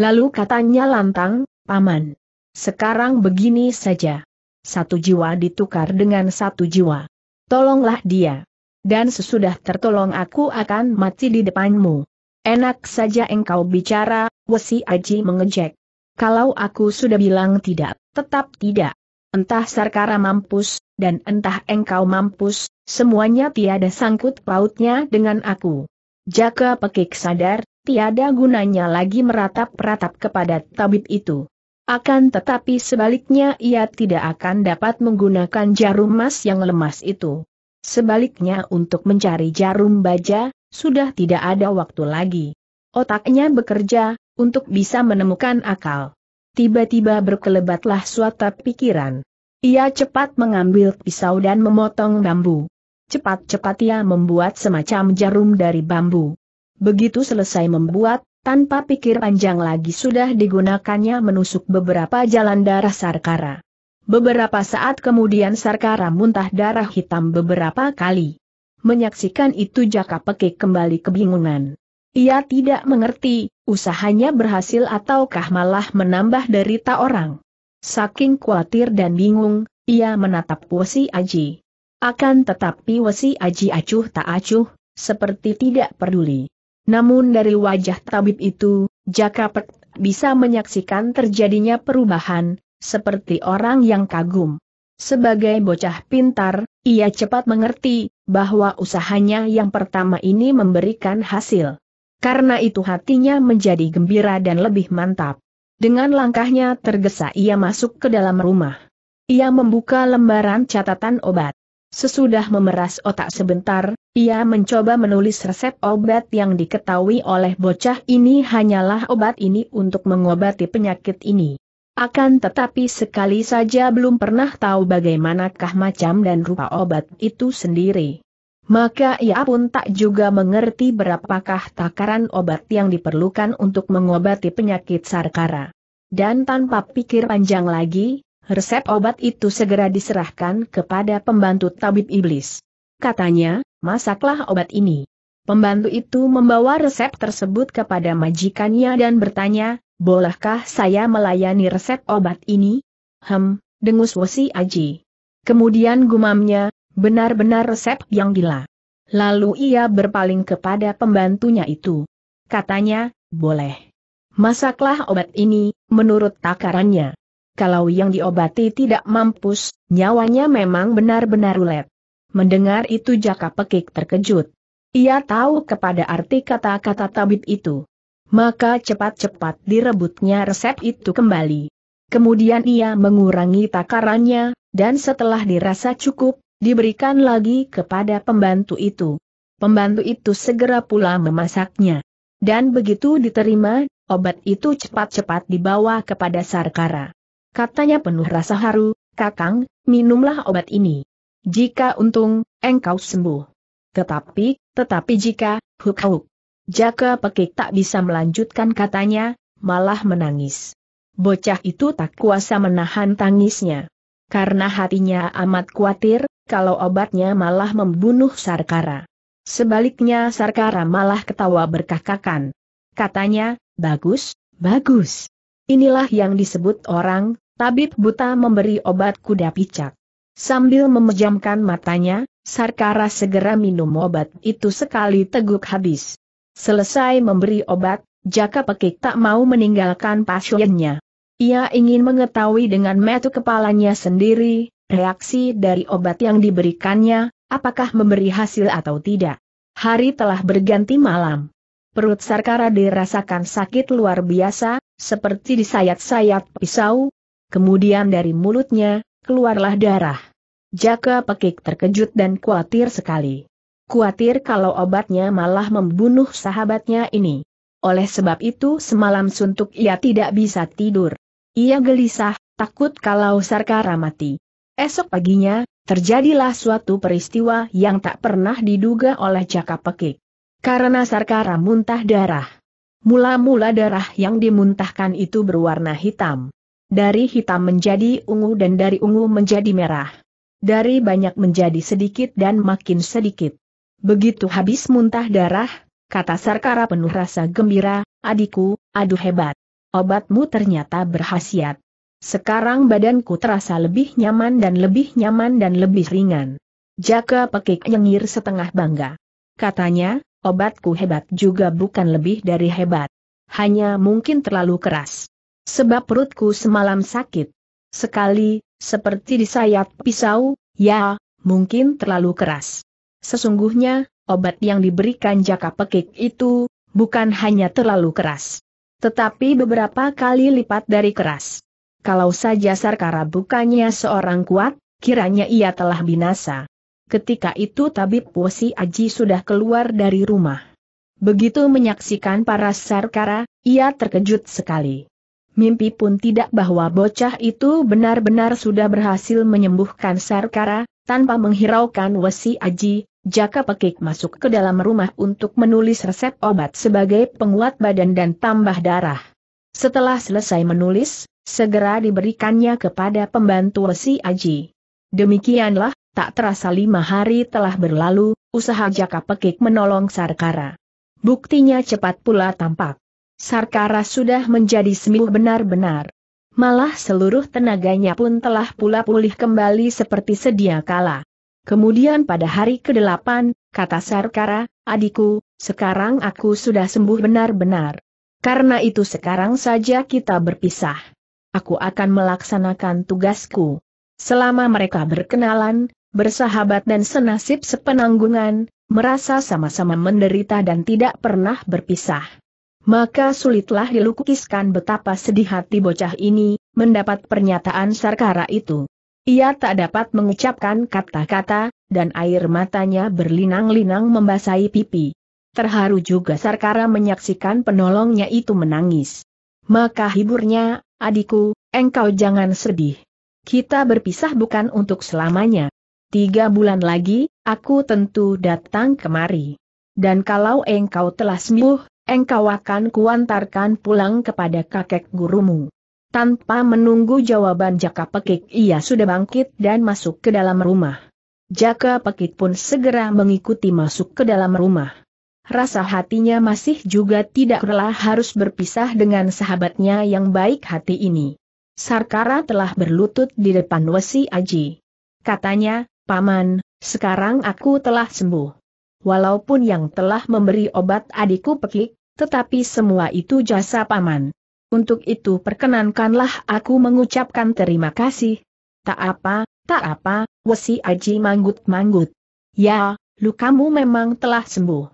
Lalu katanya lantang, Paman. Sekarang begini saja. Satu jiwa ditukar dengan satu jiwa. Tolonglah dia dan sesudah tertolong aku akan mati di depanmu. Enak saja engkau bicara, Wesi Aji mengejek. Kalau aku sudah bilang tidak, tetap tidak. Entah Sarkara mampus, dan entah engkau mampus, semuanya tiada sangkut pautnya dengan aku. Jaka pekik sadar, tiada gunanya lagi meratap-ratap kepada tabib itu. Akan tetapi sebaliknya ia tidak akan dapat menggunakan jarum emas yang lemas itu. Sebaliknya untuk mencari jarum baja, sudah tidak ada waktu lagi. Otaknya bekerja, untuk bisa menemukan akal. Tiba-tiba berkelebatlah suatu pikiran. Ia cepat mengambil pisau dan memotong bambu. Cepat-cepat ia membuat semacam jarum dari bambu. Begitu selesai membuat, tanpa pikir panjang lagi sudah digunakannya menusuk beberapa jalan darah Sarkara. Beberapa saat kemudian Sarkara muntah darah hitam beberapa kali. Menyaksikan itu Jaka Pekik kembali kebingungan. Ia tidak mengerti, usahanya berhasil ataukah malah menambah derita orang. Saking khawatir dan bingung, ia menatap Wesi Aji. Akan tetapi Wesi Aji acuh tak acuh, seperti tidak peduli. Namun dari wajah tabib itu, Jaka Jakapet bisa menyaksikan terjadinya perubahan, seperti orang yang kagum. Sebagai bocah pintar, ia cepat mengerti bahwa usahanya yang pertama ini memberikan hasil. Karena itu hatinya menjadi gembira dan lebih mantap. Dengan langkahnya tergesa ia masuk ke dalam rumah. Ia membuka lembaran catatan obat. Sesudah memeras otak sebentar, ia mencoba menulis resep obat yang diketahui oleh bocah ini hanyalah obat ini untuk mengobati penyakit ini. Akan tetapi sekali saja belum pernah tahu bagaimanakah macam dan rupa obat itu sendiri. Maka ia pun tak juga mengerti berapakah takaran obat yang diperlukan untuk mengobati penyakit sarkara. Dan tanpa pikir panjang lagi, resep obat itu segera diserahkan kepada pembantu tabib iblis. Katanya, masaklah obat ini. Pembantu itu membawa resep tersebut kepada majikannya dan bertanya, bolehkah saya melayani resep obat ini? Hem, dengus Wosi Aji. Kemudian gumamnya, benar-benar resep yang gila. Lalu ia berpaling kepada pembantunya itu. Katanya, boleh. Masaklah obat ini, menurut takarannya. Kalau yang diobati tidak mampus, nyawanya memang benar-benar ulet. Mendengar itu jaka pekik terkejut. Ia tahu kepada arti kata-kata tabib itu maka cepat-cepat direbutnya resep itu kembali. Kemudian ia mengurangi takarannya, dan setelah dirasa cukup, diberikan lagi kepada pembantu itu. Pembantu itu segera pula memasaknya. Dan begitu diterima, obat itu cepat-cepat dibawa kepada Sarkara. Katanya penuh rasa haru, Kakang, minumlah obat ini. Jika untung, engkau sembuh. Tetapi, tetapi jika, huk-huk. Jaka Pekik tak bisa melanjutkan katanya, malah menangis. Bocah itu tak kuasa menahan tangisnya. Karena hatinya amat khawatir, kalau obatnya malah membunuh Sarkara. Sebaliknya Sarkara malah ketawa berkakakan. Katanya, bagus, bagus. Inilah yang disebut orang, tabib buta memberi obat kuda picak. Sambil memejamkan matanya, Sarkara segera minum obat itu sekali teguk habis. Selesai memberi obat, Jaka Pekik tak mau meninggalkan pasiennya. Ia ingin mengetahui dengan metu kepalanya sendiri, reaksi dari obat yang diberikannya, apakah memberi hasil atau tidak. Hari telah berganti malam. Perut Sarkara dirasakan sakit luar biasa, seperti disayat-sayat pisau. Kemudian dari mulutnya, keluarlah darah. Jaka Pekik terkejut dan khawatir sekali. Kuatir kalau obatnya malah membunuh sahabatnya ini. Oleh sebab itu semalam suntuk ia tidak bisa tidur. Ia gelisah, takut kalau Sarkara mati. Esok paginya, terjadilah suatu peristiwa yang tak pernah diduga oleh Jaka Pekik. Karena Sarkara muntah darah. Mula-mula darah yang dimuntahkan itu berwarna hitam. Dari hitam menjadi ungu dan dari ungu menjadi merah. Dari banyak menjadi sedikit dan makin sedikit. Begitu habis muntah darah, kata Sarkara penuh rasa gembira, adikku, aduh hebat. Obatmu ternyata berhasiat. Sekarang badanku terasa lebih nyaman dan lebih nyaman dan lebih ringan. Jaka pekik nyengir setengah bangga. Katanya, obatku hebat juga bukan lebih dari hebat. Hanya mungkin terlalu keras. Sebab perutku semalam sakit. Sekali, seperti disayat pisau, ya, mungkin terlalu keras. Sesungguhnya, obat yang diberikan jaka pekik itu, bukan hanya terlalu keras. Tetapi beberapa kali lipat dari keras. Kalau saja Sarkara bukannya seorang kuat, kiranya ia telah binasa. Ketika itu tabib Posi Aji sudah keluar dari rumah. Begitu menyaksikan para Sarkara, ia terkejut sekali. Mimpi pun tidak bahwa bocah itu benar-benar sudah berhasil menyembuhkan Sarkara, tanpa menghiraukan Wesi Aji, Jaka Pekik masuk ke dalam rumah untuk menulis resep obat sebagai penguat badan dan tambah darah. Setelah selesai menulis, segera diberikannya kepada pembantu Resi Aji. Demikianlah, tak terasa lima hari telah berlalu, usaha Jaka Pekik menolong Sarkara. Buktinya cepat pula tampak. Sarkara sudah menjadi sembuh benar-benar. Malah seluruh tenaganya pun telah pula pulih kembali seperti sedia kala. Kemudian pada hari ke-8, kata Sarkara, adikku, sekarang aku sudah sembuh benar-benar. Karena itu sekarang saja kita berpisah. Aku akan melaksanakan tugasku. Selama mereka berkenalan, bersahabat dan senasib sepenanggungan, merasa sama-sama menderita dan tidak pernah berpisah. Maka sulitlah dilukiskan betapa sedih hati bocah ini, mendapat pernyataan Sarkara itu. Ia tak dapat mengucapkan kata-kata, dan air matanya berlinang-linang membasahi pipi. Terharu juga Sarkara menyaksikan penolongnya itu menangis. Maka hiburnya, adikku, engkau jangan sedih. Kita berpisah bukan untuk selamanya. Tiga bulan lagi, aku tentu datang kemari. Dan kalau engkau telah sembuh, engkau akan kuantarkan pulang kepada kakek gurumu. Tanpa menunggu jawaban Jaka Pekik ia sudah bangkit dan masuk ke dalam rumah. Jaka Pekik pun segera mengikuti masuk ke dalam rumah. Rasa hatinya masih juga tidak rela harus berpisah dengan sahabatnya yang baik hati ini. Sarkara telah berlutut di depan Wesi Aji. Katanya, Paman, sekarang aku telah sembuh. Walaupun yang telah memberi obat adikku pekik, tetapi semua itu jasa Paman. Untuk itu perkenankanlah aku mengucapkan terima kasih. Tak apa, tak apa, wesi aji manggut-manggut. Ya, lukamu memang telah sembuh.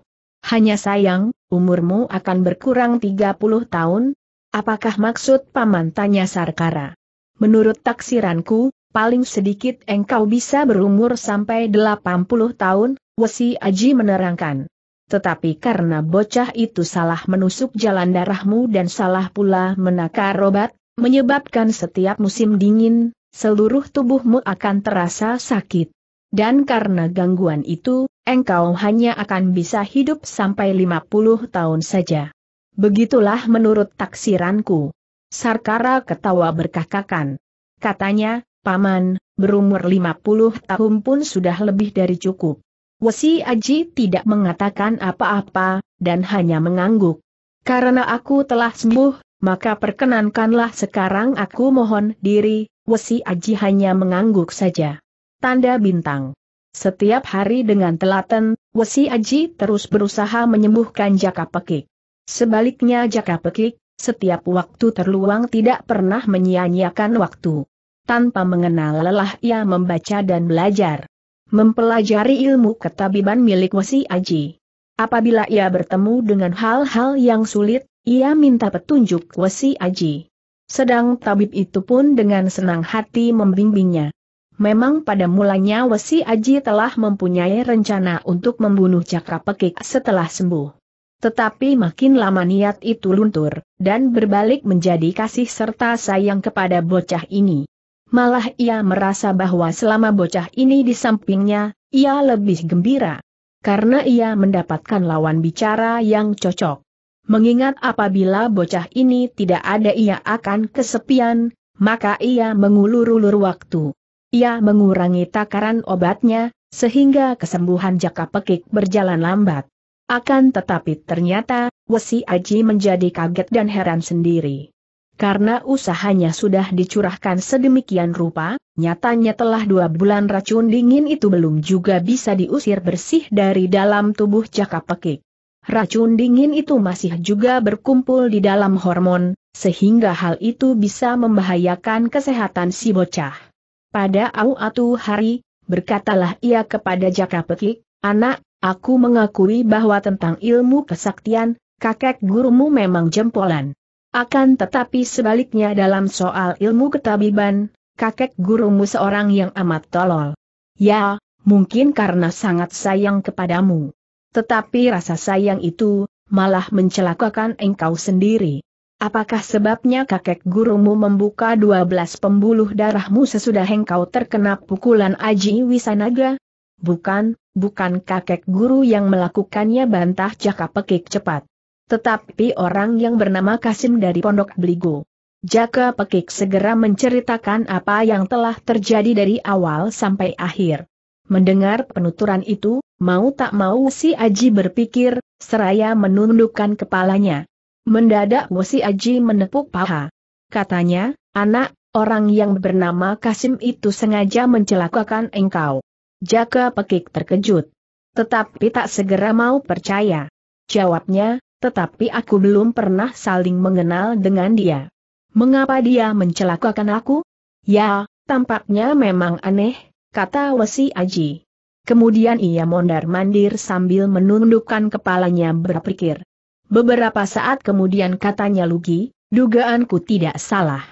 Hanya sayang, umurmu akan berkurang 30 tahun. Apakah maksud paman tanya Sarkara? Menurut taksiranku, paling sedikit engkau bisa berumur sampai 80 tahun, wesi aji menerangkan tetapi karena bocah itu salah menusuk jalan darahmu dan salah pula menakar obat, menyebabkan setiap musim dingin, seluruh tubuhmu akan terasa sakit. Dan karena gangguan itu, engkau hanya akan bisa hidup sampai 50 tahun saja. Begitulah menurut taksiranku. Sarkara ketawa berkakakan. Katanya, Paman, berumur 50 tahun pun sudah lebih dari cukup. Wesi Aji tidak mengatakan apa-apa, dan hanya mengangguk. Karena aku telah sembuh, maka perkenankanlah sekarang aku mohon diri, Wesi Aji hanya mengangguk saja. Tanda bintang. Setiap hari dengan telaten, Wesi Aji terus berusaha menyembuhkan Jaka Pekik. Sebaliknya Jaka Pekik, setiap waktu terluang tidak pernah menyia-nyiakan waktu. Tanpa mengenal lelah ia membaca dan belajar mempelajari ilmu ketabiban milik Wesi Aji. Apabila ia bertemu dengan hal-hal yang sulit, ia minta petunjuk Wesi Aji. Sedang tabib itu pun dengan senang hati membimbingnya. Memang pada mulanya Wesi Aji telah mempunyai rencana untuk membunuh Cakra Pekik setelah sembuh. Tetapi makin lama niat itu luntur, dan berbalik menjadi kasih serta sayang kepada bocah ini. Malah ia merasa bahwa selama bocah ini di sampingnya, ia lebih gembira. Karena ia mendapatkan lawan bicara yang cocok. Mengingat apabila bocah ini tidak ada ia akan kesepian, maka ia mengulur-ulur waktu. Ia mengurangi takaran obatnya, sehingga kesembuhan jaka pekik berjalan lambat. Akan tetapi ternyata, Wesi Aji menjadi kaget dan heran sendiri. Karena usahanya sudah dicurahkan sedemikian rupa, nyatanya telah dua bulan racun dingin itu belum juga bisa diusir bersih dari dalam tubuh cakap pekik. Racun dingin itu masih juga berkumpul di dalam hormon, sehingga hal itu bisa membahayakan kesehatan si bocah. Pada awatu hari, berkatalah ia kepada Jaka Pekik, anak, aku mengakui bahwa tentang ilmu kesaktian, kakek gurumu memang jempolan. Akan tetapi sebaliknya dalam soal ilmu ketabiban, kakek gurumu seorang yang amat tolol. Ya, mungkin karena sangat sayang kepadamu. Tetapi rasa sayang itu, malah mencelakakan engkau sendiri. Apakah sebabnya kakek gurumu membuka 12 pembuluh darahmu sesudah engkau terkena pukulan Aji Wisanaga? Bukan, bukan kakek guru yang melakukannya bantah Jaka pekik cepat. Tetapi orang yang bernama Kasim dari Pondok Beligo. Jaka Pekik segera menceritakan apa yang telah terjadi dari awal sampai akhir. Mendengar penuturan itu, mau tak mau si Aji berpikir, seraya menundukkan kepalanya. Mendadak si Aji menepuk paha. Katanya, anak, orang yang bernama Kasim itu sengaja mencelakakan engkau. Jaka Pekik terkejut. Tetapi tak segera mau percaya. Jawabnya, tetapi aku belum pernah saling mengenal dengan dia. Mengapa dia mencelakakan aku? Ya, tampaknya memang aneh, kata Wesi Aji. Kemudian ia mondar-mandir sambil menundukkan kepalanya berpikir. Beberapa saat kemudian katanya Lugi, dugaanku tidak salah.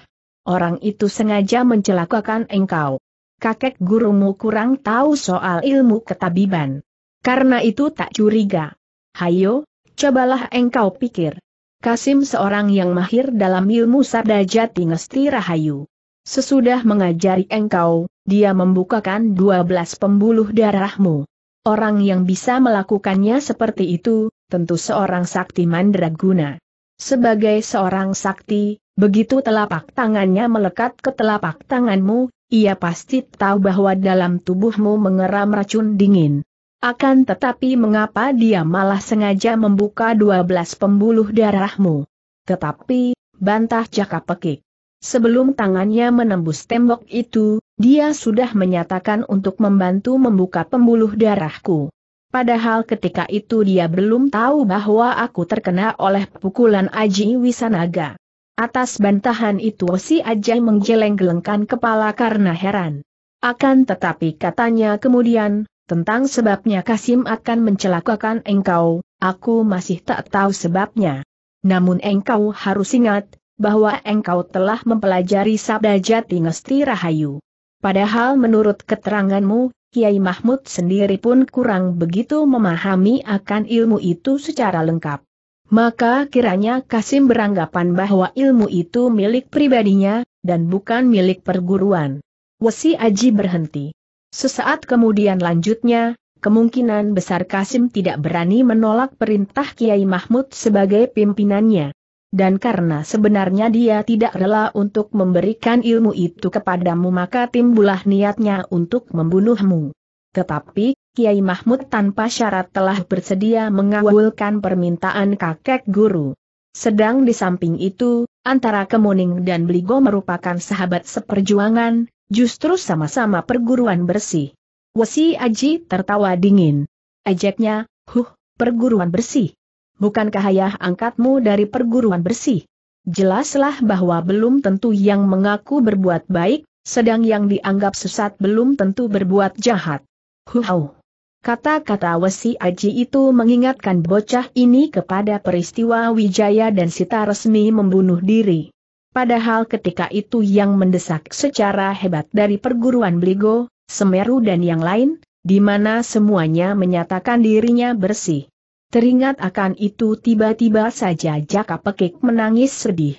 Orang itu sengaja mencelakakan engkau. Kakek gurumu kurang tahu soal ilmu ketabiban. Karena itu tak curiga. Hayo, Cobalah engkau pikir. Kasim seorang yang mahir dalam ilmu sabda jati ngesti rahayu. Sesudah mengajari engkau, dia membukakan dua belas pembuluh darahmu. Orang yang bisa melakukannya seperti itu, tentu seorang sakti mandraguna. Sebagai seorang sakti, begitu telapak tangannya melekat ke telapak tanganmu, ia pasti tahu bahwa dalam tubuhmu mengeram racun dingin. Akan tetapi mengapa dia malah sengaja membuka 12 pembuluh darahmu? Tetapi, bantah Jaka Pekik. Sebelum tangannya menembus tembok itu, dia sudah menyatakan untuk membantu membuka pembuluh darahku. Padahal ketika itu dia belum tahu bahwa aku terkena oleh pukulan Aji Wisanaga. Atas bantahan itu si Ajay menggeleng-gelengkan kepala karena heran. Akan tetapi katanya kemudian, tentang sebabnya Kasim akan mencelakakan engkau, aku masih tak tahu sebabnya. Namun engkau harus ingat, bahwa engkau telah mempelajari sabda jati ngesti rahayu. Padahal menurut keteranganmu, Kiai Mahmud sendiri pun kurang begitu memahami akan ilmu itu secara lengkap. Maka kiranya Kasim beranggapan bahwa ilmu itu milik pribadinya, dan bukan milik perguruan. Wesi Aji berhenti. Sesaat kemudian lanjutnya, kemungkinan besar Kasim tidak berani menolak perintah Kiai Mahmud sebagai pimpinannya. Dan karena sebenarnya dia tidak rela untuk memberikan ilmu itu kepadamu maka timbulah niatnya untuk membunuhmu. Tetapi, Kiai Mahmud tanpa syarat telah bersedia mengawulkan permintaan kakek guru. Sedang di samping itu, antara Kemuning dan Bligo merupakan sahabat seperjuangan, Justru sama-sama perguruan bersih. Wesi Aji tertawa dingin. Ejeknya, huh, perguruan bersih. Bukankah ayah angkatmu dari perguruan bersih? Jelaslah bahwa belum tentu yang mengaku berbuat baik, sedang yang dianggap sesat belum tentu berbuat jahat. Huhau. Kata-kata Wesi Aji itu mengingatkan bocah ini kepada peristiwa Wijaya dan Sita resmi membunuh diri. Padahal ketika itu yang mendesak secara hebat dari perguruan Bligo, Semeru dan yang lain, di mana semuanya menyatakan dirinya bersih. Teringat akan itu tiba-tiba saja Jaka Pekik menangis sedih.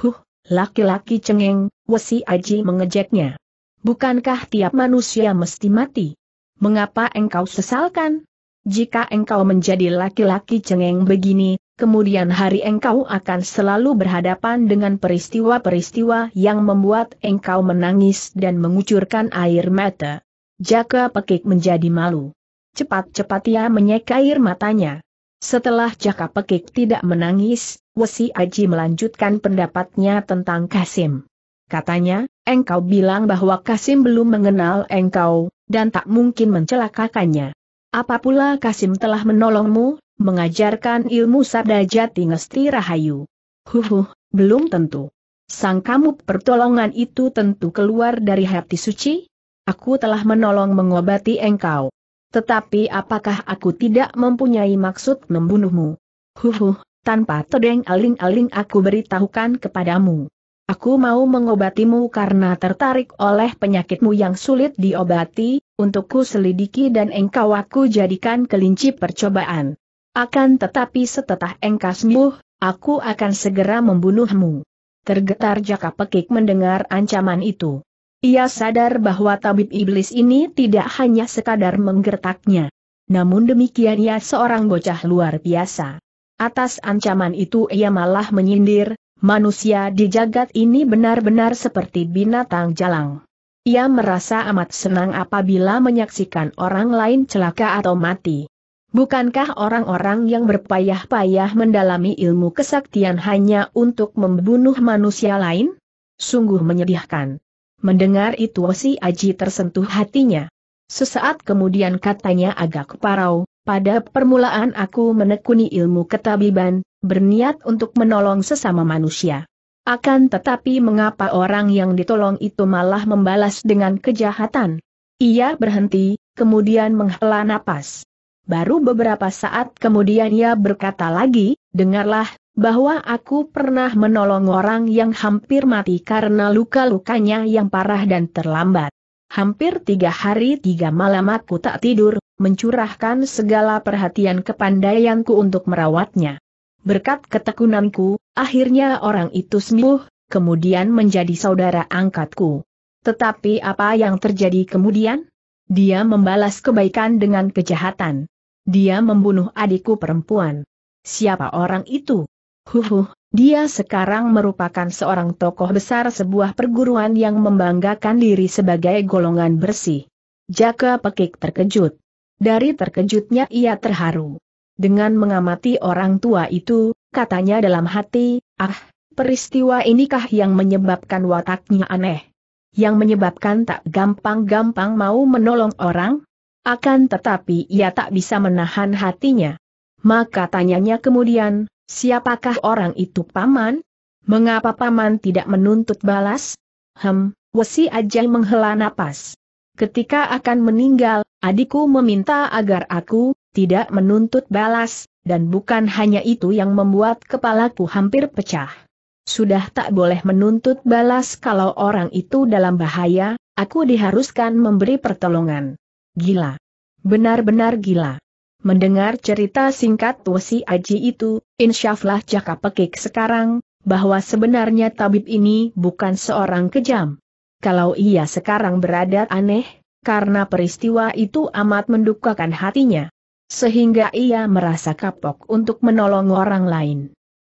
Huh, laki-laki cengeng, wesi aji mengejeknya. Bukankah tiap manusia mesti mati? Mengapa engkau sesalkan? Jika engkau menjadi laki-laki cengeng begini, kemudian hari engkau akan selalu berhadapan dengan peristiwa-peristiwa yang membuat engkau menangis dan mengucurkan air mata. Jaka Pekik menjadi malu. Cepat-cepat ia menyek air matanya. Setelah Jaka Pekik tidak menangis, Wesi Aji melanjutkan pendapatnya tentang Kasim. Katanya, engkau bilang bahwa Kasim belum mengenal engkau, dan tak mungkin mencelakakannya. Apapula Kasim telah menolongmu, mengajarkan ilmu sabda jati ngesti rahayu. Huhuh, belum tentu. Sang kamu pertolongan itu tentu keluar dari hati suci? Aku telah menolong mengobati engkau. Tetapi apakah aku tidak mempunyai maksud membunuhmu? Huhuh, tanpa todeng aling-aling aku beritahukan kepadamu. Aku mau mengobatimu karena tertarik oleh penyakitmu yang sulit diobati, untukku selidiki dan engkau aku jadikan kelinci percobaan. Akan tetapi setelah engkau sembuh, aku akan segera membunuhmu. Tergetar Jaka Pekik mendengar ancaman itu. Ia sadar bahwa tabib iblis ini tidak hanya sekadar menggertaknya. Namun demikian ia seorang bocah luar biasa. Atas ancaman itu ia malah menyindir, manusia di jagat ini benar-benar seperti binatang jalang. Ia merasa amat senang apabila menyaksikan orang lain celaka atau mati. Bukankah orang-orang yang berpayah-payah mendalami ilmu kesaktian hanya untuk membunuh manusia lain? Sungguh menyedihkan. Mendengar itu si Aji tersentuh hatinya. Sesaat kemudian katanya agak parau, pada permulaan aku menekuni ilmu ketabiban, berniat untuk menolong sesama manusia. Akan tetapi mengapa orang yang ditolong itu malah membalas dengan kejahatan? Ia berhenti, kemudian menghela napas. Baru beberapa saat kemudian ia berkata lagi, dengarlah, bahwa aku pernah menolong orang yang hampir mati karena luka-lukanya yang parah dan terlambat. Hampir tiga hari tiga malam aku tak tidur, mencurahkan segala perhatian kepandaianku untuk merawatnya. Berkat ketekunanku, akhirnya orang itu sembuh, kemudian menjadi saudara angkatku. Tetapi apa yang terjadi kemudian? Dia membalas kebaikan dengan kejahatan. Dia membunuh adikku perempuan. Siapa orang itu? Huhuh, dia sekarang merupakan seorang tokoh besar sebuah perguruan yang membanggakan diri sebagai golongan bersih. Jaka Pekik terkejut. Dari terkejutnya ia terharu. Dengan mengamati orang tua itu, katanya dalam hati, ah, peristiwa inikah yang menyebabkan wataknya aneh? Yang menyebabkan tak gampang-gampang mau menolong orang? Akan tetapi ia tak bisa menahan hatinya. Maka tanyanya kemudian, siapakah orang itu paman? Mengapa paman tidak menuntut balas? Hem, Wesi Ajay menghela napas. Ketika akan meninggal, adikku meminta agar aku tidak menuntut balas, dan bukan hanya itu yang membuat kepalaku hampir pecah. Sudah tak boleh menuntut balas kalau orang itu dalam bahaya, aku diharuskan memberi pertolongan. Gila. Benar-benar gila. Mendengar cerita singkat Wesi Aji itu, insyaflah Jaka pekik sekarang, bahwa sebenarnya tabib ini bukan seorang kejam. Kalau ia sekarang berada aneh, karena peristiwa itu amat mendukakan hatinya. Sehingga ia merasa kapok untuk menolong orang lain.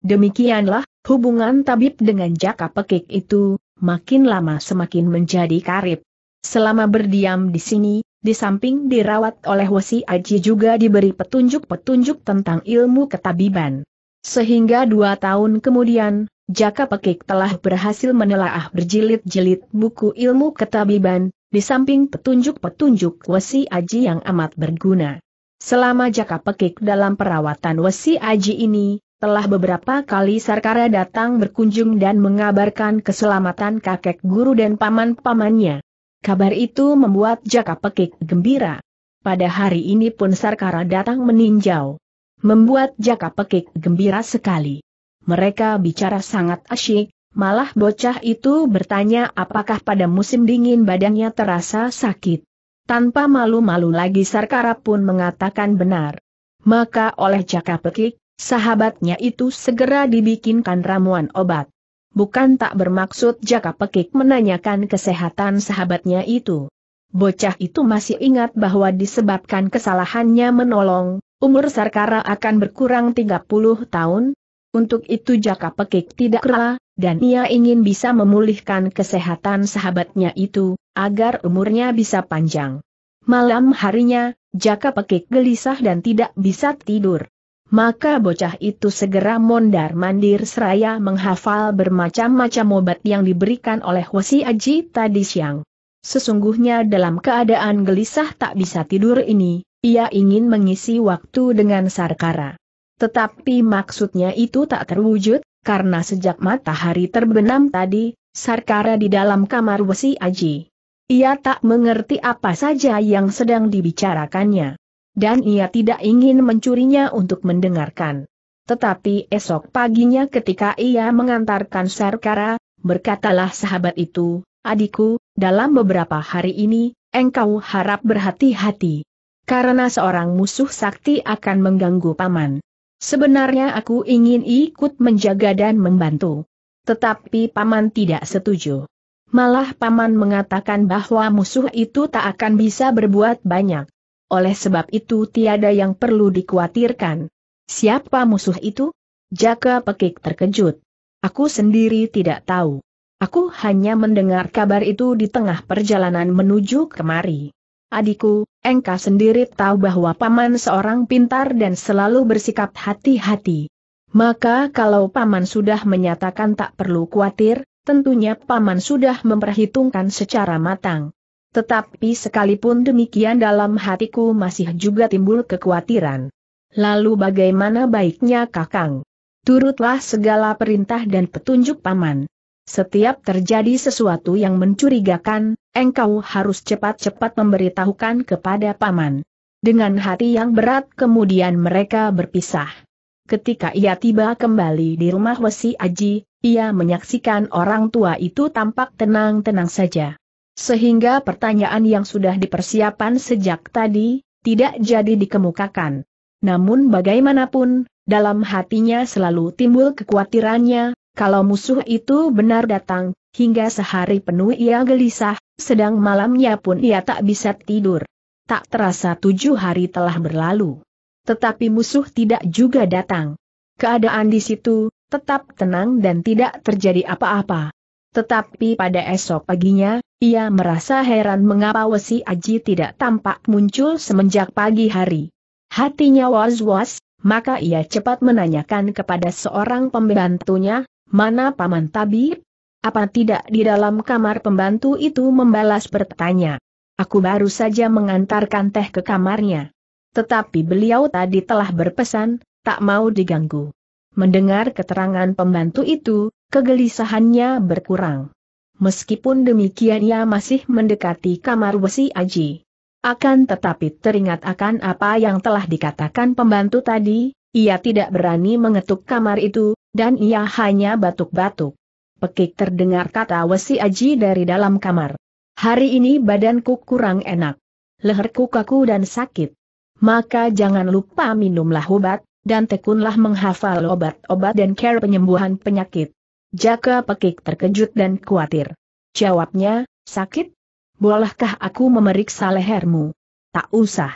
Demikianlah, hubungan tabib dengan Jaka pekik itu, makin lama semakin menjadi karib. Selama berdiam di sini, di samping dirawat oleh Wesi Aji juga diberi petunjuk-petunjuk tentang ilmu ketabiban. Sehingga dua tahun kemudian, Jaka Pekik telah berhasil menelaah berjilid-jilid buku ilmu ketabiban, di samping petunjuk-petunjuk Wesi Aji yang amat berguna. Selama Jaka Pekik dalam perawatan Wesi Aji ini, telah beberapa kali Sarkara datang berkunjung dan mengabarkan keselamatan kakek guru dan paman-pamannya. Kabar itu membuat Jaka Pekik gembira. Pada hari ini pun Sarkara datang meninjau. Membuat Jaka Pekik gembira sekali. Mereka bicara sangat asyik, malah bocah itu bertanya apakah pada musim dingin badannya terasa sakit. Tanpa malu-malu lagi Sarkara pun mengatakan benar. Maka oleh Jaka Pekik, sahabatnya itu segera dibikinkan ramuan obat bukan tak bermaksud Jaka Pekik menanyakan kesehatan sahabatnya itu. Bocah itu masih ingat bahwa disebabkan kesalahannya menolong, umur Sarkara akan berkurang 30 tahun. Untuk itu Jaka Pekik tidak rela, dan ia ingin bisa memulihkan kesehatan sahabatnya itu, agar umurnya bisa panjang. Malam harinya, Jaka Pekik gelisah dan tidak bisa tidur maka bocah itu segera mondar-mandir seraya menghafal bermacam-macam obat yang diberikan oleh wasi Aji tadi siang. Sesungguhnya dalam keadaan gelisah tak bisa tidur ini, ia ingin mengisi waktu dengan sarkara. Tetapi maksudnya itu tak terwujud, karena sejak matahari terbenam tadi, sarkara di dalam kamar wasi Aji. Ia tak mengerti apa saja yang sedang dibicarakannya dan ia tidak ingin mencurinya untuk mendengarkan. Tetapi esok paginya ketika ia mengantarkan Sarkara, berkatalah sahabat itu, adikku, dalam beberapa hari ini, engkau harap berhati-hati. Karena seorang musuh sakti akan mengganggu paman. Sebenarnya aku ingin ikut menjaga dan membantu. Tetapi paman tidak setuju. Malah paman mengatakan bahwa musuh itu tak akan bisa berbuat banyak oleh sebab itu tiada yang perlu dikhawatirkan. Siapa musuh itu? Jaka Pekik terkejut. Aku sendiri tidak tahu. Aku hanya mendengar kabar itu di tengah perjalanan menuju kemari. Adikku, engkau sendiri tahu bahwa paman seorang pintar dan selalu bersikap hati-hati. Maka kalau paman sudah menyatakan tak perlu khawatir, tentunya paman sudah memperhitungkan secara matang. Tetapi sekalipun demikian dalam hatiku masih juga timbul kekhawatiran. Lalu bagaimana baiknya kakang? Turutlah segala perintah dan petunjuk paman. Setiap terjadi sesuatu yang mencurigakan, engkau harus cepat-cepat memberitahukan kepada paman. Dengan hati yang berat kemudian mereka berpisah. Ketika ia tiba kembali di rumah Wesi Aji, ia menyaksikan orang tua itu tampak tenang-tenang saja. Sehingga pertanyaan yang sudah dipersiapkan sejak tadi, tidak jadi dikemukakan. Namun bagaimanapun, dalam hatinya selalu timbul kekhawatirannya, kalau musuh itu benar datang, hingga sehari penuh ia gelisah, sedang malamnya pun ia tak bisa tidur. Tak terasa tujuh hari telah berlalu. Tetapi musuh tidak juga datang. Keadaan di situ, tetap tenang dan tidak terjadi apa-apa. Tetapi pada esok paginya, ia merasa heran mengapa Wesi Aji tidak tampak muncul semenjak pagi hari. Hatinya was-was, maka ia cepat menanyakan kepada seorang pembantunya, mana Paman Tabib? Apa tidak di dalam kamar pembantu itu membalas bertanya. Aku baru saja mengantarkan teh ke kamarnya. Tetapi beliau tadi telah berpesan, tak mau diganggu. Mendengar keterangan pembantu itu, kegelisahannya berkurang. Meskipun demikian ia masih mendekati kamar besi Aji. Akan tetapi teringat akan apa yang telah dikatakan pembantu tadi, ia tidak berani mengetuk kamar itu, dan ia hanya batuk-batuk. Pekik terdengar kata Wesi Aji dari dalam kamar. Hari ini badanku kurang enak. Leherku kaku dan sakit. Maka jangan lupa minumlah obat, dan tekunlah menghafal obat-obat dan care penyembuhan penyakit. Jaka Pekik terkejut dan khawatir. Jawabnya, sakit? Bolehkah aku memeriksa lehermu? Tak usah.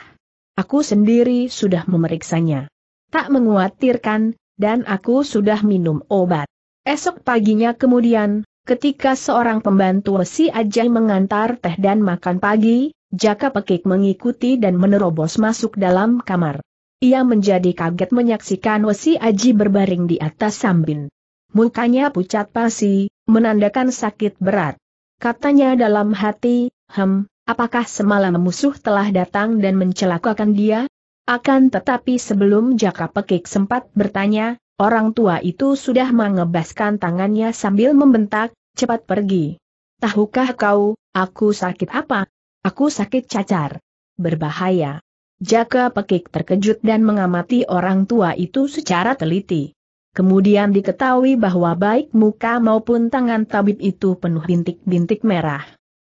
Aku sendiri sudah memeriksanya. Tak menguatirkan, dan aku sudah minum obat. Esok paginya kemudian, ketika seorang pembantu si Ajay mengantar teh dan makan pagi, Jaka Pekik mengikuti dan menerobos masuk dalam kamar. Ia menjadi kaget menyaksikan Wesi Aji berbaring di atas sambin. Mukanya pucat pasi, menandakan sakit berat. Katanya dalam hati, hem, apakah semalam musuh telah datang dan mencelakakan dia? Akan tetapi sebelum Jaka Pekik sempat bertanya, orang tua itu sudah mengebaskan tangannya sambil membentak, cepat pergi. Tahukah kau, aku sakit apa? Aku sakit cacar. Berbahaya. Jaka Pekik terkejut dan mengamati orang tua itu secara teliti. Kemudian diketahui bahwa baik muka maupun tangan tabib itu penuh bintik-bintik merah.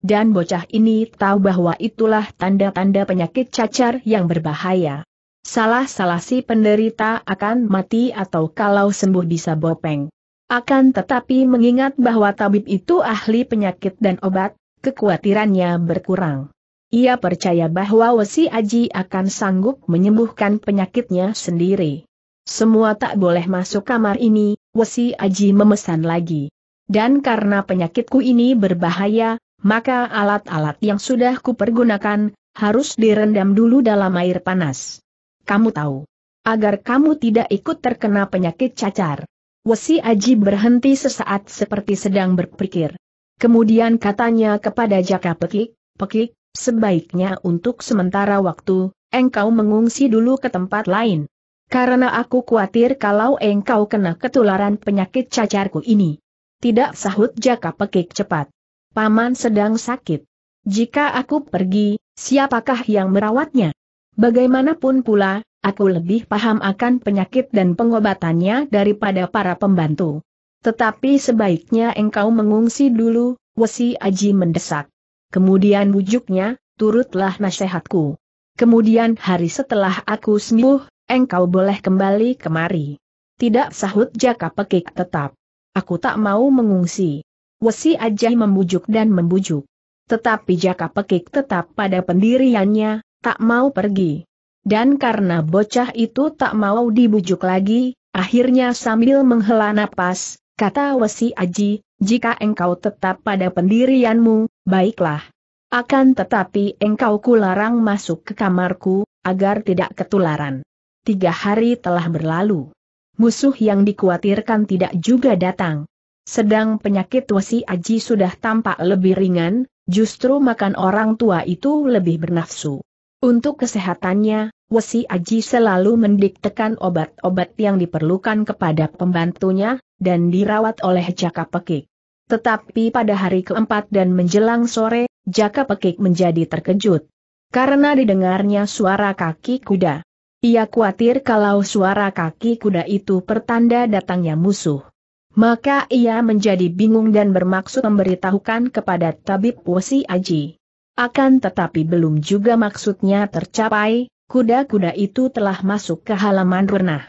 Dan bocah ini tahu bahwa itulah tanda-tanda penyakit cacar yang berbahaya. Salah-salah si penderita akan mati atau kalau sembuh bisa bopeng. Akan tetapi mengingat bahwa tabib itu ahli penyakit dan obat, kekhawatirannya berkurang. Ia percaya bahwa Wesi Aji akan sanggup menyembuhkan penyakitnya sendiri. Semua tak boleh masuk kamar ini, Wesi Aji memesan lagi. Dan karena penyakitku ini berbahaya, maka alat-alat yang sudah kupergunakan, harus direndam dulu dalam air panas. Kamu tahu. Agar kamu tidak ikut terkena penyakit cacar. Wesi Aji berhenti sesaat seperti sedang berpikir. Kemudian katanya kepada Jaka Pekik, Pekik, Sebaiknya untuk sementara waktu, engkau mengungsi dulu ke tempat lain. Karena aku khawatir kalau engkau kena ketularan penyakit cacarku ini. Tidak sahut Jaka pekik cepat. Paman sedang sakit. Jika aku pergi, siapakah yang merawatnya? Bagaimanapun pula, aku lebih paham akan penyakit dan pengobatannya daripada para pembantu. Tetapi sebaiknya engkau mengungsi dulu, Wesi Aji mendesak. Kemudian bujuknya, turutlah nasihatku. Kemudian hari setelah aku sembuh, engkau boleh kembali kemari. Tidak sahut jaka pekik tetap. Aku tak mau mengungsi. Wesi aja membujuk dan membujuk. Tetapi jaka pekik tetap pada pendiriannya, tak mau pergi. Dan karena bocah itu tak mau dibujuk lagi, akhirnya sambil menghela napas, kata Wesi Aji, jika engkau tetap pada pendirianmu, baiklah. Akan tetapi engkau kularang masuk ke kamarku, agar tidak ketularan. Tiga hari telah berlalu. Musuh yang dikhawatirkan tidak juga datang. Sedang penyakit Wesi Aji sudah tampak lebih ringan, justru makan orang tua itu lebih bernafsu. Untuk kesehatannya, Wesi Aji selalu mendiktekan obat-obat yang diperlukan kepada pembantunya, dan dirawat oleh Jaka Pekik. Tetapi pada hari keempat dan menjelang sore, Jaka Pekik menjadi terkejut. Karena didengarnya suara kaki kuda. Ia khawatir kalau suara kaki kuda itu pertanda datangnya musuh. Maka ia menjadi bingung dan bermaksud memberitahukan kepada tabib Wesi Aji. Akan tetapi belum juga maksudnya tercapai, Kuda-kuda itu telah masuk ke halaman renah.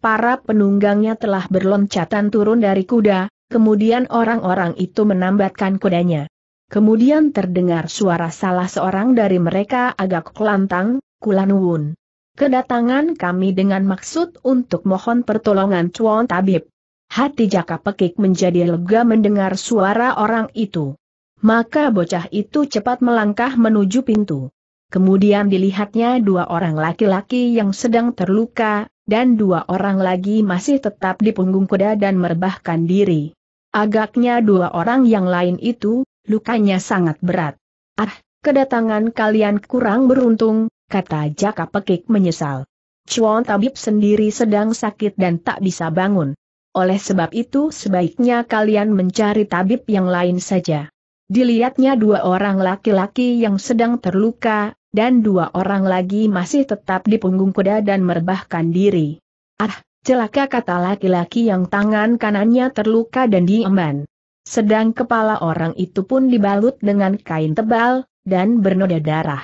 Para penunggangnya telah berloncatan turun dari kuda, kemudian orang-orang itu menambatkan kudanya. Kemudian terdengar suara salah seorang dari mereka agak kelantang, Kulanuun. Kedatangan kami dengan maksud untuk mohon pertolongan Cuan Tabib. Hati Jaka Pekik menjadi lega mendengar suara orang itu. Maka bocah itu cepat melangkah menuju pintu. Kemudian dilihatnya dua orang laki-laki yang sedang terluka, dan dua orang lagi masih tetap di punggung kuda dan merebahkan diri. Agaknya dua orang yang lain itu, lukanya sangat berat. Ah, kedatangan kalian kurang beruntung, kata Jaka Pekik menyesal. Chuan Tabib sendiri sedang sakit dan tak bisa bangun. Oleh sebab itu sebaiknya kalian mencari tabib yang lain saja. Dilihatnya dua orang laki-laki yang sedang terluka, dan dua orang lagi masih tetap di punggung kuda dan merebahkan diri. Ah, celaka kata laki-laki yang tangan kanannya terluka dan diemban. Sedang kepala orang itu pun dibalut dengan kain tebal, dan bernoda darah.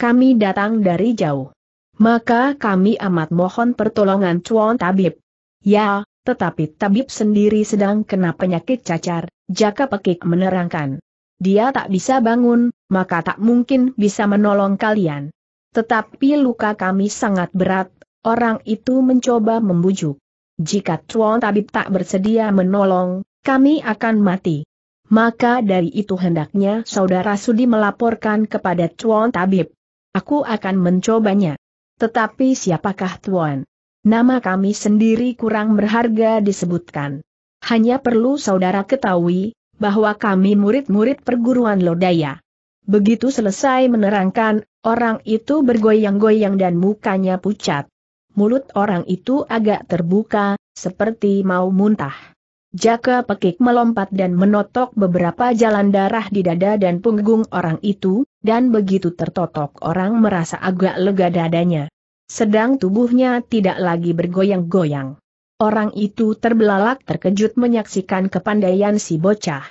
Kami datang dari jauh. Maka kami amat mohon pertolongan cuan tabib. Ya, tetapi tabib sendiri sedang kena penyakit cacar, Jaka Pekik menerangkan dia tak bisa bangun, maka tak mungkin bisa menolong kalian. Tetapi luka kami sangat berat, orang itu mencoba membujuk. Jika Tuan Tabib tak bersedia menolong, kami akan mati. Maka dari itu hendaknya saudara Sudi melaporkan kepada Tuan Tabib. Aku akan mencobanya. Tetapi siapakah Tuan? Nama kami sendiri kurang berharga disebutkan. Hanya perlu saudara ketahui, bahwa kami murid-murid perguruan Lodaya. Begitu selesai menerangkan, orang itu bergoyang-goyang dan mukanya pucat. Mulut orang itu agak terbuka, seperti mau muntah. Jaka pekik melompat dan menotok beberapa jalan darah di dada dan punggung orang itu, dan begitu tertotok orang merasa agak lega dadanya. Sedang tubuhnya tidak lagi bergoyang-goyang. Orang itu terbelalak terkejut menyaksikan kepandaian si bocah.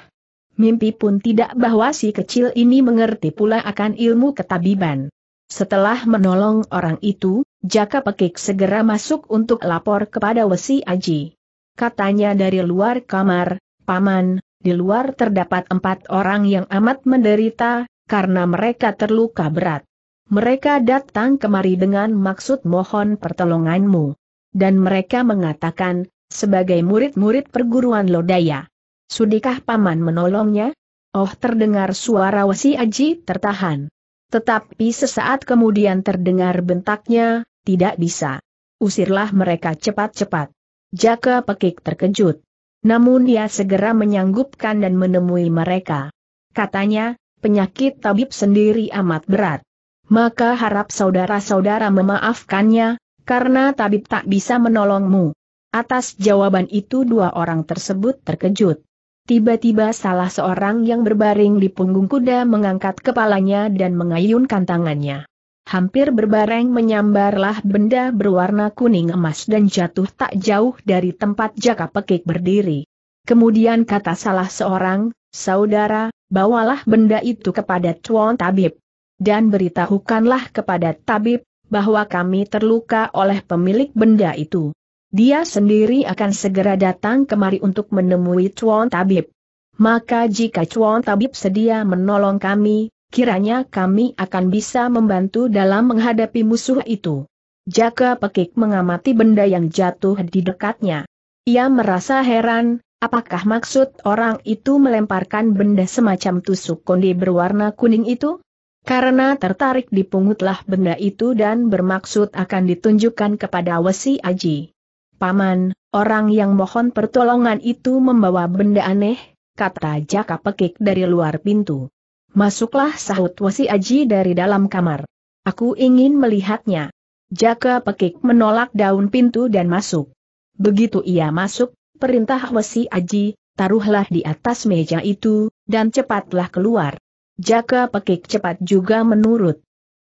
Mimpi pun tidak bahwa si kecil ini mengerti pula akan ilmu ketabiban. Setelah menolong orang itu, Jaka Pekik segera masuk untuk lapor kepada Wesi Aji. Katanya dari luar kamar, Paman, di luar terdapat empat orang yang amat menderita, karena mereka terluka berat. Mereka datang kemari dengan maksud mohon pertolonganmu dan mereka mengatakan, sebagai murid-murid perguruan Lodaya. Sudikah Paman menolongnya? Oh terdengar suara Wasi Aji tertahan. Tetapi sesaat kemudian terdengar bentaknya, tidak bisa. Usirlah mereka cepat-cepat. Jaka Pekik terkejut. Namun dia segera menyanggupkan dan menemui mereka. Katanya, penyakit tabib sendiri amat berat. Maka harap saudara-saudara memaafkannya, karena tabib tak bisa menolongmu. Atas jawaban itu dua orang tersebut terkejut. Tiba-tiba salah seorang yang berbaring di punggung kuda mengangkat kepalanya dan mengayunkan tangannya. Hampir berbareng menyambarlah benda berwarna kuning emas dan jatuh tak jauh dari tempat jaka pekik berdiri. Kemudian kata salah seorang, saudara, bawalah benda itu kepada Tuan Tabib. Dan beritahukanlah kepada Tabib, bahwa kami terluka oleh pemilik benda itu. Dia sendiri akan segera datang kemari untuk menemui Chuan Tabib. Maka jika Chuan Tabib sedia menolong kami, kiranya kami akan bisa membantu dalam menghadapi musuh itu. Jaka Pekik mengamati benda yang jatuh di dekatnya. Ia merasa heran, apakah maksud orang itu melemparkan benda semacam tusuk konde berwarna kuning itu? Karena tertarik dipungutlah benda itu dan bermaksud akan ditunjukkan kepada Wesi Aji. Paman, orang yang mohon pertolongan itu membawa benda aneh, kata Jaka Pekik dari luar pintu. Masuklah sahut Wesi Aji dari dalam kamar. Aku ingin melihatnya. Jaka Pekik menolak daun pintu dan masuk. Begitu ia masuk, perintah Wesi Aji, taruhlah di atas meja itu, dan cepatlah keluar. Jaka Pekik cepat juga menurut.